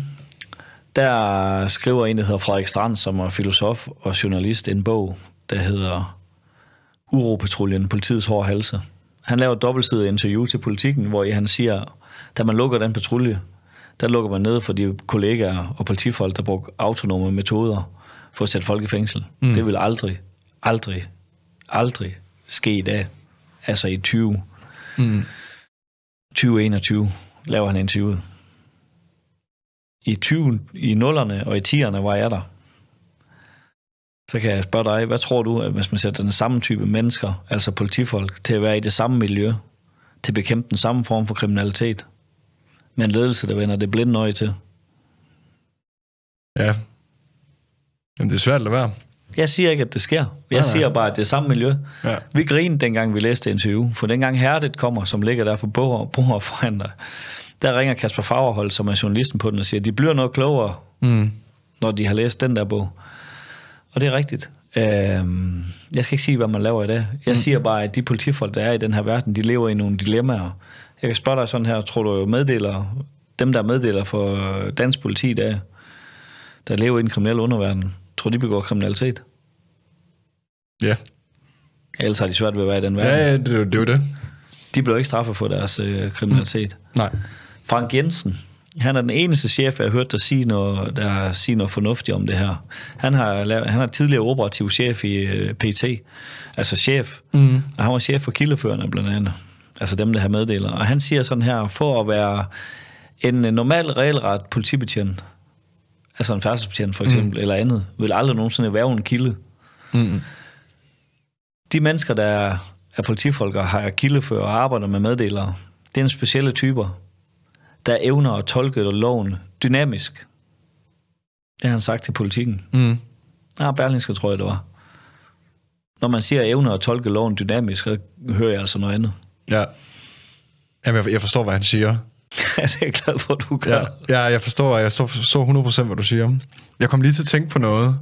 [SPEAKER 2] der skriver en, der hedder Frederik Strand, som er filosof og journalist, en bog, der hedder Uropatruljen, politiets hårde halse. Han laver et dobbeltsidigt interview til politikken, hvor han siger, da man lukker den patrulje, der lukker man ned for de kollegaer og politifolk, der brugte autonome metoder for at sætte folk i fængsel. Mm. Det vil aldrig, aldrig aldrig ske i dag. Altså i 20. Mm. 2021 laver han interviewet. I 20, i nullerne og i 10'erne var jeg der. Så kan jeg spørge dig, hvad tror du, at hvis man sætter den samme type mennesker, altså politifolk, til at være i det samme miljø, til at bekæmpe den samme form for kriminalitet, med en ledelse, der vender det blinde øje til? Ja. Jamen, det er svært at være. Jeg siger ikke, at det sker. Jeg nej, nej. siger bare, at det er samme miljø. Ja. Vi grinede dengang, vi læste interview, for dengang Herdet kommer, som ligger der på bordet og foran dig, der ringer Kasper Fagerhold, som er journalisten på den, og siger, at de bliver noget klogere, mm. når de har læst den der bog. Og det er rigtigt. Øhm, jeg skal ikke sige, hvad man laver i dag. Jeg mm. siger bare, at de politifolk, der er i den her verden, de lever i nogle dilemmaer. Jeg kan spørge dig sådan her, tror du jo meddeler, dem der meddeler for dansk politi i dag, der lever i den kriminelle underverden, tror, de begår kriminalitet. Ja. Ellers har de svært ved at være i den verden. Ja, ja det, det er jo det. De bliver ikke straffet for deres øh, kriminalitet. Mm. Nej. Frank Jensen, han er den eneste chef, jeg har hørt, der sige noget, der siger noget fornuftigt om det her. Han har, lavet, han har tidligere operativ chef i øh, PT, altså chef. Mm. Og han var chef for kildeførerne blandt andet. Altså dem, der har meddeler. Og han siger sådan her, for at være en øh, normal regelret politibetjent, altså en færdselsbetjent for eksempel, mm. eller andet, vil aldrig nogensinde være en kilde. Mm. De mennesker, der er, er politifolk og har kildefører og arbejder med meddelere, det er en specielle typer, der evner at tolke loven dynamisk. Det har han sagt til politikken. Mm. Ja, ah, Berlingske tror jeg, det var. Når man siger evner at tolke loven dynamisk, så hører jeg altså noget andet. Ja. Jamen, jeg forstår, hvad han siger det er jeg glad for, at du gør.
[SPEAKER 1] Ja, ja jeg forstår, og jeg så, så 100% hvad du siger. Jeg kom lige til at tænke på noget,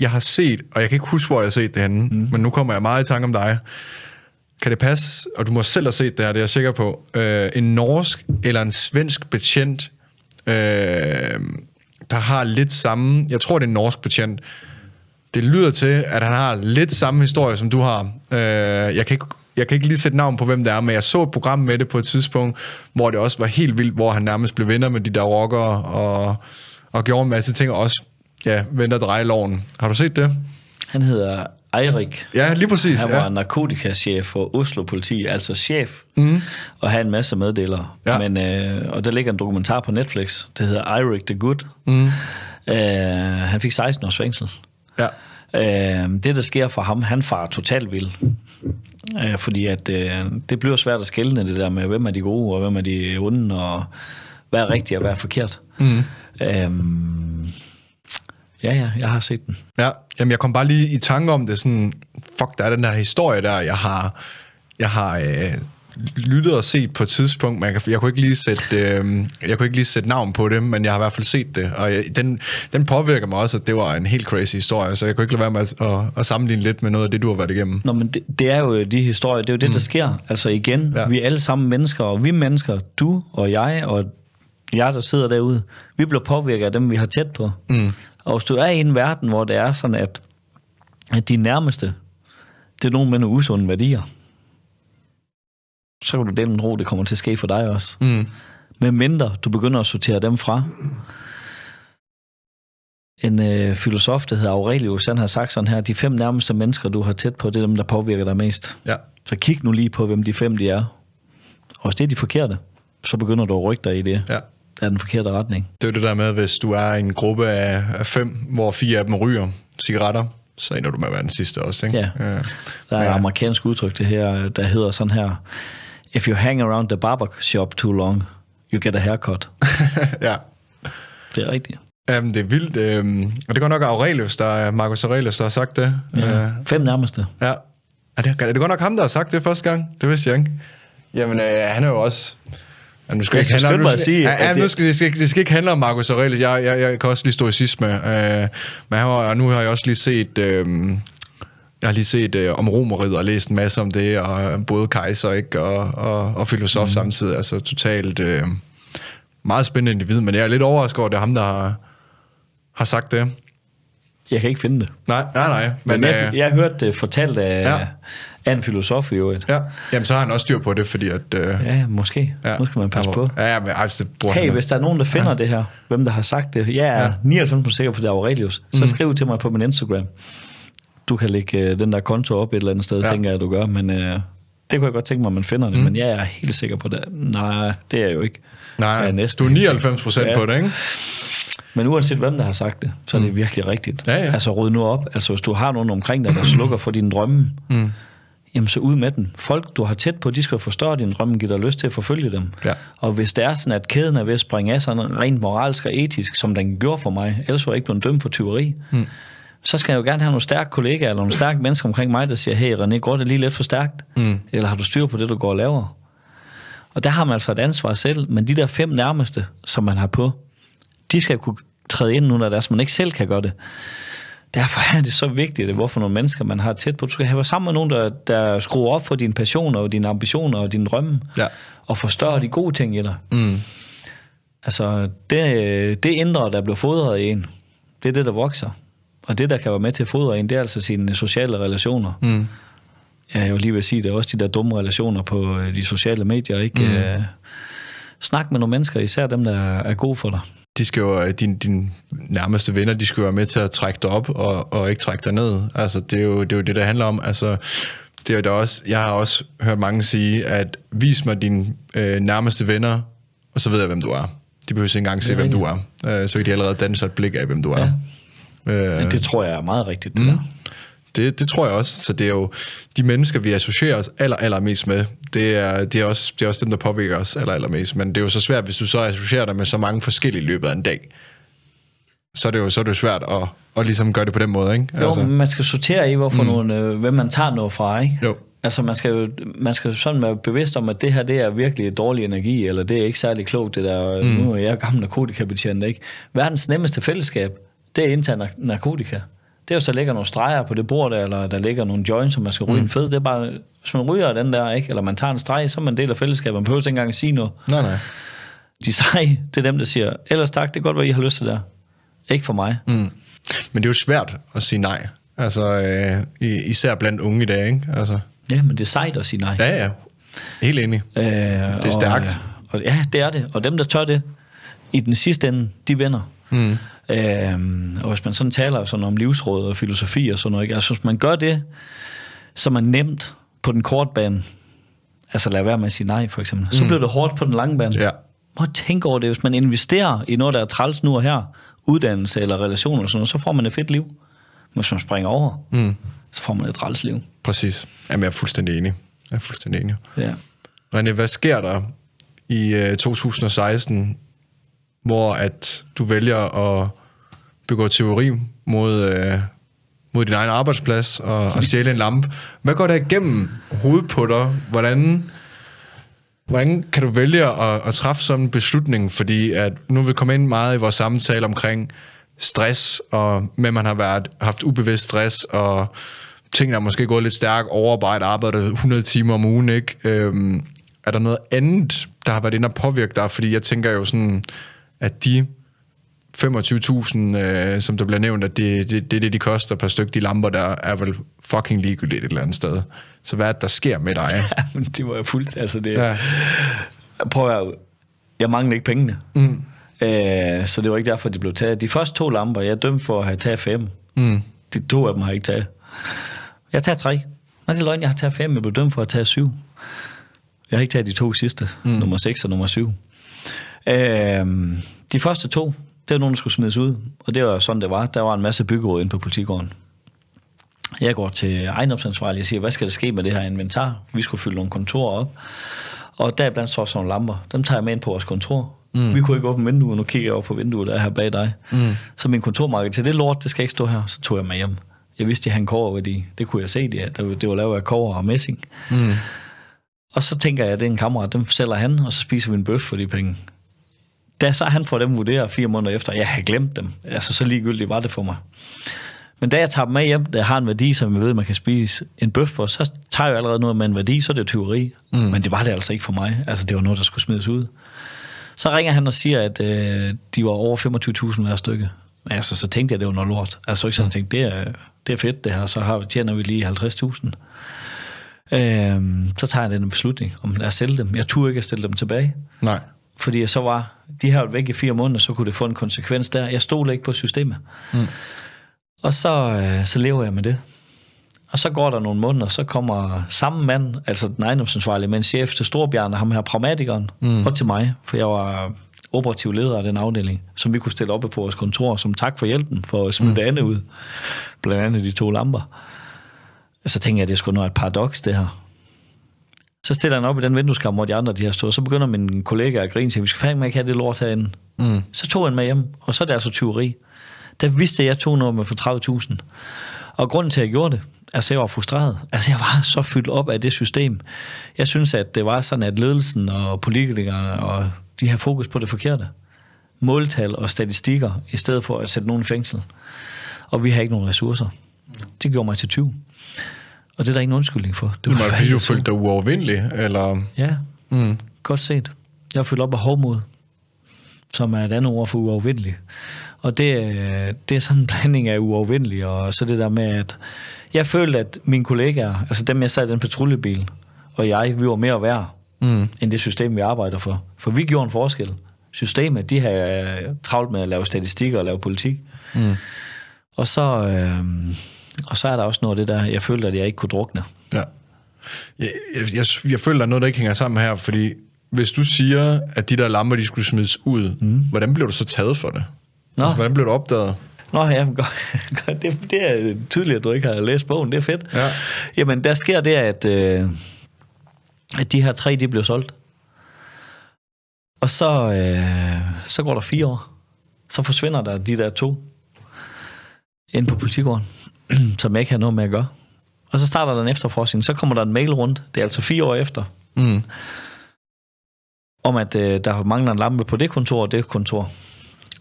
[SPEAKER 1] jeg har set, og jeg kan ikke huske, hvor jeg har set det henne, mm. men nu kommer jeg meget i tanke om dig. Kan det passe, og du må selv have set det her, det er jeg sikker på, øh, en norsk eller en svensk betjent, øh, der har lidt samme, jeg tror, det er en norsk betjent, det lyder til, at han har lidt samme historie, som du har. Øh, jeg kan ikke jeg kan ikke lige sætte navn på, hvem det er, men jeg så et program med det på et tidspunkt, hvor det også var helt vildt, hvor han nærmest blev venner med de der rockere, og, og gjorde en masse ting, og også ja, venner og dreje loven. Har du set det?
[SPEAKER 2] Han hedder Eirik. Ja, lige præcis. Han var ja. narkotikachef for Oslo Politi, altså chef, mm. og havde en masse meddelere. Ja. Men, øh, og der ligger en dokumentar på Netflix, der hedder Eirik the Good. Mm. Øh, han fik 16 års fængsel. Ja. Øh, det, der sker for ham, han farer totalt vild. Øh, fordi at, øh, det bliver svært at skælne det der med, hvem er de gode, og hvem er de onde, og hvad er rigtigt, og hvad er forkert. Mm. Øh, Ja, ja, jeg har set den. Ja,
[SPEAKER 1] jamen jeg kom bare lige i tanke om det, sådan, fuck, der er den der historie der, jeg har, jeg har øh, lyttet og set på et tidspunkt, men jeg, jeg, kunne ikke lige sætte, øh, jeg kunne ikke lige sætte navn på det, men jeg har i hvert fald set det, og jeg, øh, den, den påvirker mig også, at det var en helt crazy historie, så jeg kunne
[SPEAKER 2] ikke lade være med at, at, at sammenligne lidt med noget af det, du har været igennem. Nå, men det, det er jo de historier, det er jo det, mm. der sker. Altså igen, ja. vi er alle sammen mennesker, og vi mennesker, du og jeg og jeg, der sidder derude, vi bliver påvirket af dem, vi har tæt på. Mm. Og hvis du er i en verden, hvor det er sådan, at, at de nærmeste, det er nogen med nogle usunde værdier, så kan du den ro, det kommer til at ske for dig også. Mm. Med mindre du begynder at sortere dem fra. En øh, filosof, der hedder Aurelius, han har sagt sådan her, de fem nærmeste mennesker, du har tæt på, det er dem, der påvirker dig mest. Ja. Så kig nu lige på, hvem de fem de er. Og hvis det er de forkerte, så begynder du at rykke dig i det. Ja Det er den forkerte retning. Det er jo det der med, hvis du er en gruppe af, af fem, hvor fire af dem ryger cigaretter, så ender du med at være den sidste også, ikke? Ja. ja. Der er ja. et amerikansk udtryk, det her, der hedder sådan her, if you hang around the barber shop too long, you get a haircut. ja. Det er rigtigt. Um, det er vildt. Um, og det går nok Aurelius, der, Marcus
[SPEAKER 1] Aurelius, der har sagt det. Ja, uh, fem nærmeste. Ja. Er det, er det godt nok ham, der har sagt det første gang? Det vidste jeg ikke. Jamen, øh, han er jo også... Jamen, nu skal ikke handle sige, ja, at det... Nu skal, det, skal, det skal ikke handle om Marcus Aurelius. Jeg, jeg, jeg kan også lige stå i sidst med. Øh, men han var, og nu har jeg også lige set... Øh, jeg har lige set øh, om romeriet og læst en masse om det, og øh, både kejser ikke, og, og, og filosof mm. samtidig. Altså totalt øh, meget spændende individ,
[SPEAKER 2] men jeg er lidt overrasket over, at det er ham, der har, har sagt det. Jeg kan ikke finde det. Nej, nej, nej. Men, men jeg, øh, jeg hørte det fortalt af, ja. af en filosof i øvrigt. Ja, jamen så har han også styr på det, fordi at... Øh, ja, måske. Ja. Nu skal man passe på. Ja, men altså, det bruger Hey, han hvis der er nogen, der finder ja. det her, hvem der har sagt det, jeg er ja. 99% sikker på, det er Aurelius, så mm. skriv til mig på min Instagram du kan lægge øh, den der konto op et eller andet sted, ja. tænker jeg, at du gør, men øh, det kunne jeg godt tænke mig, at man finder det, mm. men jeg er helt sikker på det. Nej, det er jeg jo ikke. Nej, jeg er næsten du er 99 procent på det, ikke? Men uanset hvem, der har sagt det, så er det mm. virkelig rigtigt. Ja, ja. Altså ryd nu op. Altså hvis du har nogen omkring dig, der slukker for dine drømme, mm. jamen så ud med den. Folk, du har tæt på, de skal forstå dine drømme, giver dig lyst til at forfølge dem. Ja. Og hvis det er sådan, at kæden er ved at springe af sådan rent moralsk og etisk, som den gjorde for mig, ellers var jeg ikke blevet dømt for tyveri, mm så skal jeg jo gerne have nogle stærke kollegaer, eller nogle stærke mennesker omkring mig, der siger, hey René, går det lige lidt for stærkt? Mm. Eller har du styr på det, du går og laver? Og der har man altså et ansvar selv, men de der fem nærmeste, som man har på, de skal kunne træde ind nu, når deres, man ikke selv kan gøre det. Derfor er det så vigtigt, hvorfor nogle mennesker, man har tæt på. Du skal have sammen med nogen, der, der skruer op for dine passioner og dine ambitioner og dine drømme, ja. og forstørre de gode ting i dig. Mm. Altså, det, det indre, der bliver fodret i en, det er det, der vokser. Og det, der kan være med til at fodre en, det er altså sine sociale relationer. Mm. Jeg er jo lige ved at sige, det er også de der dumme relationer på øh, de sociale medier. Ikke? Mm. Øh, snak med nogle mennesker, især dem, der er gode for dig. De skal jo, øh, din, din nærmeste venner, de skal jo være med til at trække dig op og, og ikke trække
[SPEAKER 1] dig ned. Altså, det er jo det, er jo det der handler om. Altså, det er det også, jeg har også hørt mange sige, at vis mig dine øh, nærmeste venner, og så ved jeg, hvem du er. De behøver ikke engang se, hvem du er. Øh, så kan de allerede sig et blik af, hvem du er. Ja. Øh, det tror jeg er meget rigtigt, det mm. Det, det tror jeg også. Så det er jo de mennesker, vi associerer os aller, allermest med. Det er, det, er også, det er også dem, der påvirker os aller, allermest. Men det er jo så svært, hvis du så associerer dig med så mange forskellige i løbet af en dag. Så er det jo, så er det jo svært at, at ligesom gøre det på den måde, ikke? Jo, altså.
[SPEAKER 2] man skal sortere i, hvorfor mm. nogle, øh, hvem man tager noget fra, ikke? Jo. Altså man skal jo man skal sådan være bevidst om, at det her det er virkelig dårlig energi, eller det er ikke særlig klogt, det der, mm. nu er jeg gammel narkotikabetjent, ikke? Verdens nemmeste fællesskab, det er indtaget narkotika. Det er, jo, der ligger nogle streger på det bord der, eller der ligger nogle joints, som man skal ryge mm. en fed. Det er bare, hvis man ryger den der, ikke? eller man tager en streg, så er man en del af fællesskabet. Man behøver ikke engang at sige noget. Nej, nej. De sej, det er dem, der siger, ellers tak, det er godt hvad I har lyst til det der. Ikke for mig. Mm. Men det er jo svært at sige nej. Altså, øh, især blandt unge i dag, ikke? Altså. Ja, men det er sejt at sige nej. Ja, ja. Helt enig. Øh, det er stærkt. Og, øh, og, ja, det er det. Og dem, der tør det, i den sidste ende, de vinder. Mm. Øhm, og hvis man sådan taler sådan om livsråd og filosofi og sådan noget, ikke? altså hvis man gør det, som er nemt på den korte bane, altså lad være med at sige nej for eksempel, så mm. bliver det hårdt på den lange bane. Ja. Må tænke over det, hvis man investerer i noget, der er træls nu og her, uddannelse eller relationer og sådan noget, så får man et fedt liv. Men hvis man springer over, mm. så får man et træls liv. Præcis. Jamen, jeg er fuldstændig enig. Jeg er fuldstændig enig.
[SPEAKER 1] Ja. René, hvad sker der i 2016 øh, hvor at du vælger at begå teori mod, øh, mod din egen arbejdsplads og, og stjæle en lampe. Hvad går der igennem hovedet på dig? Hvordan, hvordan kan du vælge at, at træffe sådan en beslutning? Fordi at nu vil vi komme ind meget i vores samtale omkring stress, og med man har været, haft ubevidst stress, og ting, der måske gået lidt stærkt, overarbejde, arbejde 100 timer om ugen, ikke? Øhm, er der noget andet, der har været inde og påvirke dig? Fordi jeg tænker jo sådan, at de 25.000, øh, som der bliver nævnt, at det er det, det, det, de koster per stykke, de lamper, der er vel fucking ligegyldigt et eller andet sted. Så hvad er det, der sker med dig? det var jo
[SPEAKER 2] fuldt, altså det... Ja. Prøv at jeg mangler ikke pengene. Mm. Øh, så det var ikke derfor, de blev taget. De første to lamper, jeg er dømt for at have taget fem. Mm. De to af dem har jeg ikke taget. Jeg tager tre. Nej, det er løgn, jeg har taget fem, jeg blev dømt for at tage syv. Jeg har ikke taget de to sidste, mm. nummer 6 og nummer 7. Øh, de første to, det var nogen, der skulle smides ud, og det var sådan, det var. Der var en masse byggeråd inde på politigården. Jeg går til ejendomsansvarlig og siger, hvad skal der ske med det her inventar? Vi skulle fylde nogle kontorer op. Og der blandt står sådan nogle lamper. Dem tager jeg med ind på vores kontor. Mm. Vi kunne ikke åbne vinduet, nu kigger jeg over på vinduet, der er her bag dig. Mm. Så min kontormarked til det lort, det skal ikke stå her. Så tog jeg mig hjem. Jeg vidste, de han en koverværdi. Det kunne jeg se, det, det var lavet af kover og messing. Mm. Og så tænker jeg, at det er en kammerat, dem sælger han, og så spiser vi en bøf for de penge da så han får dem vurderet fire måneder efter, jeg har glemt dem, altså så ligegyldigt var det for mig. Men da jeg tager dem med hjem, der har en værdi, som jeg ved, man kan spise en bøf for, så tager jeg allerede noget med en værdi, så er det jo tyveri. Mm. Men det var det altså ikke for mig. Altså, det var noget, der skulle smides ud. Så ringer han og siger, at øh, de var over 25.000 hver stykke. Altså, så tænkte jeg, det var noget lort. Altså, så ikke sådan, mm. tænkte, det er, det er fedt det her, så har, tjener vi lige 50.000. Øh, så tager jeg den beslutning, om lad os sælge dem. Jeg turde ikke at stille dem tilbage. Nej fordi så var de her væk i fire måneder, så kunne det få en konsekvens der. Jeg stoler ikke på systemet. Mm. Og så, øh, så lever jeg med det. Og så går der nogle måneder, så kommer samme mand, altså den ejendomsansvarlige, men chef til Storbjørn, ham her pragmatikeren, mm. og til mig, for jeg var operativ leder af den afdeling, som vi kunne stille op på vores kontor, som tak for hjælpen for at smide mm. det andet ud. Blandt andet de to lamper. Så tænker jeg, at det skulle noget et paradoks, det her. Så stiller han op i den vindueskamp, hvor de andre de har stået. Så begynder min kollega at grine til, vi skal fandme ikke have det lort herinde. Mm. Så tog han med hjem, og så er det altså tyveri. Der vidste jeg, at jeg tog noget med for 30.000. Og grunden til, at jeg gjorde det, altså jeg var frustreret. Altså jeg var så fyldt op af det system. Jeg synes, at det var sådan, at ledelsen og politikerne, og de har fokus på det forkerte. Måltal og statistikker, i stedet for at sætte nogen i fængsel. Og vi har ikke nogen ressourcer. Det gjorde mig til 20. Og det er der ingen undskyldning for. Du må jo følt
[SPEAKER 1] dig uovervindelig, eller...
[SPEAKER 2] Ja, mm. godt set. Jeg føler op af hårdmod, som er et andet ord for uovervindelig. Og det, øh, det er sådan en blanding af uovervindelig, og så det der med, at jeg følte, at mine kollegaer, altså dem, jeg sad i den patruljebil, og jeg, vi var mere værd, mm. end det system, vi arbejder for. For vi gjorde en forskel. Systemet, de har øh, travlt med at lave statistikker og lave politik. Mm. Og så... Øh, og så er der også noget af det der, jeg følte, at jeg ikke kunne drukne. Ja. Jeg, jeg, jeg, jeg føler, der er noget,
[SPEAKER 1] der ikke hænger sammen her, fordi hvis du siger, at de der lamper, de skulle smides ud, mm. hvordan blev du så
[SPEAKER 2] taget for det? Nå. Altså, hvordan blev du opdaget? Nå, ja, godt. godt. Det, det er tydeligt, at du ikke har læst bogen. Det er fedt. Ja. Jamen, der sker det, at, øh, at de her tre, de blev solgt. Og så, øh, så går der fire år. Så forsvinder der de der to ind på politigården som jeg ikke havde noget med at gøre. Og så starter der en efterforskning, så kommer der en mail rundt, det er altså fire år efter, mm. om at øh, der mangler en lampe på det kontor og det kontor.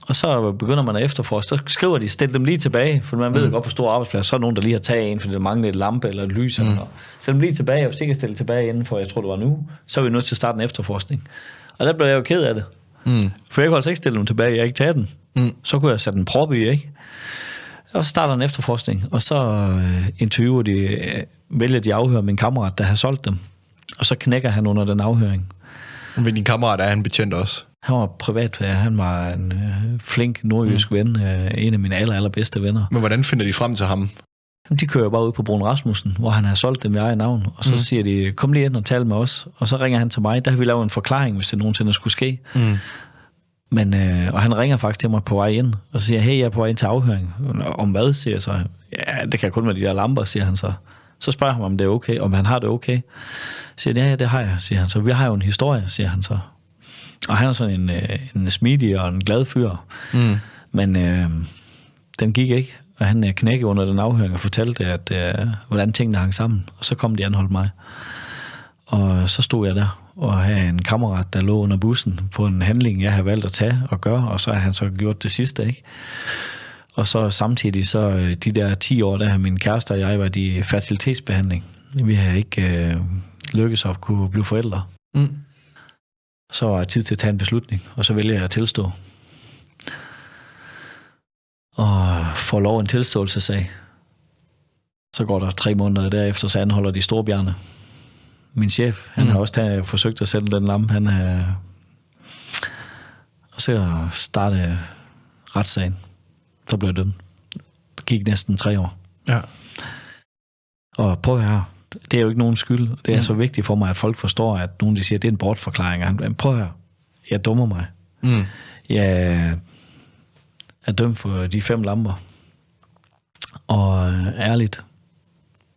[SPEAKER 2] Og så begynder man at efterforske, så skriver de, stil dem lige tilbage, for man ved mm. godt på store arbejdspladser, så er nogen, der lige har taget en, fordi der mangler et lampe eller et lys. Mm. Eller noget. Stil dem lige tilbage, og hvis ikke stille tilbage inden for, jeg tror det var nu, så er vi nødt til at starte en efterforskning. Og der blev jeg jo ked af det. Mm. For jeg kunne altså ikke stille dem tilbage, jeg ikke taget den. Mm. Så kunne jeg sætte en prop i, ikke? Og så starter en efterforskning, og så øh, interviewer de, øh, vælger de afhører min kammerat, der har solgt dem. Og så knækker han under den afhøring. Men din kammerat, er han betjent også? Han var privat, ja. han var en øh, flink nordjysk mm. ven, en af mine aller, allerbedste venner. Men hvordan finder de frem til ham? de kører bare ud på Brun Rasmussen, hvor han har solgt dem i eget navn, og så mm. siger de, kom lige ind og tal med os. Og så ringer han til mig, der har vi lavet en forklaring, hvis det nogensinde skulle ske. Mm. Men, øh, og han ringer faktisk til mig på vej ind, og siger, hey, jeg er på vej ind til afhøring. Om hvad, siger jeg så. Ja, det kan kun være de der lamper, siger han så. Så spørger han, om det er okay, om han har det okay. Så siger han, ja, ja, det har jeg, siger han så. Vi har jo en historie, siger han så. Og han er sådan en, øh, en smidig og en glad fyr. Mm. Men øh, den gik ikke, og han øh, knækkede under den afhøring og fortalte, at, øh, hvordan tingene hang sammen. Og så kom de anholdt mig. Og så stod jeg der at have en kammerat, der lå under bussen på en handling, jeg har valgt at tage og gøre, og så har han så gjort det sidste, ikke? Og så samtidig, så øh, de der 10 år, der har min kæreste og jeg været i fertilitetsbehandling. Vi har ikke øh, lykkes at kunne blive forældre. Mm. Så var det tid til at tage en beslutning, og så vælger jeg at tilstå. Og får lov en tilståelsesag. Så går der tre måneder derefter, så anholder de storbjerne min chef, han mm. har også taget, forsøgt at sætte den lampe. han har... Og så starte retssagen. Så blev jeg dømt. Det gik næsten tre år. Ja. Og prøv høre. Det er jo ikke nogen skyld. Det er mm. så vigtigt for mig, at folk forstår, at nogen de siger, at det er en bortforklaring. Og han, prøv høre. Jeg dummer mig. Mm. Jeg er dømt for de fem lamper. Og øh, ærligt,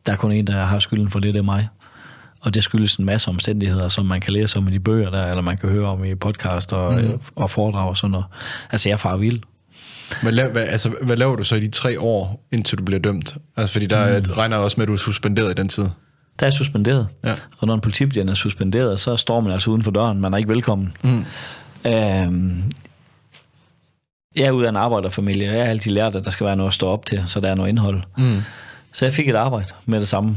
[SPEAKER 2] der er kun en, der har skylden for det, det er mig. Og det skyldes en masse omstændigheder, som man kan læse om i de bøger der, eller man kan høre om i podcast og, mm. og foredrag og sådan noget. Altså, jeg er far vild.
[SPEAKER 1] Hvad, la- hvad, altså, hvad laver du så i de tre år, indtil du bliver dømt? Altså, fordi
[SPEAKER 2] der mm. regner også med, at du er suspenderet i den tid. Der er suspenderet. Ja. Og når en politibetjent er suspenderet, så står man altså uden for døren. Man er ikke velkommen. Mm. Øhm, jeg er ud af en arbejderfamilie, og jeg har altid lært, at der skal være noget at stå op til, så der er noget indhold. Mm. Så jeg fik et arbejde med det samme,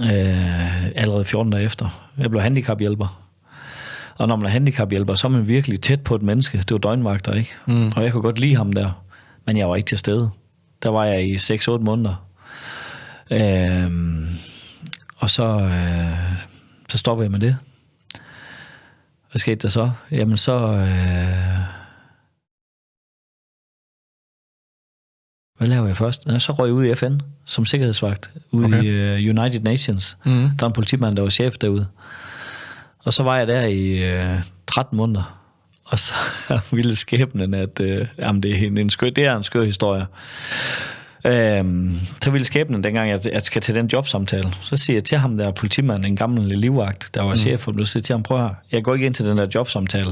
[SPEAKER 2] øh, allerede 14 dage efter. Jeg blev handicaphjælper. Og når man er handicaphjælper, så er man virkelig tæt på et menneske. Det var døgnvagter, ikke? Mm. Og jeg kunne godt lide ham der, men jeg var ikke til stede. Der var jeg i 6-8 måneder. Øh, og så, øh, så stoppede jeg med det. Hvad skete der så? Jamen så... Øh, Hvad laver jeg først? Ja, så røg jeg ud i FN som sikkerhedsvagt ude okay. i uh, øh, United Nations. Mm. Der var en politimand, der var chef derude. Og så var jeg der i uh, øh, 13 måneder. Og så ville skæbnen, at uh, jamen det, er en, en skør, det er en skør historie. Øhm, så ville skæbnen, dengang jeg, jeg skal til den jobsamtale, så siger jeg til ham, der er politimanden, en gammel livvagt, der var mm. chef, og så siger til ham, prøv her, jeg går ikke ind til den der jobsamtale,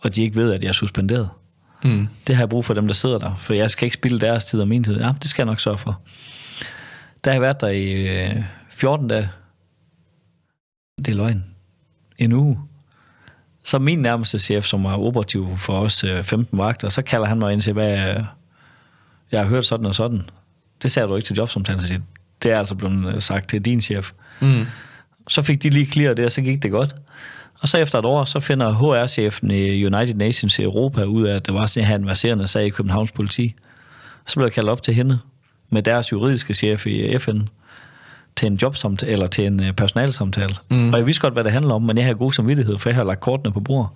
[SPEAKER 2] og de ikke ved, at jeg er suspenderet. Mm. Det har jeg brug for dem, der sidder der, for jeg skal ikke spille deres tid og min tid. Ja, det skal jeg nok sørge for. Der har jeg været der i øh, 14 dage. Det er løgn. En uge. Så min nærmeste chef, som er operativ for os øh, 15 vagter, så kalder han mig ind til, hvad jeg, øh, jeg har hørt sådan og sådan. Det sagde du ikke til jobsamtalen, så siger, det er altså blevet øh, sagt til din chef. Mm. Så fik de lige clear det, og så gik det godt. Og så efter et år, så finder HR-chefen i United Nations i Europa ud af, at der var sådan her en verserende sag i Københavns politi. Så blev jeg kaldt op til hende med deres juridiske chef i FN til en jobsamtale, eller til en øh, personalsamtale. Mm. Og jeg vidste godt, hvad det handler om, men jeg havde god samvittighed, for jeg havde lagt kortene på bordet.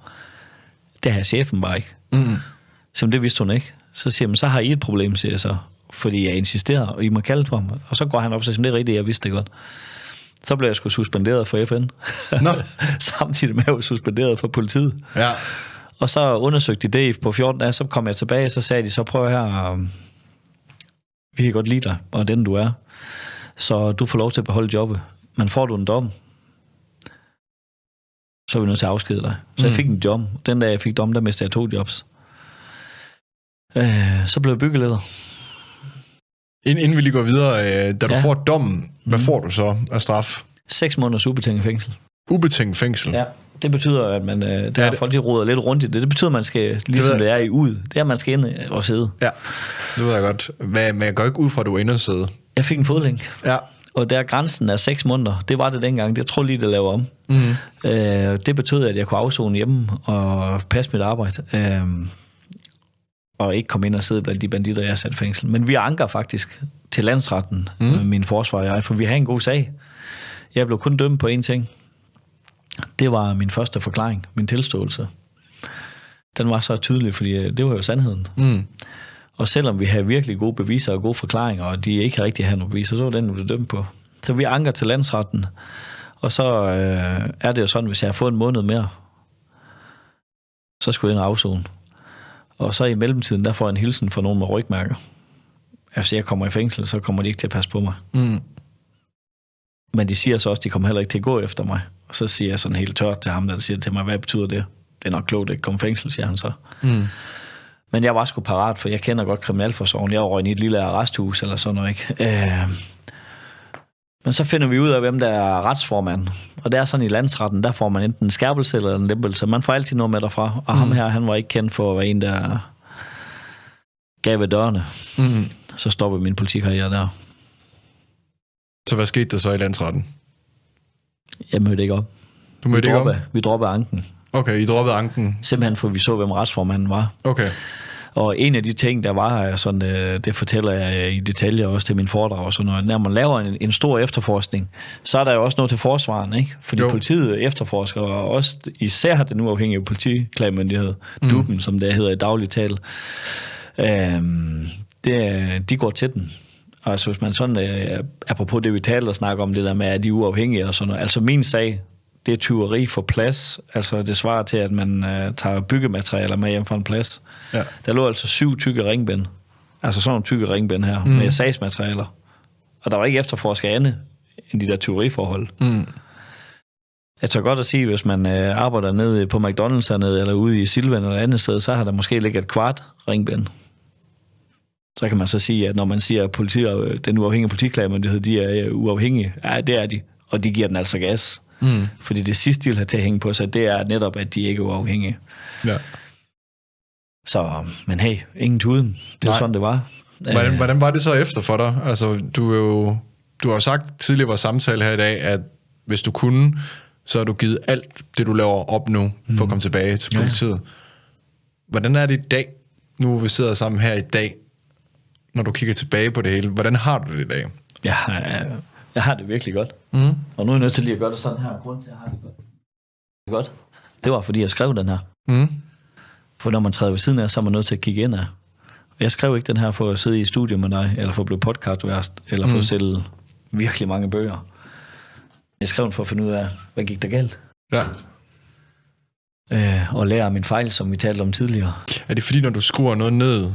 [SPEAKER 2] Det havde chefen bare ikke. Mm. Så det vidste hun ikke. Så siger man, så har I et problem, siger jeg så. Fordi jeg insisterer, og I må kalde på ham. Og så går han op og siger, det er rigtigt, jeg vidste det godt så blev jeg sgu suspenderet for FN. Nå. Samtidig med at jeg var suspenderet for politiet. Ja. Og så undersøgte de det på 14 dage, så kom jeg tilbage, så sagde de, så prøv her, øhm, vi kan godt lide dig, og den du er. Så du får lov til at beholde jobbet. Men får du en dom, så er vi nødt til at afskede dig. Så mm. jeg fik en dom. Den dag jeg fik dom, der mistede jeg to jobs. Øh, så blev jeg byggeleder. Inden vi lige går videre, øh, da du ja. får
[SPEAKER 1] dommen, hvad mm. får du så af straf? Seks måneders ubetinget fængsel. Ubetinget fængsel?
[SPEAKER 2] Ja, det betyder, at man, øh, det ja, det... folk de roder lidt rundt i det. Det betyder, at man skal, ligesom det, være i ud, det er, at man skal ind og sidde. Ja, det ved jeg godt. Hvad, men jeg går ikke ud fra, at du er inde og sidde. Jeg fik en fodlænk. Ja. Og der grænsen er seks måneder. Det var det dengang. Det tror lige, det laver om. Mm. Øh, det betød, at jeg kunne afzone hjemme og passe mit arbejde. Øh, og ikke komme ind og sidde blandt de banditter, jeg har sat fængsel. Men vi anker faktisk til landsretten, mm. Øh, min forsvar og jeg, for vi har en god sag. Jeg blev kun dømt på én ting. Det var min første forklaring, min tilståelse. Den var så tydelig, fordi øh, det var jo sandheden. Mm. Og selvom vi havde virkelig gode beviser og gode forklaringer, og de ikke rigtig havde nogen beviser, så var den, vi blev dømt på. Så vi anker til landsretten, og så øh, er det jo sådan, hvis jeg har fået en måned mere, så skulle jeg ind og afzone. Og så i mellemtiden, der får jeg en hilsen fra nogen med rygmærker. Altså, jeg kommer i fængsel, så kommer de ikke til at passe på mig. Mm. Men de siger så også, at de kommer heller ikke til at gå efter mig. Og så siger jeg sådan helt tørt til ham, der siger til mig, hvad betyder det? Det er nok klogt, at komme i fængsel, siger han så. Mm. Men jeg var sgu parat, for jeg kender godt kriminalforsorgen. Jeg var i et lille arresthus eller sådan noget, ikke? Øh, men så finder vi ud af, hvem der er retsformand. Og det er sådan i landsretten, der får man enten en skærpelse eller en lempelse. Man får altid noget med derfra. Og mm. ham her, han var ikke kendt for at være en, der gav ved dørene. Mm. Så stopper min politikarriere der. Så hvad skete der så i landsretten? Jeg mødte ikke op. Du mødte vi ikke droppede, op? Vi droppede anken. Okay, I droppede anken. Simpelthen for vi så, hvem retsformanden var. Okay. Og en af de ting, der var, sådan, øh, det fortæller jeg øh, i detaljer også til min foredrag, og når, når man laver en, en stor efterforskning, så er der jo også noget til forsvaren, ikke? fordi jo. politiet efterforsker, og også især den uafhængige politiklagmyndighed, mm. DUB'en, som det hedder i dagligt tal, øh, det, de går til den. Altså hvis man sådan, øh, apropos det vi talte og snakker om, det der med, at de er uafhængige og sådan noget. Altså min sag, det er tyveri for plads. Altså det svarer til, at man øh, tager byggematerialer med hjem fra en plads. Ja. Der lå altså syv tykke ringbind. Altså sådan nogle tykke ringbind her, mm. med sagsmaterialer. Og der var ikke efterforsket andet end de der tyveriforhold. Mm. Jeg tør godt at sige, hvis man øh, arbejder nede på McDonald's hernede, eller ude i Silvan eller andet sted, så har der måske ligget et kvart ringbind. Så kan man så sige, at når man siger, at politi, den uafhængige politiklagemyndighed, de er øh, uafhængige, ja, det er de, og de giver den altså gas. Mm. Fordi det sidste, de vil have til at hænge på sig, det er netop, at de ikke er uafhængige. Ja. Så, men hey, ingen tuden. Det var sådan, det var. Hvordan, øh. hvordan var det så efter for dig? Altså, du, er jo,
[SPEAKER 1] du har jo sagt tidligere i vores samtale her i dag, at hvis du kunne, så har du givet alt det, du laver op nu, mm. at komme tilbage til politiet. Ja. Hvordan er det i dag, nu vi sidder sammen her i dag, når du kigger tilbage på det hele? Hvordan har du det i dag? Jeg har
[SPEAKER 2] øh, jeg har det virkelig godt. Mm. Og nu er jeg nødt til lige at gøre det sådan her. Grunden til, at jeg har det godt. godt. Det var, fordi jeg skrev den her. Mm. For når man træder ved siden af, så er man nødt til at kigge ind af. Jeg skrev ikke den her for at sidde i studiet med dig, eller for at blive podcastværst, eller for mm. at sælge virkelig mange bøger. Jeg skrev den for at finde ud af, hvad gik der galt. Ja. Øh, og lære min fejl, som vi talte om tidligere. Er det fordi, når du skruer noget
[SPEAKER 1] ned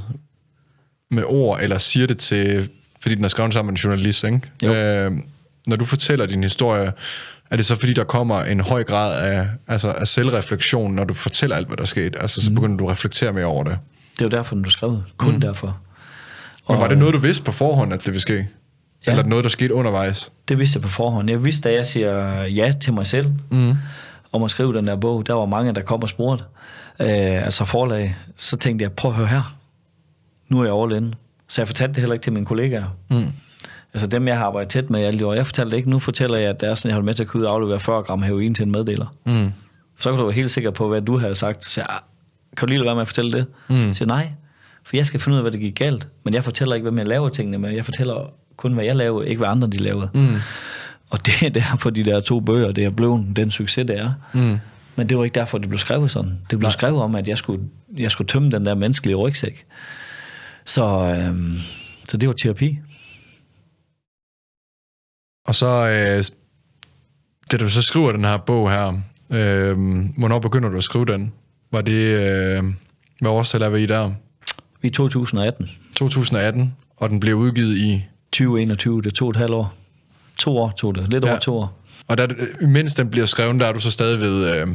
[SPEAKER 1] med ord, eller siger det til fordi den er skrevet sammen med en journalist, ikke? Øh, når du fortæller din historie, er det så fordi, der kommer en høj grad af, altså af selvreflektion, når du fortæller alt, hvad der skete? Altså, så mm. begynder mm. du at reflektere mere over det. Det er jo derfor, den
[SPEAKER 2] er skrevet. Kun mm. derfor. Og, Men var det noget, øh, du vidste på forhånd, at det ville ske? Ja. Eller noget, der skete undervejs? Det vidste jeg på forhånd. Jeg vidste, da jeg siger ja til mig selv, mm. om at skrive den der bog, der var mange, der kom og spurgte, øh, altså forlag, så tænkte jeg, prøv at høre her. Nu er jeg all in. Så jeg fortalte det heller ikke til mine kollegaer. Mm. Altså dem, jeg har arbejdet tæt med i alle de år. Jeg fortalte det ikke. Nu fortæller jeg, at det er sådan, jeg har med til at kunne aflevere 40 gram heroin til en meddeler. Mm. Så kan du være helt sikker på, hvad du havde sagt. Så jeg, kan du lige lade være med at fortælle det? Mm. Så nej, for jeg skal finde ud af, hvad det gik galt. Men jeg fortæller ikke, hvem jeg laver tingene med. Jeg fortæller kun, hvad jeg laver, ikke hvad andre de lavede. Mm. Og det er derfor, de der to bøger, det er blevet den succes, det er. Mm. Men det var ikke derfor, det blev skrevet sådan. Det blev Nej. skrevet om, at jeg skulle, jeg skulle tømme den der menneskelige rygsæk. Så, øhm, så det var terapi.
[SPEAKER 1] Og så, øh, da du så skriver den her bog her, øh, hvornår begynder du at skrive den? Var det, øh, hvad årstal er vi i der?
[SPEAKER 2] I 2018. 2018, og den blev udgivet i? 2021, det tog et halvt år. To år tog det, lidt ja. over to år.
[SPEAKER 1] Og der, mens den bliver skrevet, der er du så stadig ved, øh,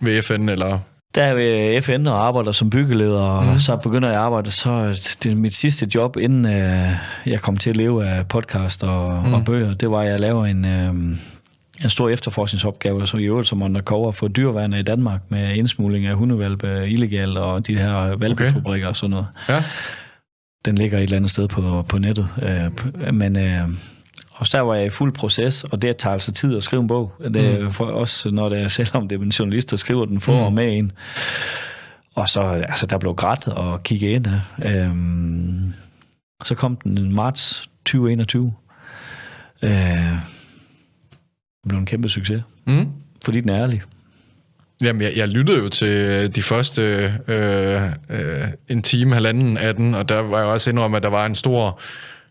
[SPEAKER 1] ved FN, eller
[SPEAKER 2] er ved FN og arbejder som byggeleder, mm. og mhm. så begynder jeg at arbejde, så det er mit sidste job, inden øh, jeg kom til at leve af podcast og, mm. og bøger, det var, at jeg laver en, øh, en stor efterforskningsopgave, som i øvrigt som undercover for dyrværende i Danmark, med indsmugling af hundevalpe illegalt, og de her valpefabrikker okay. og sådan noget. Ja. Den ligger et eller andet sted på, på nettet. Øh, men... Øh, og så var jeg i fuld proces, og det tager altså tid at skrive en bog. Det, øh, mm. for, også når det er, selvom det er en journalist, der skriver den for mm. og med en. Og så, altså, der blev grædt og kigge ind. Øhm, så kom den i marts 2021. Øh, det blev en kæmpe succes. Mm. Fordi den er ærlig.
[SPEAKER 1] Jamen, jeg, jeg lyttede jo til øh, de første øh, øh, en time, halvanden af den, og der var jeg også indrømme, at der var en stor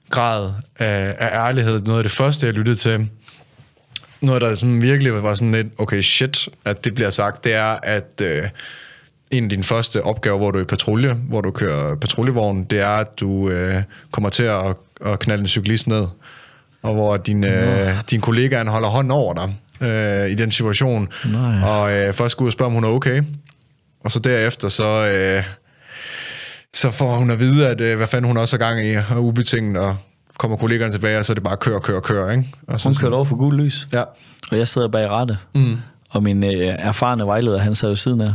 [SPEAKER 1] grad af, af ærlighed. Noget af det første, jeg lyttede til, noget, der sådan virkelig var sådan lidt, okay, shit, at det bliver sagt, det er, at øh, en af dine første opgaver, hvor du er i patrulje, hvor du kører patruljevogn, det er, at du øh, kommer til at, at knalde en cyklist ned, og hvor din, øh, din kollega holder hånden over dig øh, i den situation, Nej. og øh, først går ud og spørger, om hun er okay, og så derefter så... Øh, så får hun at vide, at øh, hvad fanden hun også er gang i, og ubetinget, og kommer kollegaerne tilbage, og så er det bare kør, kør,
[SPEAKER 2] kør. Ikke? Og så, hun kørte over for gul lys, ja. og jeg sidder bag rette. Mm. Og min øh, erfarne vejleder, han sad jo siden af,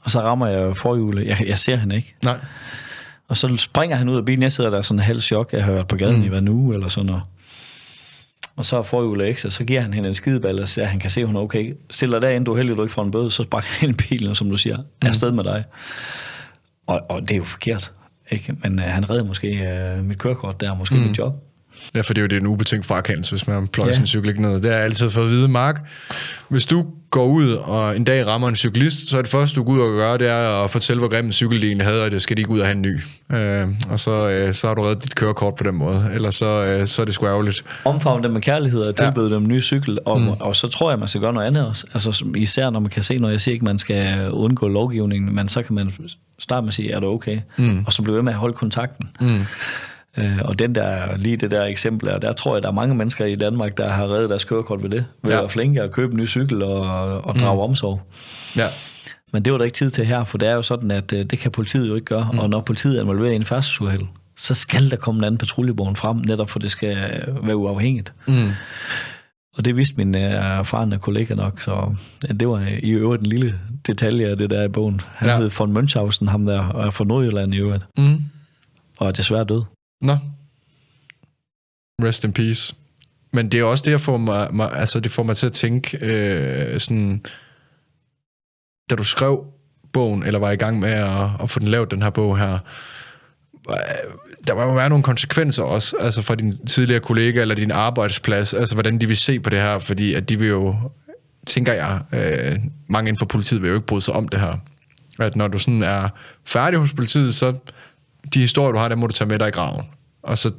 [SPEAKER 2] og så rammer jeg forhjulet. Jeg, jeg ser hende ikke. Nej. Og så springer han ud af bilen. Jeg sidder der sådan halv chok, jeg har været på gaden mm. i hver nu, eller sådan noget. Og så får Jule og så giver han hende en skideballe, og siger, han kan se, at hun er okay. Stiller dig ind, du er heldig, du ikke får en bøde, så sparker han ind i bilen, og som du siger, er mm. afsted med dig. Og, og det er jo forkert. Ikke? Men øh, han redde måske øh, mit kørekort der, måske mm. mit job. Ja, for det er jo det, en ubetænkt frakendelse,
[SPEAKER 1] hvis man pløjer ja. sin cykel ikke ned. Det er altid for at vide, Mark, hvis du går ud og en dag rammer en cyklist, så er det første, du går ud og gør, det er at fortælle, hvor grim en cykel de havde, og det skal de ikke ud og have en ny.
[SPEAKER 2] Øh, og så, øh, så har du reddet dit kørekort på den måde, eller så, øh, så er det sgu ærgerligt. Omfavn dem med kærlighed og tilbyde ja. dem en ny cykel, og, mm. og så tror jeg, man skal gøre noget andet også. Altså, især når man kan se, når jeg siger ikke, man skal undgå lovgivningen, men så kan man starte med at sige, er det okay? Mm. Og så bliver ved med at holde kontakten. Mm. Øh, og den der, lige det der eksempel, og der tror jeg, der er mange mennesker i Danmark, der har reddet deres kørekort ved det. Ved ja. at flinke og købe en ny cykel og, og drage mm. omsorg. Ja. Men det var der ikke tid til her, for det er jo sådan, at øh, det kan politiet jo ikke gøre. Mm. Og når politiet er involveret i en færdselsuheld, så skal der komme en anden patruljebogen frem, netop for det skal være uafhængigt. Mm. Og det vidste min øh, erfarne kollega nok, så det var øh, i øvrigt en lille detalje af det der i bogen. Han ja. hed von Münchhausen, ham der fra Nordjylland i øvrigt. Mm. Og er desværre død. Nå. Rest in peace.
[SPEAKER 1] Men det er også det, jeg får mig, mig, altså det får mig til at tænke, øh, sådan, da du skrev bogen, eller var i gang med at, at få den lavet, den her bog her, øh, der må være nogle konsekvenser også, altså fra din tidligere kollega eller din arbejdsplads, altså hvordan de vil se på det her, fordi at de vil jo, tænker jeg, øh, mange inden for politiet vil jo ikke bryde sig om det her. At når du sådan er færdig hos politiet, så de historier, du har, der må du tage med dig i graven. Og så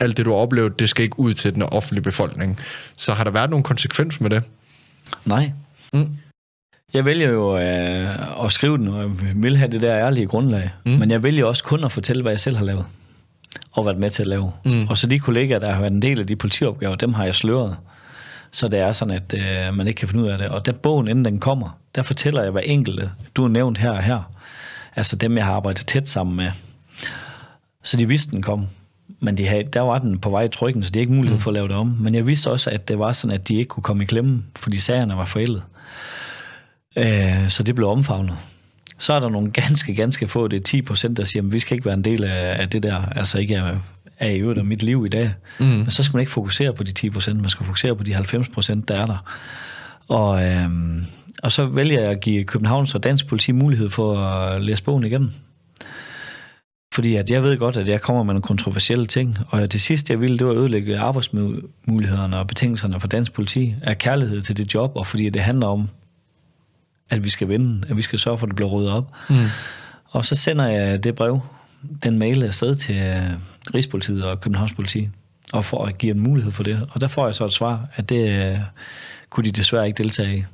[SPEAKER 1] alt det, du har oplevet, det skal ikke ud til den offentlige
[SPEAKER 2] befolkning. Så har der været nogen konsekvens med det? Nej. Mm. Jeg vælger jo øh, at skrive den, og jeg vil have det der ærlige grundlag. Mm. Men jeg vælger også kun at fortælle, hvad jeg selv har lavet. Og været med til at lave. Mm. Og så de kollegaer, der har været en del af de politiopgaver, dem har jeg sløret. Så det er sådan, at øh, man ikke kan finde ud af det. Og der bogen, inden den kommer, der fortæller jeg hver enkelte, du har nævnt her og her. Altså dem, jeg har arbejdet tæt sammen med. Så de vidste, den kom. Men de havde, der var den på vej i trykken, så det er ikke mulighed for at lave det om. Men jeg vidste også, at det var sådan, at de ikke kunne komme i klemme, fordi sagerne var forældet. Øh, så det blev omfavnet. Så er der nogle ganske, ganske få, det er 10 procent, der siger, at vi skal ikke være en del af, af det der, altså ikke er, er i øvrigt af mit liv i dag. Mm. Men så skal man ikke fokusere på de 10 procent, man skal fokusere på de 90 procent, der er der. Og, øh, og så vælger jeg at give Københavns og Dansk Politi mulighed for at læse bogen igennem. Fordi at jeg ved godt, at jeg kommer med nogle kontroversielle ting, og det sidste, jeg ville, det var at ødelægge arbejdsmulighederne og betingelserne for dansk politi af kærlighed til det job, og fordi det handler om, at vi skal vinde, at vi skal sørge for, at det bliver ryddet op. Mm. Og så sender jeg det brev, den mail afsted til øh, Rigspolitiet og Københavns Politi, og for at give en mulighed for det. Og der får jeg så et svar, at det øh, kunne de desværre ikke deltage i.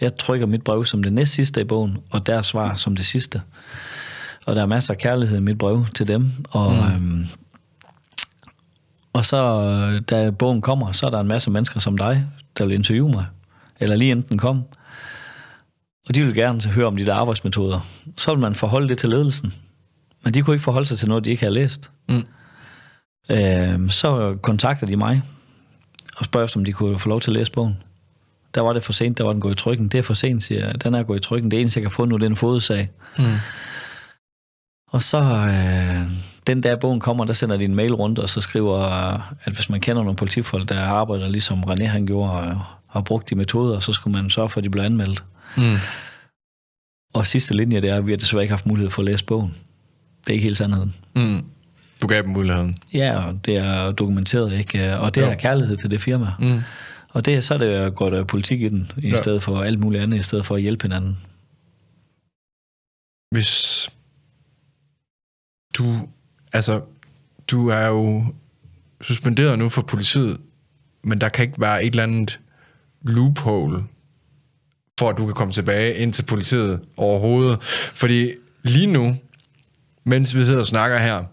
[SPEAKER 2] Jeg trykker mit brev som det næst sidste i bogen, og deres svar som det sidste og der er masser af kærlighed i mit brev til dem. Og, mm. øhm, og så, øh, da bogen kommer, så er der en masse mennesker som dig, der vil interviewe mig, eller lige den kom. Og de vil gerne høre om de der arbejdsmetoder. Så vil man forholde det til ledelsen. Men de kunne ikke forholde sig til noget, de ikke havde læst. Mm. Øhm, så kontakter de mig og spørger efter, om de kunne få lov til at læse bogen. Der var det for sent, der var den gået i trykken. Det er for sent, siger jeg. Den er gået i trykken. Det eneste, jeg kan få nu, det er en fodsag. Mm. Og så øh, den dag bogen kommer, der sender de en mail rundt, og så skriver, at hvis man kender nogle politifolk, der arbejder ligesom René han gjorde, og, og brugt de metoder, så skulle man sørge for, at de blev anmeldt. Mm. Og sidste linje, det er, at vi har desværre ikke haft mulighed for at læse bogen. Det er ikke helt sandheden. Mm. Du gav dem muligheden. Ja, og det er dokumenteret, ikke? Og det jo. er kærlighed til det firma. Mm. Og det, så er det godt politik i den, i ja. stedet for alt muligt andet, i stedet for at hjælpe hinanden.
[SPEAKER 1] Hvis du, altså, du er jo suspenderet nu for politiet, men der kan ikke være et eller andet loophole, for at du kan komme tilbage ind til politiet overhovedet. Fordi lige nu, mens vi sidder og snakker her,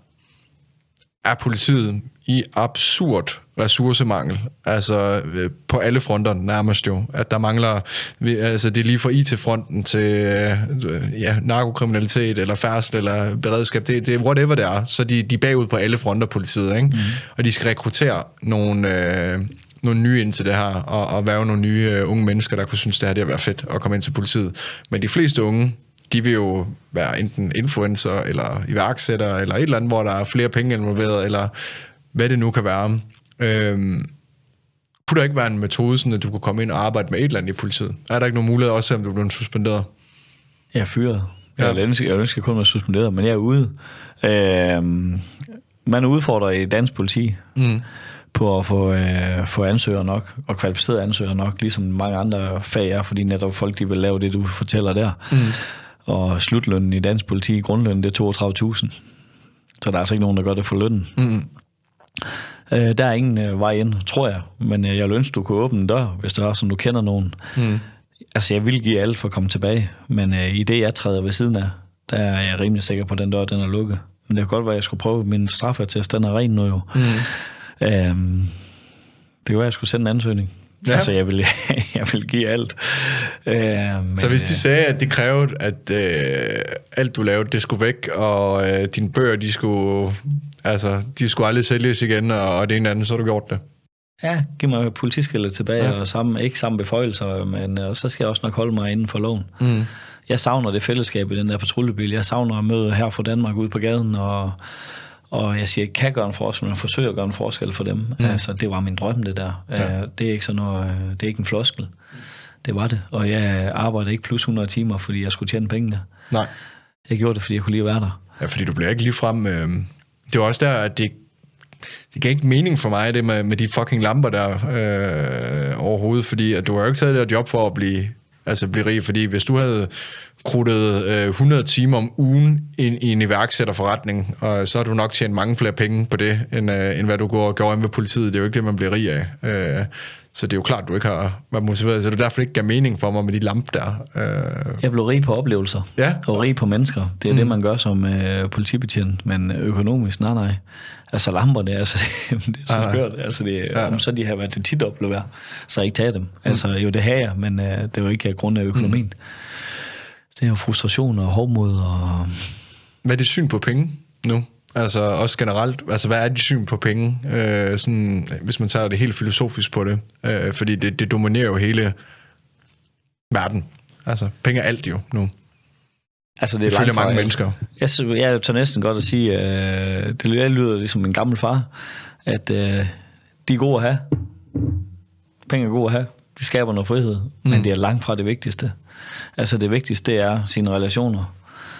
[SPEAKER 1] er politiet i absurd ressourcemangel, altså øh, på alle fronter nærmest jo, at der mangler, altså det er lige fra IT-fronten til øh, ja, narkokriminalitet eller færdsel eller beredskab, det, det er whatever det er, så de, de er bagud på alle fronter politiet, ikke? Mm. og de skal rekruttere nogle, øh, nogle nye ind til det her, og, og være nogle nye øh, unge mennesker, der kunne synes, det her det er være fedt at komme ind til politiet. Men de fleste unge, de vil jo være enten influencer, eller iværksætter, eller et eller andet, hvor der er flere penge involveret, eller hvad det nu kan være. Øhm, kunne der ikke være en metode, sådan at du kunne komme ind og arbejde med et eller andet i politiet? Er der ikke nogen mulighed, også selvom du bliver
[SPEAKER 2] suspenderet? Jeg er fyret. Jeg, ja. ønsker, jeg ønsker kun at være suspenderet, men jeg er ude. Øhm, man udfordrer i dansk politi mm. på at få, øh, få ansøgere nok, og kvalificerede ansøgere nok, ligesom mange andre fag er, fordi netop folk de vil lave det, du fortæller der. Mm. Og slutlønnen i dansk politi, grundlønnen, det er 32.000. Så der er altså ikke nogen, der gør det for lønnen. Mm. Øh, der er ingen øh, vej ind, tror jeg. Men øh, jeg vil ønske, du kunne åbne en dør, hvis der var, som du kender nogen. Mm. Altså, jeg vil give alt for at komme tilbage, men øh, i det, jeg træder ved siden af, der er jeg rimelig sikker på, at den dør, den er lukket. Men det kan godt være, at jeg skulle prøve min straffatest, den er ren nu jo. Mm. Øh, det kan være, at jeg skulle sende en ansøgning. Ja. Altså, jeg vil, jeg vil give alt. Øh, men, så hvis
[SPEAKER 1] de øh, sagde, at det krævede, at øh, alt du lavede, det skulle væk, og øh, dine bøger, de skulle, altså, de skulle aldrig sælges igen, og, og det ene eller andet, så har du gjort det.
[SPEAKER 2] Ja, giv mig politisk eller tilbage, ja. og sammen, ikke samme beføjelser, men og øh, så skal jeg også nok holde mig inden for loven. Mm. Jeg savner det fællesskab i den der patruljebil. Jeg savner at møde her fra Danmark ude på gaden, og og jeg siger ikke kan gøre en forskel, men forsøger at gøre en forskel for dem. Mm. Altså, det var min drøm, det der. Ja. Øh, det er ikke sådan noget, øh, det er ikke en floskel. Det var det. Og jeg arbejdede ikke plus 100 timer, fordi jeg skulle tjene pengene. Nej. Jeg gjorde det, fordi jeg kunne lige være der. Ja, fordi du bliver ikke frem. Øh... Det var også der, at det det gav ikke mening for mig, det med, med de fucking lamper
[SPEAKER 1] der øh, overhovedet, fordi at du har jo ikke taget det job for at blive, altså blive rig, fordi hvis du havde krudtet øh, 100 timer om ugen ind i en iværksætterforretning, og så har du nok tjent mange flere penge på det, end, øh, end hvad du går og gør med politiet. Det er jo ikke det, man bliver rig af. Øh, så det er jo klart, du ikke har været motiveret, så det er derfor, det ikke gav mening for mig med de lampe der.
[SPEAKER 2] Øh. Jeg blev rig på oplevelser, ja. og rig på mennesker. Det er mm. det, man gør som øh, politibetjent, men økonomisk, nej nej. Altså lamper, det er, altså, det er så skørt. Altså, det, ja. om så de har været det tit værd, så jeg ikke tage dem. Altså mm. jo, det har jeg, men øh, det var ikke grund af økonomien. Mm det er jo frustration og hovmod. Og... Hvad er dit syn på penge nu?
[SPEAKER 1] Altså også generelt, altså hvad er dit syn på penge? Øh, sådan, hvis man tager det helt filosofisk på det. Øh, fordi det, det dominerer jo hele verden. Altså penge er alt jo nu. Altså, det er Ifølge mange mennesker.
[SPEAKER 2] Jeg, jeg, jeg tør næsten godt at sige, øh, det lyder ligesom en gammel far, at øh, de er gode at have. Penge er gode at have. De skaber noget frihed, mm. men det er langt fra det vigtigste. Altså det vigtigste, det er sine relationer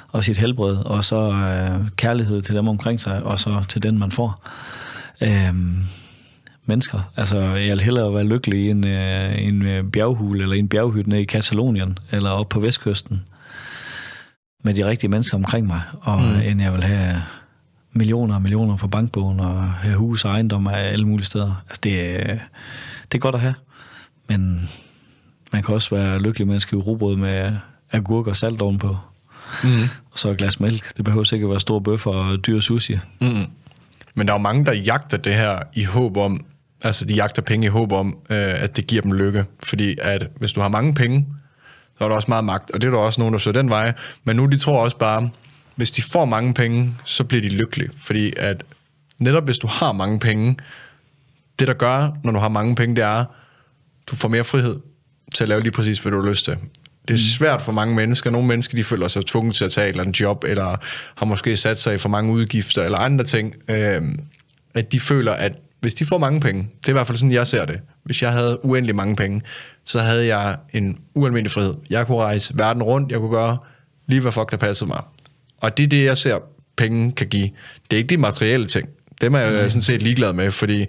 [SPEAKER 2] og sit helbred, og så øh, kærlighed til dem omkring sig, og så til den, man får. Øhm, mennesker. Altså, jeg vil hellere være lykkelig i en, øh, en øh, bjerghul eller en bjerghytte nede i Katalonien, eller op på vestkysten, med de rigtige mennesker omkring mig, og mm. end jeg vil have millioner og millioner på bankbogen, og have hus og ejendomme af alle mulige steder. Altså, det, øh, det er godt at have, men man kan også være lykkelig med at skrive rugbrød med agurk og salt ovenpå. Mm. Og så et glas mælk. Det behøver sikkert være store bøffer og dyr sushi.
[SPEAKER 1] Mm. Men der er jo mange, der jagter det her i håb om, altså de jagter penge i håb om, øh, at det giver dem lykke. Fordi at hvis du har mange penge, så er der også meget magt, og det er der også nogen, der søger den vej. Men nu de tror også bare, hvis de får mange penge, så bliver de lykkelige. Fordi at netop hvis du har mange penge, det der gør, når du har mange penge, det er, du får mere frihed til at lave lige præcis, hvad du har lyst til. Det er mm. svært for mange mennesker. Nogle mennesker de føler sig tvunget til at tage et eller andet job, eller har måske sat sig i for mange udgifter, eller andre ting. Øh, at de føler, at hvis de får mange penge, det er i hvert fald sådan, jeg ser det. Hvis jeg havde uendelig mange penge, så havde jeg en ualmindelig frihed. Jeg kunne rejse verden rundt, jeg kunne gøre lige hvad fuck der passede mig. Og det er det, jeg ser, penge kan give. Det er ikke de materielle ting. Dem er jeg mm. sådan set ligeglad med, fordi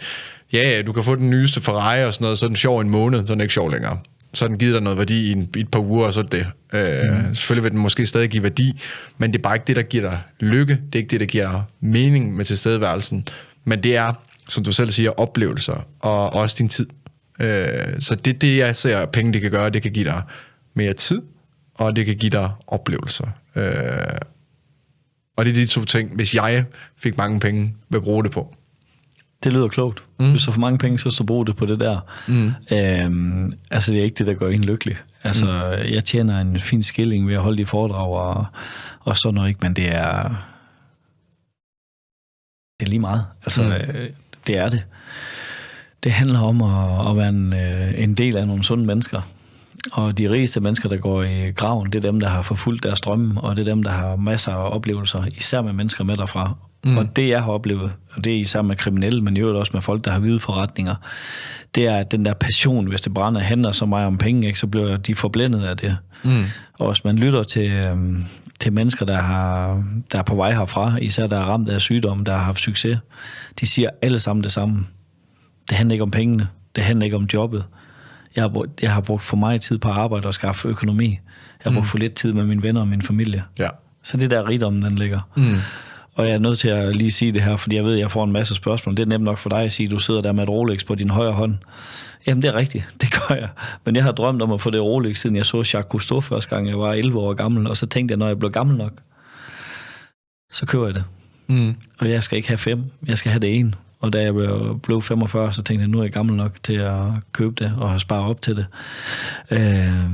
[SPEAKER 1] ja, du kan få den nyeste Ferrari og sådan noget, så er den sjov en måned, så er den ikke sjov længere så har den givet dig noget værdi i, en, i et par uger, og så er det. Øh, mm. Selvfølgelig vil den måske stadig give værdi, men det er bare ikke det, der giver dig lykke. Det er ikke det, der giver dig mening med tilstedeværelsen. Men det er, som du selv siger, oplevelser og også din tid. Øh, så det er det, jeg ser, at penge det kan gøre. Det kan give dig mere tid, og det kan give dig oplevelser. Øh, og det er de to ting, hvis jeg
[SPEAKER 2] fik mange penge, vil bruge det på det lyder klogt. Mm. Hvis du får for mange penge, så så brug det på det der. Mm. Øhm, altså, det er ikke det, der gør en lykkelig. Altså, mm. jeg tjener en fin skilling ved at holde de foredrag og, og sådan noget, ikke? Men det er... Det er lige meget. Altså, mm. øh, det er det. Det handler om at, at være en, øh, en del af nogle sunde mennesker, og de rigeste mennesker, der går i graven, det er dem, der har forfulgt deres drømme, og det er dem, der har masser af oplevelser, især med mennesker med derfra. Mm. Og det, jeg har oplevet, og det er især med kriminelle, men jo også med folk, der har hvide forretninger, det er, at den der passion, hvis det brænder, handler så meget om penge, ikke, så bliver de forblændet af det. Mm. Og hvis man lytter til, øhm, til mennesker, der, har, der er på vej herfra, især der er ramt af sygdom, der har haft succes, de siger alle sammen det samme. Det handler ikke om pengene, det handler ikke om jobbet, jeg jeg har brugt for meget tid på arbejde og skaffe økonomi. Jeg har brugt mm. for lidt tid med mine venner og min familie. Ja. Så det der rigdommen, den ligger. Mm. Og jeg er nødt til at lige sige det her, fordi jeg ved, at jeg får en masse spørgsmål. Det er nemt nok for dig at sige, at du sidder der med et Rolex på din højre hånd. Jamen, det er rigtigt. Det gør jeg. Men jeg har drømt om at få det Rolex, siden jeg så Jacques Cousteau første gang, jeg var 11 år gammel. Og så tænkte jeg, når jeg blev gammel nok, så kører jeg det. Mm. Og jeg skal ikke have fem, jeg skal have det ene. Og da jeg blev 45, så tænkte jeg, nu er jeg gammel nok til at købe det og have sparet op til det. Øh,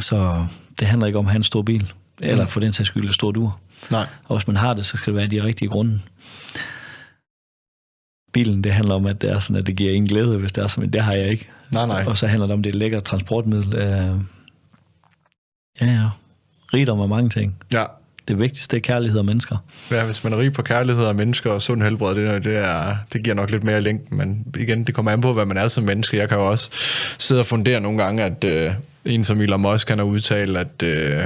[SPEAKER 2] så det handler ikke om at have en stor bil, eller mm. for den sags skyld et stort dur. Nej. Og hvis man har det, så skal det være de rigtige grunde. Bilen, det handler om, at det er sådan, at det giver en glæde, hvis det er sådan, det har jeg ikke. Nej, nej. Og så handler det om, at det er et lækkert transportmiddel. Øh, ja, ja. Rigdom og mange ting. Ja, det vigtigste er kærlighed og mennesker.
[SPEAKER 1] Ja, hvis man er rig på kærlighed og mennesker og sund helbred, det, det, er, det giver nok lidt mere i længden, men igen, det kommer an på, hvad man er som menneske. Jeg kan jo også sidde og fundere nogle gange, at øh, en som Elon Musk, kan har udtalt, at, øh,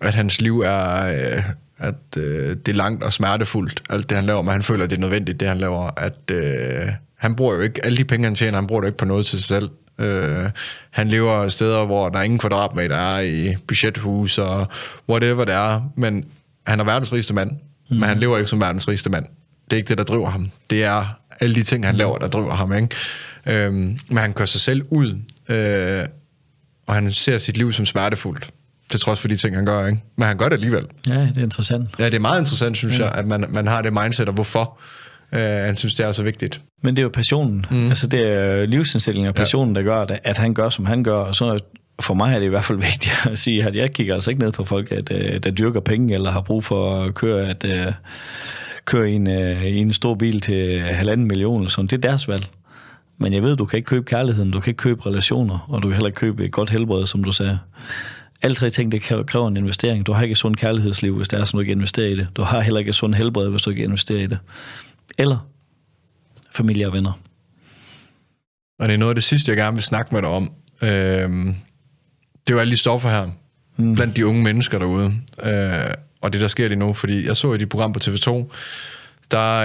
[SPEAKER 1] at hans liv er... Øh, at øh, det er langt og smertefuldt, alt det han laver, men han føler, at det er nødvendigt, det han laver, at øh, han bruger jo ikke alle de penge, han tjener, han bruger det ikke på noget til sig selv. Øh, han lever steder, hvor der er ingen kvadratmeter er i budgethus og whatever det er, men han er verdens rigeste mand, mm. men mhm. han lever ikke som verdens rigeste mand. Det er ikke det, der driver ham. Det er alle de ting, han laver, der driver ham. Ikke? Øhm, men han kører sig selv ud, øh, og han ser sit liv som smertefuldt, til trods for de ting, han gør. Ikke? Men han gør det alligevel.
[SPEAKER 2] Ja, det er interessant.
[SPEAKER 1] Ja, det er meget interessant, synes ja. jeg, at man, man har det
[SPEAKER 2] mindset, og hvorfor Øh, han synes, det er så vigtigt. Men det er jo passionen. Mm. Altså, det er livsindstillingen og passionen, ja. der gør det, at han gør, som han gør. Og så for mig er det i hvert fald vigtigt at sige, at jeg kigger altså ikke ned på folk, at, øh, der dyrker penge eller har brug for at køre, at, at øh, køre i, en, øh, i en stor bil til halvanden million. Sådan. Det er deres valg. Men jeg ved, du kan ikke købe kærligheden, du kan ikke købe relationer, og du kan heller ikke købe et godt helbred, som du sagde. Alle tre ting, det kræver en investering. Du har ikke et sundt kærlighedsliv, hvis det er sådan, du ikke investerer i det. Du har heller ikke et sundt helbred, hvis du ikke investerer i det eller familie og venner. Og
[SPEAKER 1] det er noget af det sidste, jeg gerne vil snakke med dig om. Øh, det er jo alle de stoffer her, mm. blandt de unge mennesker derude. Øh, og det, der sker lige nu, fordi jeg så i dit program på TV2, der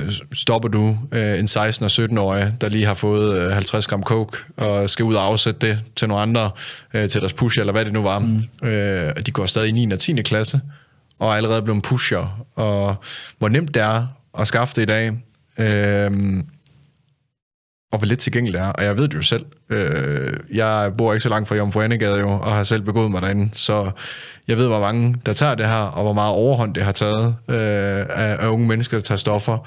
[SPEAKER 1] øh, stopper du øh, en 16- og 17-årig, der lige har fået øh, 50 gram coke, og skal ud og afsætte det til nogle andre, øh, til deres pusher, eller hvad det nu var. Mm. Øh, de går stadig i 9. og 10. klasse, og er allerede blevet pusher. Og hvor nemt det er at skaffe det i dag. Øh, og hvor lidt tilgængeligt er. Og jeg ved det jo selv. Øh, jeg bor ikke så langt fra Jomfru Annegade jo, og har selv begået mig derinde. Så jeg ved, hvor mange der tager det her, og hvor meget overhånd det har taget øh, af, af unge mennesker, der tager stoffer.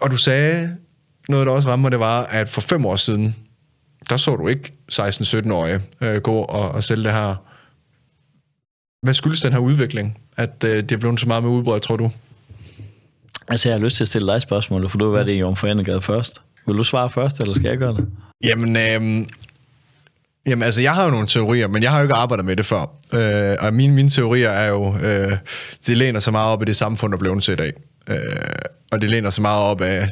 [SPEAKER 1] Og du sagde noget, der også rammer mig, det var, at for fem år siden, der så du ikke 16-17-årige øh, gå og,
[SPEAKER 2] og sælge det her. Hvad skyldes den her udvikling, at øh, det er blevet så meget med udbredt, tror du? Altså, jeg har lyst til at stille dig spørgsmål, for du var det i Jomfru først. Vil du svare først, eller skal jeg gøre det? Jamen, øh, Jamen altså, jeg har jo nogle teorier,
[SPEAKER 1] men jeg har jo ikke arbejdet med det før. Øh, og mine, mine teorier er jo, øh, det læner så meget op i det samfund, der blev til i dag. Øh, og det læner så meget op af,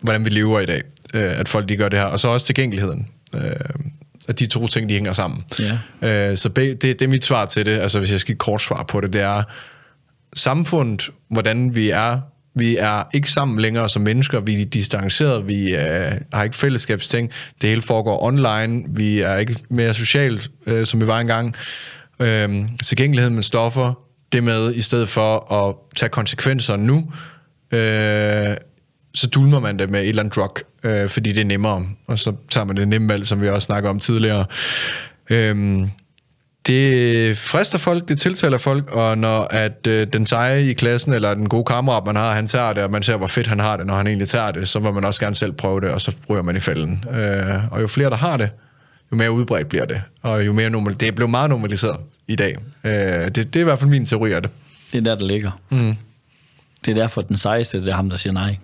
[SPEAKER 1] hvordan vi lever i dag. Øh, at folk de gør det her. Og så også tilgængeligheden. Øh, at de to ting, de hænger sammen. Ja. Øh, så det, det er mit svar til det, altså hvis jeg skal give kort svar på det, det er samfundet, hvordan vi er, vi er ikke sammen længere som mennesker, vi er distanceret, vi øh, har ikke fællesskabsting, det hele foregår online, vi er ikke mere socialt, øh, som vi var engang. Øh, tilgængelighed med stoffer, det med, i stedet for at tage konsekvenser nu, øh, så dulmer man det med et eller andet drug, øh, fordi det er nemmere, og så tager man det nemme valg, som vi også snakker om tidligere. Øhm, det frister folk, det tiltaler folk, og når at øh, den seje i klassen, eller den gode kammerat, man har, han tager det, og man ser, hvor fedt han har det, når han egentlig tager det, så vil man også gerne selv prøve det, og så ryger man i fælden. Øh, og jo flere, der har det, jo mere udbredt bliver det, og jo mere normal,
[SPEAKER 2] det er blevet meget normaliseret i dag. Øh, det, det er i hvert fald min teori af det. Det er der, det ligger. Mm. Det er derfor, den sejeste, det er ham, der siger nej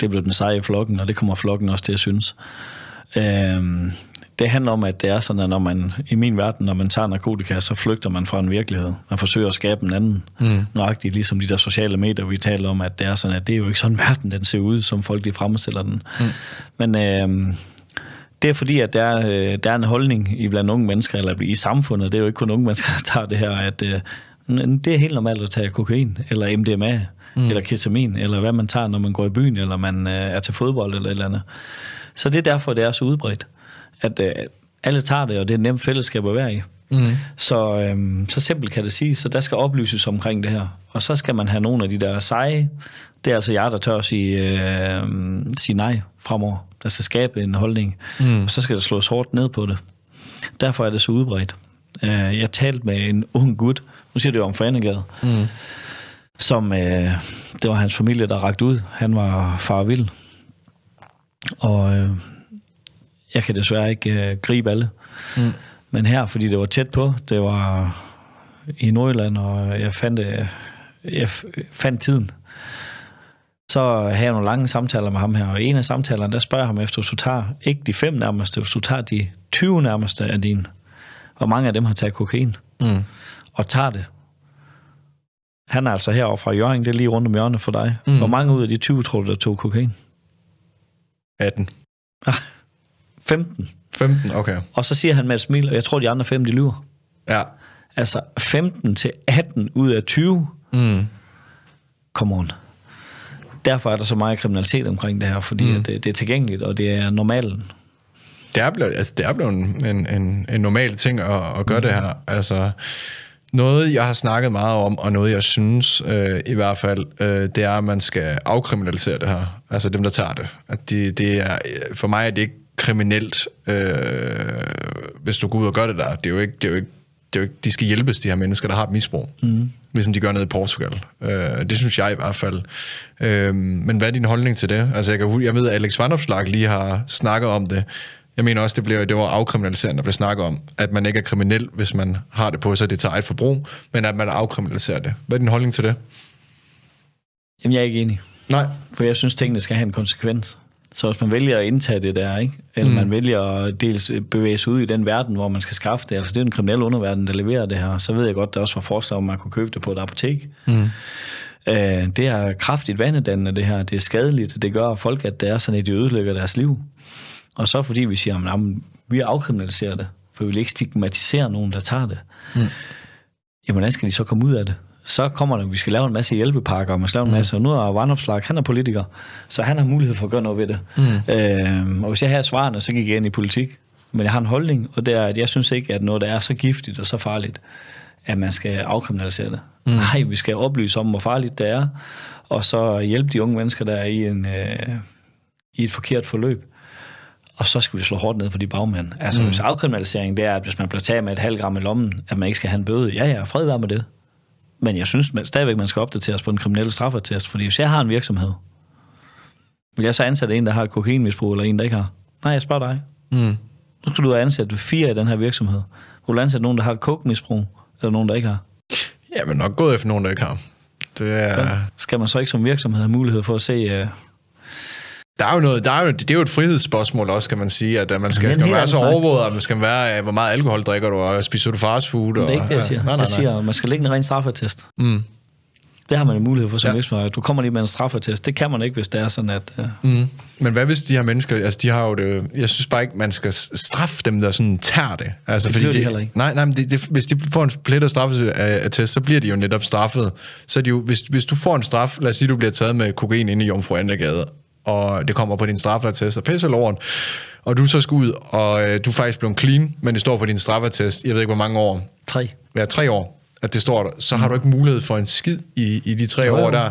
[SPEAKER 2] det blev den seje i flokken, og det kommer flokken også til at synes. Øhm, det handler om, at det er sådan, at når man, i min verden, når man tager narkotika, så flygter man fra en virkelighed. Man forsøger at skabe en anden. Mm. Nøjagtigt ligesom de der sociale medier, vi taler om, at det er sådan, at det er jo ikke sådan, verden den ser ud, som folk de fremstiller den. Mm. Men øh, det er fordi, at der, øh, der er en holdning i blandt unge mennesker, eller i samfundet, det er jo ikke kun unge mennesker, der tager det her, at øh, det er helt normalt at tage kokain eller MDMA mm. eller ketamin, eller hvad man tager, når man går i byen, eller man øh, er til fodbold, eller et eller andet. Så det er derfor, det er så udbredt, at øh, alle tager det, og det er nemt fællesskab at være i. Mm. Så, øhm, så simpelt kan det sige. Så der skal oplyses omkring det her. Og så skal man have nogle af de der seje. Det er altså jer, der tør at sige, øh, sige nej fremover. Der skal skabe en holdning. Mm. Og så skal der slås hårdt ned på det. Derfor er det så udbredt. Øh, jeg talte med en ung gut. Nu siger det jo om Foreningade. Mm som øh, det var hans familie, der rakte ud. Han var far vild. Og øh, jeg kan desværre ikke øh, gribe alle. Mm. Men her, fordi det var tæt på, det var i Nordjylland, og jeg fandt, øh, jeg fandt tiden. Så havde jeg nogle lange samtaler med ham her, og en af samtalerne, der spørger jeg ham efter, hvis du tager ikke de fem nærmeste, hvis du tager de 20 nærmeste af dine, hvor mange af dem har taget kokain, mm. og tager det, han er altså herovre fra Jørgen, det er lige rundt om hjørnet for dig. Mm. Hvor mange ud af de 20, tror du, der tog kokain? 18. Ah, 15. 15, okay. Og så siger han med et smil, og jeg tror, de andre fem, de lyver. Ja. Altså 15 til 18 ud af 20. Mm. Come on. Derfor er der så meget kriminalitet omkring det her, fordi mm. det, det er tilgængeligt, og det er normalen. Det er blevet, altså, det er blevet en, en, en normal ting
[SPEAKER 1] at, at gøre mm. det her. Altså, noget, jeg har snakket meget om, og noget, jeg synes øh, i hvert fald, øh, det er, at man skal afkriminalisere det her. Altså dem, der tager det. At de, det er, for mig er det ikke kriminelt, øh, hvis du går ud og gør det der. Det er jo ikke, det er jo ikke, det er jo ikke de skal hjælpes, de her mennesker, der har et misbrug. Mm. Ligesom de gør noget i Portugal. Øh, det synes jeg i hvert fald. Øh, men hvad er din holdning til det? Altså jeg, kan, jeg ved, at Alex Vandopslag lige har snakket om det jeg mener også, det, bliver, det var afkriminaliseret, der blev snakket om, at man ikke er kriminel, hvis man har det på sig, det tager et forbrug, men at man afkriminaliserer det. Hvad er din holdning til det?
[SPEAKER 2] Jamen, jeg er ikke enig. Nej. For jeg synes, tingene skal have en konsekvens. Så hvis man vælger at indtage det der, ikke? eller mm. man vælger at dels bevæge sig ud i den verden, hvor man skal skaffe det, altså det er den kriminelle underverden, der leverer det her, så ved jeg godt, der også var forslag om, man kunne købe det på et apotek. Mm. Øh, det er kraftigt vanedannende, det her. Det er skadeligt. Det gør folk, at det er sådan, at de ødelægger deres liv. Og så fordi vi siger, at vi afkriminaliserer det, for vi vil ikke stigmatisere nogen, der tager det. Mm. Jamen, hvordan skal de så komme ud af det? Så kommer der, vi skal lave en masse hjælpepakker, og man skal lave en mm. masse, mm. og nu er Vandopslag, han er politiker, så han har mulighed for at gøre noget ved det. Mm. Øh, og hvis jeg har svarene, så gik jeg ind i politik. Men jeg har en holdning, og det er, at jeg synes ikke, at noget, der er så giftigt og så farligt, at man skal afkriminalisere det. Mm. Nej, vi skal oplyse om, hvor farligt det er, og så hjælpe de unge mennesker, der er i, en, øh, i et forkert forløb og så skal vi slå hårdt ned på de bagmænd. Altså, mm. hvis afkriminaliseringen det er, at hvis man bliver taget med et halvt gram i lommen, at man ikke skal have en bøde, ja, ja, fred være med det. Men jeg synes man, stadigvæk, man skal opdateres på den kriminelle straffetest, fordi hvis jeg har en virksomhed, vil jeg så ansætte en, der har et kokainmisbrug, eller en, der ikke har? Nej, jeg spørger dig. Mm. Nu skal du ansætte fire i den her virksomhed. Vil du ansætte nogen, der har et eller nogen, der ikke har? Jamen nok gået efter nogen, der ikke har. Det er... Så skal man så ikke som virksomhed have mulighed for at se, øh, der er jo noget, der er jo, det er
[SPEAKER 1] jo et frihedsspørgsmål også, kan man sige, at øh, man skal, Jamen, skal man være så overvåget,
[SPEAKER 2] at man skal være, øh, hvor meget
[SPEAKER 1] alkohol drikker du, og spiser du fast food. Og, det er ikke det, jeg siger. Ja, nej, nej, nej. Jeg siger,
[SPEAKER 2] man skal lægge en ren straffetest. Mm. Det har man en mulighed for som ja. virksomhed. Du kommer lige med en straffetest. Det kan man ikke, hvis det er sådan, at... Uh... Mm. Men hvad hvis de her
[SPEAKER 1] mennesker... Altså, de har jo det... Jeg synes bare ikke, man skal straffe dem, der sådan tager det. Altså, det fordi de, de heller ikke. Nej, nej, men det, det, hvis de får en plet af straffetest, så bliver de jo netop straffet. Så de jo, hvis, hvis du får en straf... Lad os sige, du bliver taget med kokain inde i Jomfru Andergade, og det kommer på din straffertest og pisse lorten, og du så skal ud, og øh, du er faktisk blevet clean, men det står på din straffertest, jeg ved ikke hvor mange år. Tre. Ja, tre år, at det står der. Så mm. har du ikke mulighed for en skid i, i de tre jo, år jo. der.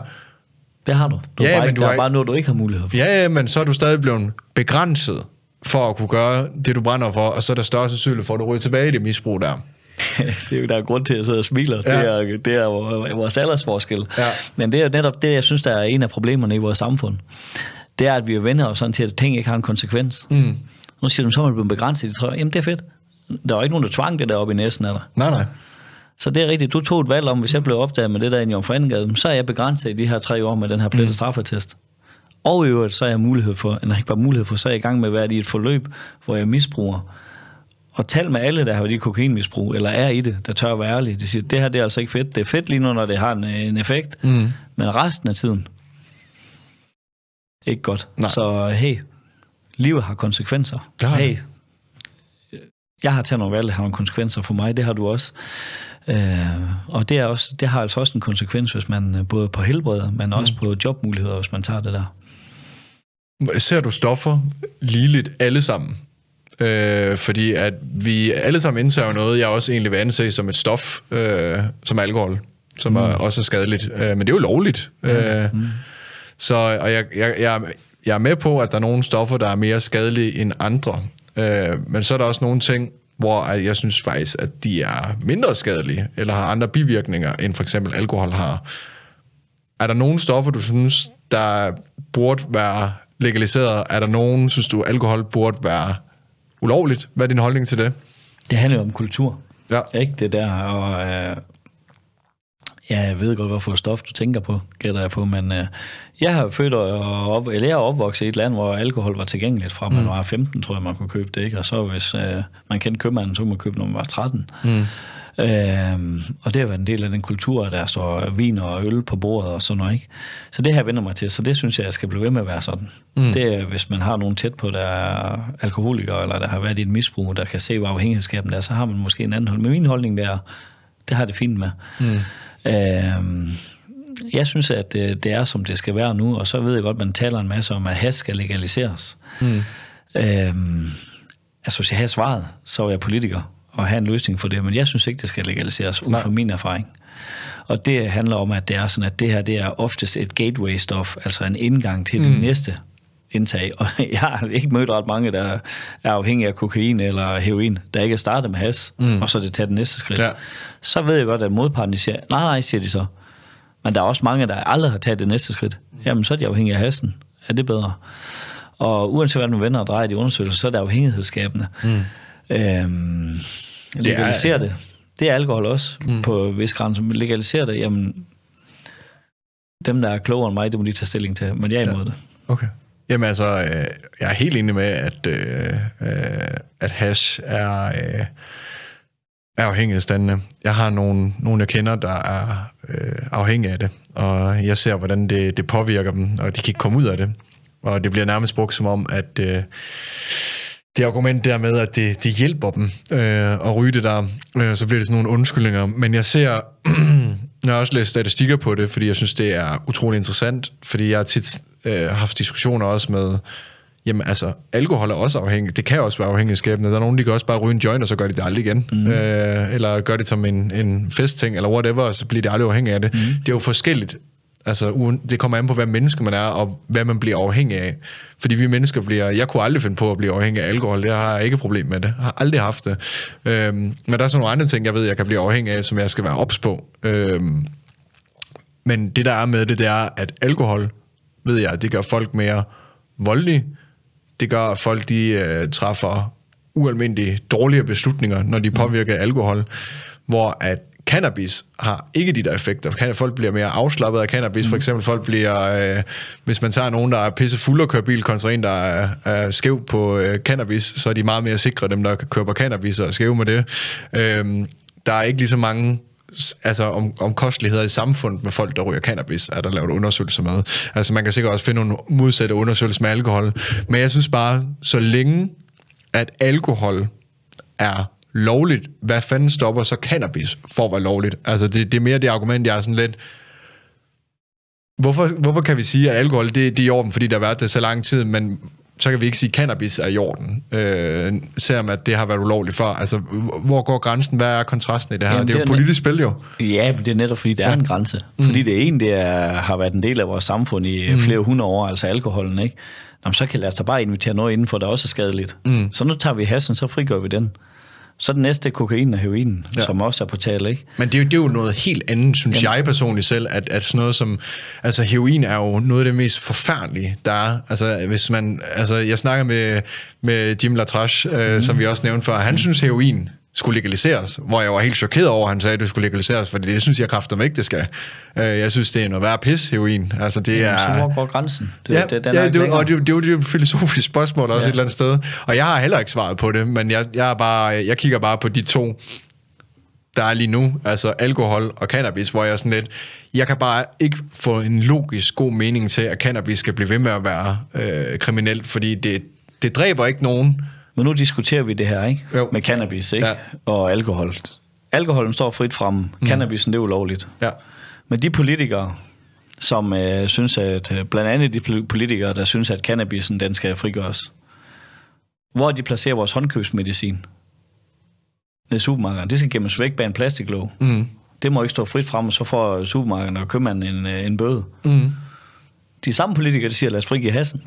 [SPEAKER 1] Det har du. du ja, bare men du der er bare
[SPEAKER 2] noget, du ikke har mulighed
[SPEAKER 1] for. Ja, ja, men så er du stadig blevet begrænset for at kunne gøre det, du brænder for, og så er der større sandsynlighed for, at du ryger tilbage i det misbrug der.
[SPEAKER 2] det er jo der er grund til, at jeg sidder og smiler. Ja. Det, er, det er vores aldersforskel. Ja. Men det er netop det, jeg synes, der er en af problemerne i vores samfund det er, at vi jo vender os sådan til, at ting ikke har en konsekvens. Mm. Nu siger du, så er man blevet begrænset i trøjer. Jamen, det er fedt. Der er ikke nogen, der tvang det der i næsen, eller? Nej, nej. Så det er rigtigt. Du tog et valg om, hvis jeg blev opdaget med det der i Jørgen Frindegade, så er jeg begrænset i de her tre år med den her mm. straffetest. mm. Og i øvrigt, så er jeg mulighed for, eller ikke bare mulighed for, så er jeg i gang med at være i et forløb, hvor jeg misbruger. Og tal med alle, der har været i kokainmisbrug, eller er i det, der tør at være ærlige. De siger, det her det er altså ikke fedt. Det er fedt lige nu, når det har en, øh, en effekt. Mm. Men resten af tiden, ikke godt. Nej. Så hey, livet har konsekvenser. har Hey, jeg har taget nogle valg, der har nogle konsekvenser for mig, det har du også. Øh, og det, er også, det har altså også en konsekvens, hvis man øh, både på helbred, men også mm. på jobmuligheder, hvis man tager det der.
[SPEAKER 1] Ser du stoffer ligeligt alle sammen? Øh, fordi at vi alle sammen indtager noget, jeg også egentlig vil anse som et stof, øh, som alkohol, som mm. er, også er skadeligt. Øh, men det er jo lovligt. Mm. Øh, mm. Så og jeg, jeg, jeg, jeg er med på, at der er nogle stoffer, der er mere skadelige end andre. Øh, men så er der også nogle ting, hvor jeg synes faktisk, at de er mindre skadelige, eller har andre bivirkninger, end for eksempel alkohol har. Er der nogle stoffer, du synes, der burde være legaliseret? Er der nogen, synes du, alkohol burde være ulovligt? Hvad er din holdning til det? Det handler jo om kultur.
[SPEAKER 2] Ja. Ikke det der, og øh, ja, jeg ved godt, hvorfor stof du tænker på, gætter jeg på, men øh, jeg har født og op, eller jeg er opvokset i et land, hvor alkohol var tilgængeligt fra man mm. var 15, tror jeg, man kunne købe det. Ikke? Og så hvis øh, man kendte købmanden, så kunne man købe, når man var 13. Mm. Øh, og det har været en del af den kultur, der står vin og øl på bordet og sådan noget. Ikke? Så det her vender mig til, så det synes jeg, jeg skal blive ved med at være sådan. Mm. Det er, hvis man har nogen tæt på, der er alkoholikere, eller der har været i et misbrug, der kan se, hvor afhængighedskaben er, så har man måske en anden hold. Men min holdning der, det har det fint med. Mm. Øh, Mm. Jeg synes, at øh, det er, som det skal være nu, og så ved jeg godt, at man taler en masse om, at has skal legaliseres. Mm. Øhm, altså, hvis jeg havde svaret, så var jeg politiker og have en løsning for det, men jeg synes ikke, det skal legaliseres ud fra min erfaring. Og det handler om, at det er sådan, at det her det er oftest et gateway-stof, altså en indgang til mm. det næste indtag. Og jeg har ikke mødt ret mange, der er afhængige af kokain eller heroin, der ikke er startet med has, mm. og så det tager det næste skridt. Ja. Så ved jeg godt, at modparten siger, nej, nej, siger de så. Men der er også mange, der aldrig har taget det næste skridt. Mm. Jamen, så er de afhængige af hasten. Er det bedre? Og uanset hvad man vender og drejer de undersøgelser, så er det afhængighedsskabende. Mm. Øhm, legalisere det, er... det. Det er alkohol også, mm. på vis grænse. legaliserer det, jamen, dem, der er klogere end mig, det må de tage stilling til. Men jeg er imod ja. det. Okay. Jamen altså, øh, jeg er helt enig med, at, øh, øh, at hash er... Øh,
[SPEAKER 1] af standene. Jeg har nogle, nogle jeg kender, der er øh, afhængige af det, og jeg ser, hvordan det, det påvirker dem, og de kan ikke komme ud af det. Og det bliver nærmest brugt som om, at øh, det argument der med, at det, det hjælper dem øh, at ryge det der, øh, så bliver det sådan nogle undskyldninger. Men jeg ser, jeg har også læst statistikker på det, fordi jeg synes, det er utrolig interessant, fordi jeg har tit øh, haft diskussioner også med Jamen altså, alkohol er også afhængig. Det kan også være afhængigskabende. Der er nogen, der kan også bare ryge en joint, og så gør de det aldrig igen. Mm. Øh, eller gør det som en, en festting, eller whatever, og så bliver de aldrig afhængige af det. Mm. Det er jo forskelligt. Altså, det kommer an på, hvad menneske man er, og hvad man bliver afhængig af. Fordi vi mennesker bliver... Jeg kunne aldrig finde på at blive afhængig af alkohol. Jeg har ikke problem med det. Jeg har aldrig haft det. Øhm, men der er sådan nogle andre ting, jeg ved, jeg kan blive afhængig af, som jeg skal være ops på. Øhm, men det, der er med det, det er, at alkohol, ved jeg, det gør folk mere voldelige, det gør, at folk de øh, træffer ualmindeligt dårlige beslutninger, når de mm. påvirker mm. alkohol, hvor at cannabis har ikke de der effekter. Folk bliver mere afslappet af cannabis. Mm. For eksempel folk bliver, øh, hvis man tager nogen, der er pisse fuld og kører bil, kontra en, der er, er skæv på øh, cannabis, så er de meget mere sikre, dem der kører på cannabis og er skæve med det. Øh, der er ikke lige så mange altså om, om kosteligheder i samfundet med folk, der ryger cannabis, er der lavet undersøgelser med. Altså man kan sikkert også finde nogle modsatte undersøgelser med alkohol. Men jeg synes bare, så længe at alkohol er lovligt, hvad fanden stopper så cannabis for at være lovligt? Altså det, det er mere det argument, jeg er sådan lidt... Hvorfor, hvorfor kan vi sige, at alkohol det, det er i orden, fordi der har været det så lang tid, men så kan vi ikke sige, at cannabis er i orden, øh, selvom at det har været ulovligt før. Altså, hvor går grænsen? Hvad er kontrasten i det her? Jamen, det er jo er politisk spil,
[SPEAKER 2] jo. Ja, men det er netop, fordi der ja. er en grænse. Mm. Fordi det er har været en del af vores samfund i mm. flere hundrede år, altså alkoholen, ikke? Jamen, så kan lad os da bare invitere noget indenfor, der også er skadeligt. Mm. Så nu tager vi hassen, så frigør vi den. Så den næste kokain og heroin, ja. som også er på tale, ikke?
[SPEAKER 1] Men det er, jo, det er jo noget helt andet, synes jeg
[SPEAKER 2] personligt selv, at, at sådan noget som...
[SPEAKER 1] Altså, heroin er jo noget af det mest forfærdelige, der er. Altså, hvis man... Altså, jeg snakker med, med Jim Latrash, øh, mm. som vi også nævnte før. Han mm. synes, heroin skulle legaliseres, hvor jeg var helt chokeret over, at han sagde, at det skulle legaliseres, fordi det synes jeg kræfter mig ikke, det skal. Øh, jeg synes, det er noget værre pis, heroin. Altså, det er... Så hvor går grænsen? Det, ja, det, ja, det, og det, det, det, det er et filosofisk spørgsmål også ja. et eller andet sted. Og jeg har heller ikke svaret på det, men jeg, jeg, er bare, jeg kigger bare på de to, der er lige nu, altså alkohol og cannabis, hvor jeg sådan lidt, jeg kan bare ikke få en logisk god mening til, at cannabis skal blive ved med at være øh, kriminelt, fordi det,
[SPEAKER 2] det dræber ikke nogen, men nu diskuterer vi det her, ikke? Jo. Med cannabis, ikke? Ja. Og alkohol. Alkoholen står frit frem. Mm. Cannabisen, det er ulovligt. Ja. Men de politikere, som øh, synes, at øh, blandt andet de politikere, der synes, at cannabisen, den skal frigøres. Hvor de placerer vores håndkøbsmedicin? Nede supermarkederne. Det skal gemmes væk bag en plastiklåg. Mm. Det må ikke stå frit frem, og så får supermarkederne og købmanden en, øh, en bøde. Mm. De samme politikere, der siger, lad os frigive hassen.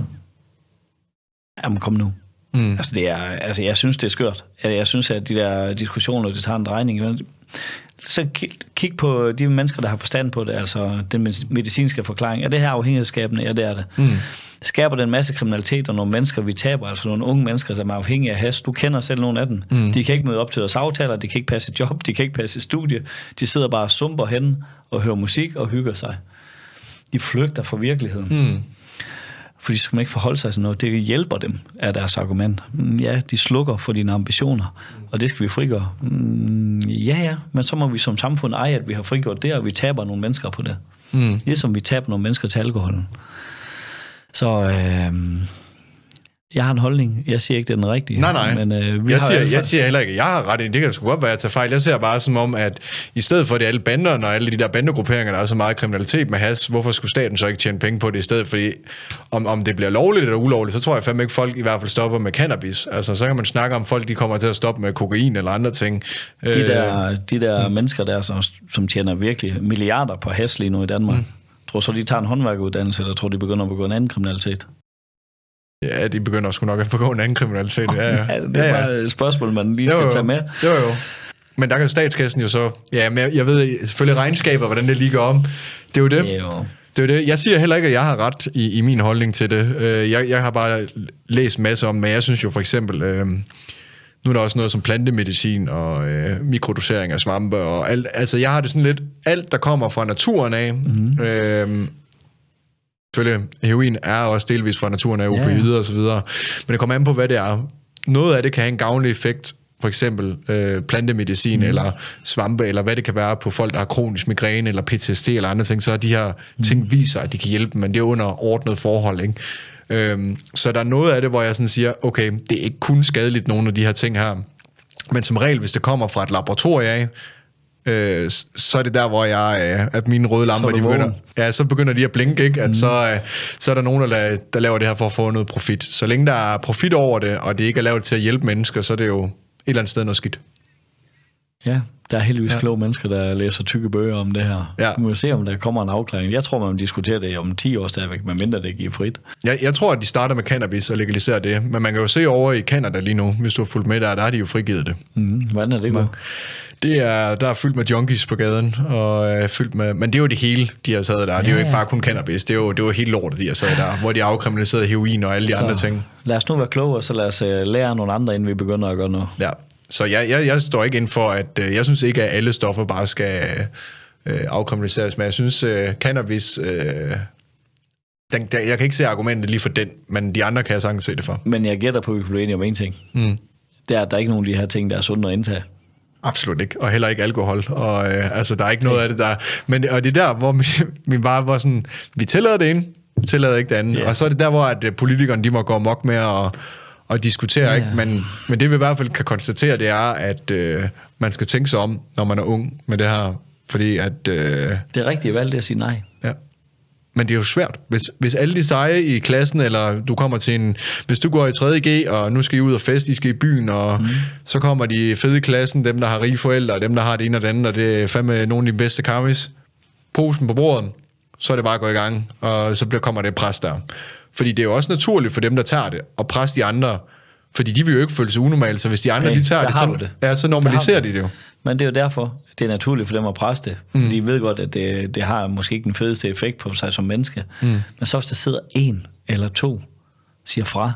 [SPEAKER 2] Jamen, kom nu. Mm. Altså, det er, altså, jeg synes, det er skørt. Jeg, jeg synes, at de der diskussioner, det tager en drejning. Så kig på de mennesker, der har forstand på det, altså den medicinske forklaring. Er det her afhængighedsskabende? Ja, det er det. Mm. Skaber den masse kriminalitet og nogle mennesker, vi taber, altså nogle unge mennesker, som er afhængige af has. Du kender selv nogle af dem. Mm. De kan ikke møde op til deres aftaler, de kan ikke passe job, de kan ikke passe studie. De sidder bare og sumper hen og hører musik og hygger sig. De flygter fra virkeligheden. Mm fordi så kan man ikke forholde sig til noget. Det hjælper dem, er deres argument. Mm, ja, de slukker for dine ambitioner, og det skal vi frigøre. Mm, ja, ja, men så må vi som samfund eje, at vi har frigjort det, og vi taber nogle mennesker på det. Mm. Ligesom vi taber nogle mennesker til alkoholen. Så øh, jeg har en holdning. Jeg siger ikke, det er den rigtige. Nej, nej. Men, øh, vi jeg, har siger, altså... jeg siger
[SPEAKER 1] heller ikke, jeg har ret i det. kan sgu godt være, at jeg tager fejl. Jeg ser bare som om, at i stedet for det alle banderne og alle de der bandegrupperinger, der er så meget kriminalitet med has, hvorfor skulle staten så ikke tjene penge på det i stedet? Fordi om, om det bliver lovligt eller ulovligt, så tror jeg fandme ikke, folk i hvert
[SPEAKER 2] fald stopper med cannabis. Altså, så kan man snakke om folk, de kommer til at stoppe med kokain eller andre ting. De øh, der, øh, de der mm. mennesker der, som, som tjener virkelig milliarder på has lige nu i Danmark, mm. tror så de tager en håndværkeuddannelse, eller tror de begynder at begå en anden kriminalitet? Ja, de begynder sgu nok at få en anden kriminalitet. Ja, ja. ja det er ja, ja. bare et spørgsmål, man lige skal jo, jo. tage med. Jo, jo. Men der
[SPEAKER 1] kan statskassen jo så... Ja, men jeg ved selvfølgelig regnskaber, hvordan det ligger om. Det er jo det. Jo. Det er det. Jeg siger heller ikke, at jeg har ret i, i min holdning til det. Øh, jeg, jeg har bare læst masser om, men jeg synes jo for eksempel... Øh, nu er der også noget som plantemedicin og øh, mikrodosering af svampe og alt. Altså, jeg har det sådan lidt, alt der kommer fra naturen af, mm-hmm. Selvfølgelig, heroin er også delvis fra naturen af opioider ja, så videre. men det kommer an på, hvad det er. Noget af det kan have en gavnlig effekt, for eksempel øh, plantemedicin mm. eller svampe, eller hvad det kan være på folk, der har kronisk migræne eller PTSD eller andre ting, så de her mm. ting viser, at de kan hjælpe, men det er under ordnet forhold, ikke? Øhm, så der er noget af det, hvor jeg sådan siger, okay, det er ikke kun skadeligt, nogle af de her ting her, men som regel, hvis det kommer fra et laboratorium øh, så er det der, hvor jeg, øh, at mine røde lamper, de begynder, ja, så begynder de at blinke, ikke? At mm. så, øh, så er der nogen, der, laver, der laver det her for at få noget profit. Så længe der er profit over det, og det ikke er lavet til at hjælpe mennesker, så er det jo et eller andet sted noget skidt.
[SPEAKER 2] Ja, der er heldigvis ja. kloge mennesker, der læser tykke bøger om det her. Ja. Vi må se, om der kommer en afklaring. Jeg tror, man diskuterer det om 10 år stadigvæk, mindre det giver frit. Ja, jeg tror, at de starter med cannabis og legaliserer det. Men
[SPEAKER 1] man kan jo se over i Kanada lige nu, hvis du har fulgt med der, der har de jo frigivet det. Mm, hvordan er det gået? det er, der er fyldt med junkies på gaden, og øh, fyldt med, men det er jo det hele, de har sad der. Ja, det er jo ikke bare kun cannabis, det er jo, det er jo helt lortet, de har sad der, hvor de afkriminaliseret heroin og alle de så, andre ting. Lad os nu være kloge, og så lad os øh, lære nogle andre, inden vi begynder at gøre noget. Ja, så jeg, jeg, jeg står ikke ind for, at øh, jeg synes ikke, at alle stoffer bare skal øh, afkriminaliseres, men jeg synes, øh, cannabis...
[SPEAKER 2] Øh, den, der, jeg kan ikke se argumentet lige for den, men de andre kan jeg sagtens se det for. Men jeg gætter på, at vi kan blive enige om én ting. Mm. Det er, at der er ikke nogen af de her ting, der er sundt at indtage. Absolut ikke, og heller ikke alkohol. Og, øh, altså, der er ikke noget af det, der... Men, og det er der, hvor min, min bare var sådan,
[SPEAKER 1] vi tillader det ene, vi tillader ikke det andet. Yeah. Og så er det der, hvor at øh, politikerne de må gå mok med og, og diskutere. Yeah. Ikke? Men, men det vi i hvert fald kan konstatere, det er, at øh, man skal tænke sig om, når man er ung med det her. Fordi at... Øh, det rigtige valg, det er at sige nej. Men det er jo svært, hvis, hvis alle de seje i klassen, eller du kommer til en, hvis du går i 3.G, og nu skal I ud og feste, I skal i byen, og mm. så kommer de fede i klassen, dem der har rige forældre, dem der har det ene og det andet, og det er fandme nogle af de bedste kammis. Posen på bordet, så er det bare gået i gang, og så bliver, kommer det pres der. Fordi det er jo også naturligt for dem, der tager det, og presse de andre
[SPEAKER 2] fordi de vil jo ikke føle sig unormale, så hvis de andre lige tager det, så, det. Ja, så normaliserer de det jo. Men det er jo derfor, det er naturligt for dem at presse det. Mm. De ved godt, at det, det har måske ikke den fedeste effekt på sig som menneske. Mm. Men så hvis der sidder en eller to, siger fra,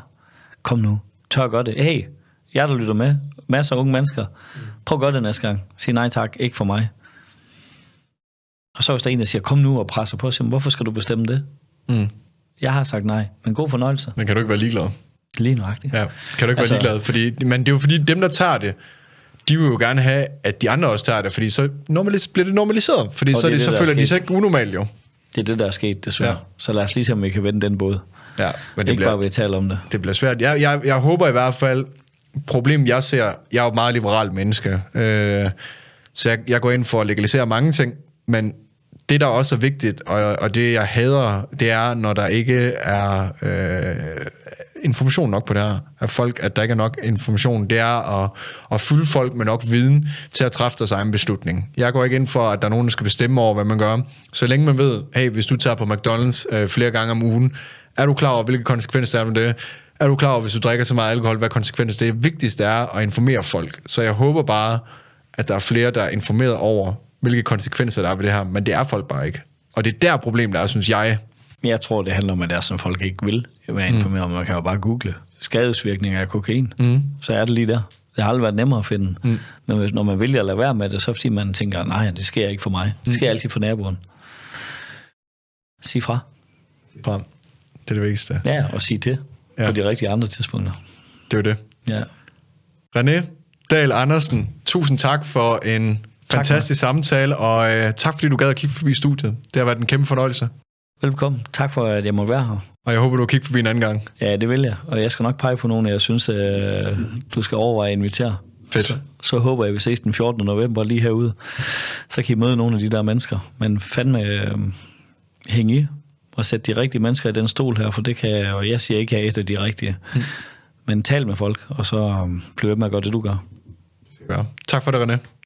[SPEAKER 2] kom nu, tør godt det. Hey, jeg der lytter med, masser af unge mennesker, prøv godt det næste gang. Sig nej tak, ikke for mig. Og så hvis der er en, der siger, kom nu og presser på, siger, hvorfor skal du bestemme det? Mm. Jeg har sagt nej, men god fornøjelse.
[SPEAKER 1] Men kan du ikke være ligeglad? Lige nøjagtigt. Ja, kan du ikke altså, være ligeglad, fordi, men det er jo fordi, dem der tager det, de vil jo gerne have, at de andre også tager det, fordi så normalis- bliver det normaliseret, fordi så, det, det, så føler de sig
[SPEAKER 2] ikke unormalt jo. Det er det, der er sket, desværre. Ja. Så lad os lige se, om vi kan vende den båd. Ja, men det ikke bliver, bare ved at tale om det. Det bliver svært. Jeg, jeg,
[SPEAKER 1] jeg håber i hvert fald, problemet jeg ser, jeg er jo meget liberal menneske, øh, så jeg, jeg går ind for at legalisere mange ting, men det, der også er vigtigt, og, og det, jeg hader, det er, når der ikke er øh, information nok på det her, at, folk, at der ikke er nok information. Det er at, at fylde folk med nok viden til at træffe deres egen beslutning. Jeg går ikke ind for, at der er nogen, der skal bestemme over, hvad man gør. Så længe man ved, hey, hvis du tager på McDonald's øh, flere gange om ugen, er du klar over, hvilke konsekvenser der er med det? Er du klar over, hvis du drikker så meget alkohol, hvad konsekvenser det er? Vigtigst er at informere folk. Så jeg håber bare, at der er flere, der er informeret over, hvilke konsekvenser der er ved det her, men det er folk bare ikke. Og det er der problemet der er, synes
[SPEAKER 2] jeg, jeg tror, det handler om, at det er, som folk ikke vil være mm. informeret om. Man kan jo bare google skadesvirkninger af kokain. Mm. Så er det lige der. Det har aldrig været nemmere at finde. Mm. Men hvis, når man vælger at lade være med det, så er det fordi, man tænker, nej, det sker ikke for mig. Det mm. sker mm. altid for naboen. Sig fra. fra. Det er det vigtigste. Ja, og sig det ja. på de rigtige andre tidspunkter.
[SPEAKER 1] Det er det. Ja. René Dahl Andersen, tusind tak for en tak, fantastisk man. samtale, og øh, tak fordi du gad at kigge forbi studiet. Det har været en kæmpe fornøjelse.
[SPEAKER 2] Velkommen. Tak for, at jeg måtte være her. Og jeg håber, du kigger forbi en anden gang. Ja, det vil jeg. Og jeg skal nok pege på nogen, jeg synes, øh, du skal overveje at invitere. Fedt. Så, så håber jeg, at vi ses den 14. november lige herude. Så kan I møde nogle af de der mennesker. Men fandme øh, hænge i og sætte de rigtige mennesker i den stol her, for det kan jeg, og jeg siger ikke, at jeg er et af de rigtige. Mm. Men tal med folk, og så øh, bliver jeg med at gøre det, du gør. Ja. Tak for det, René.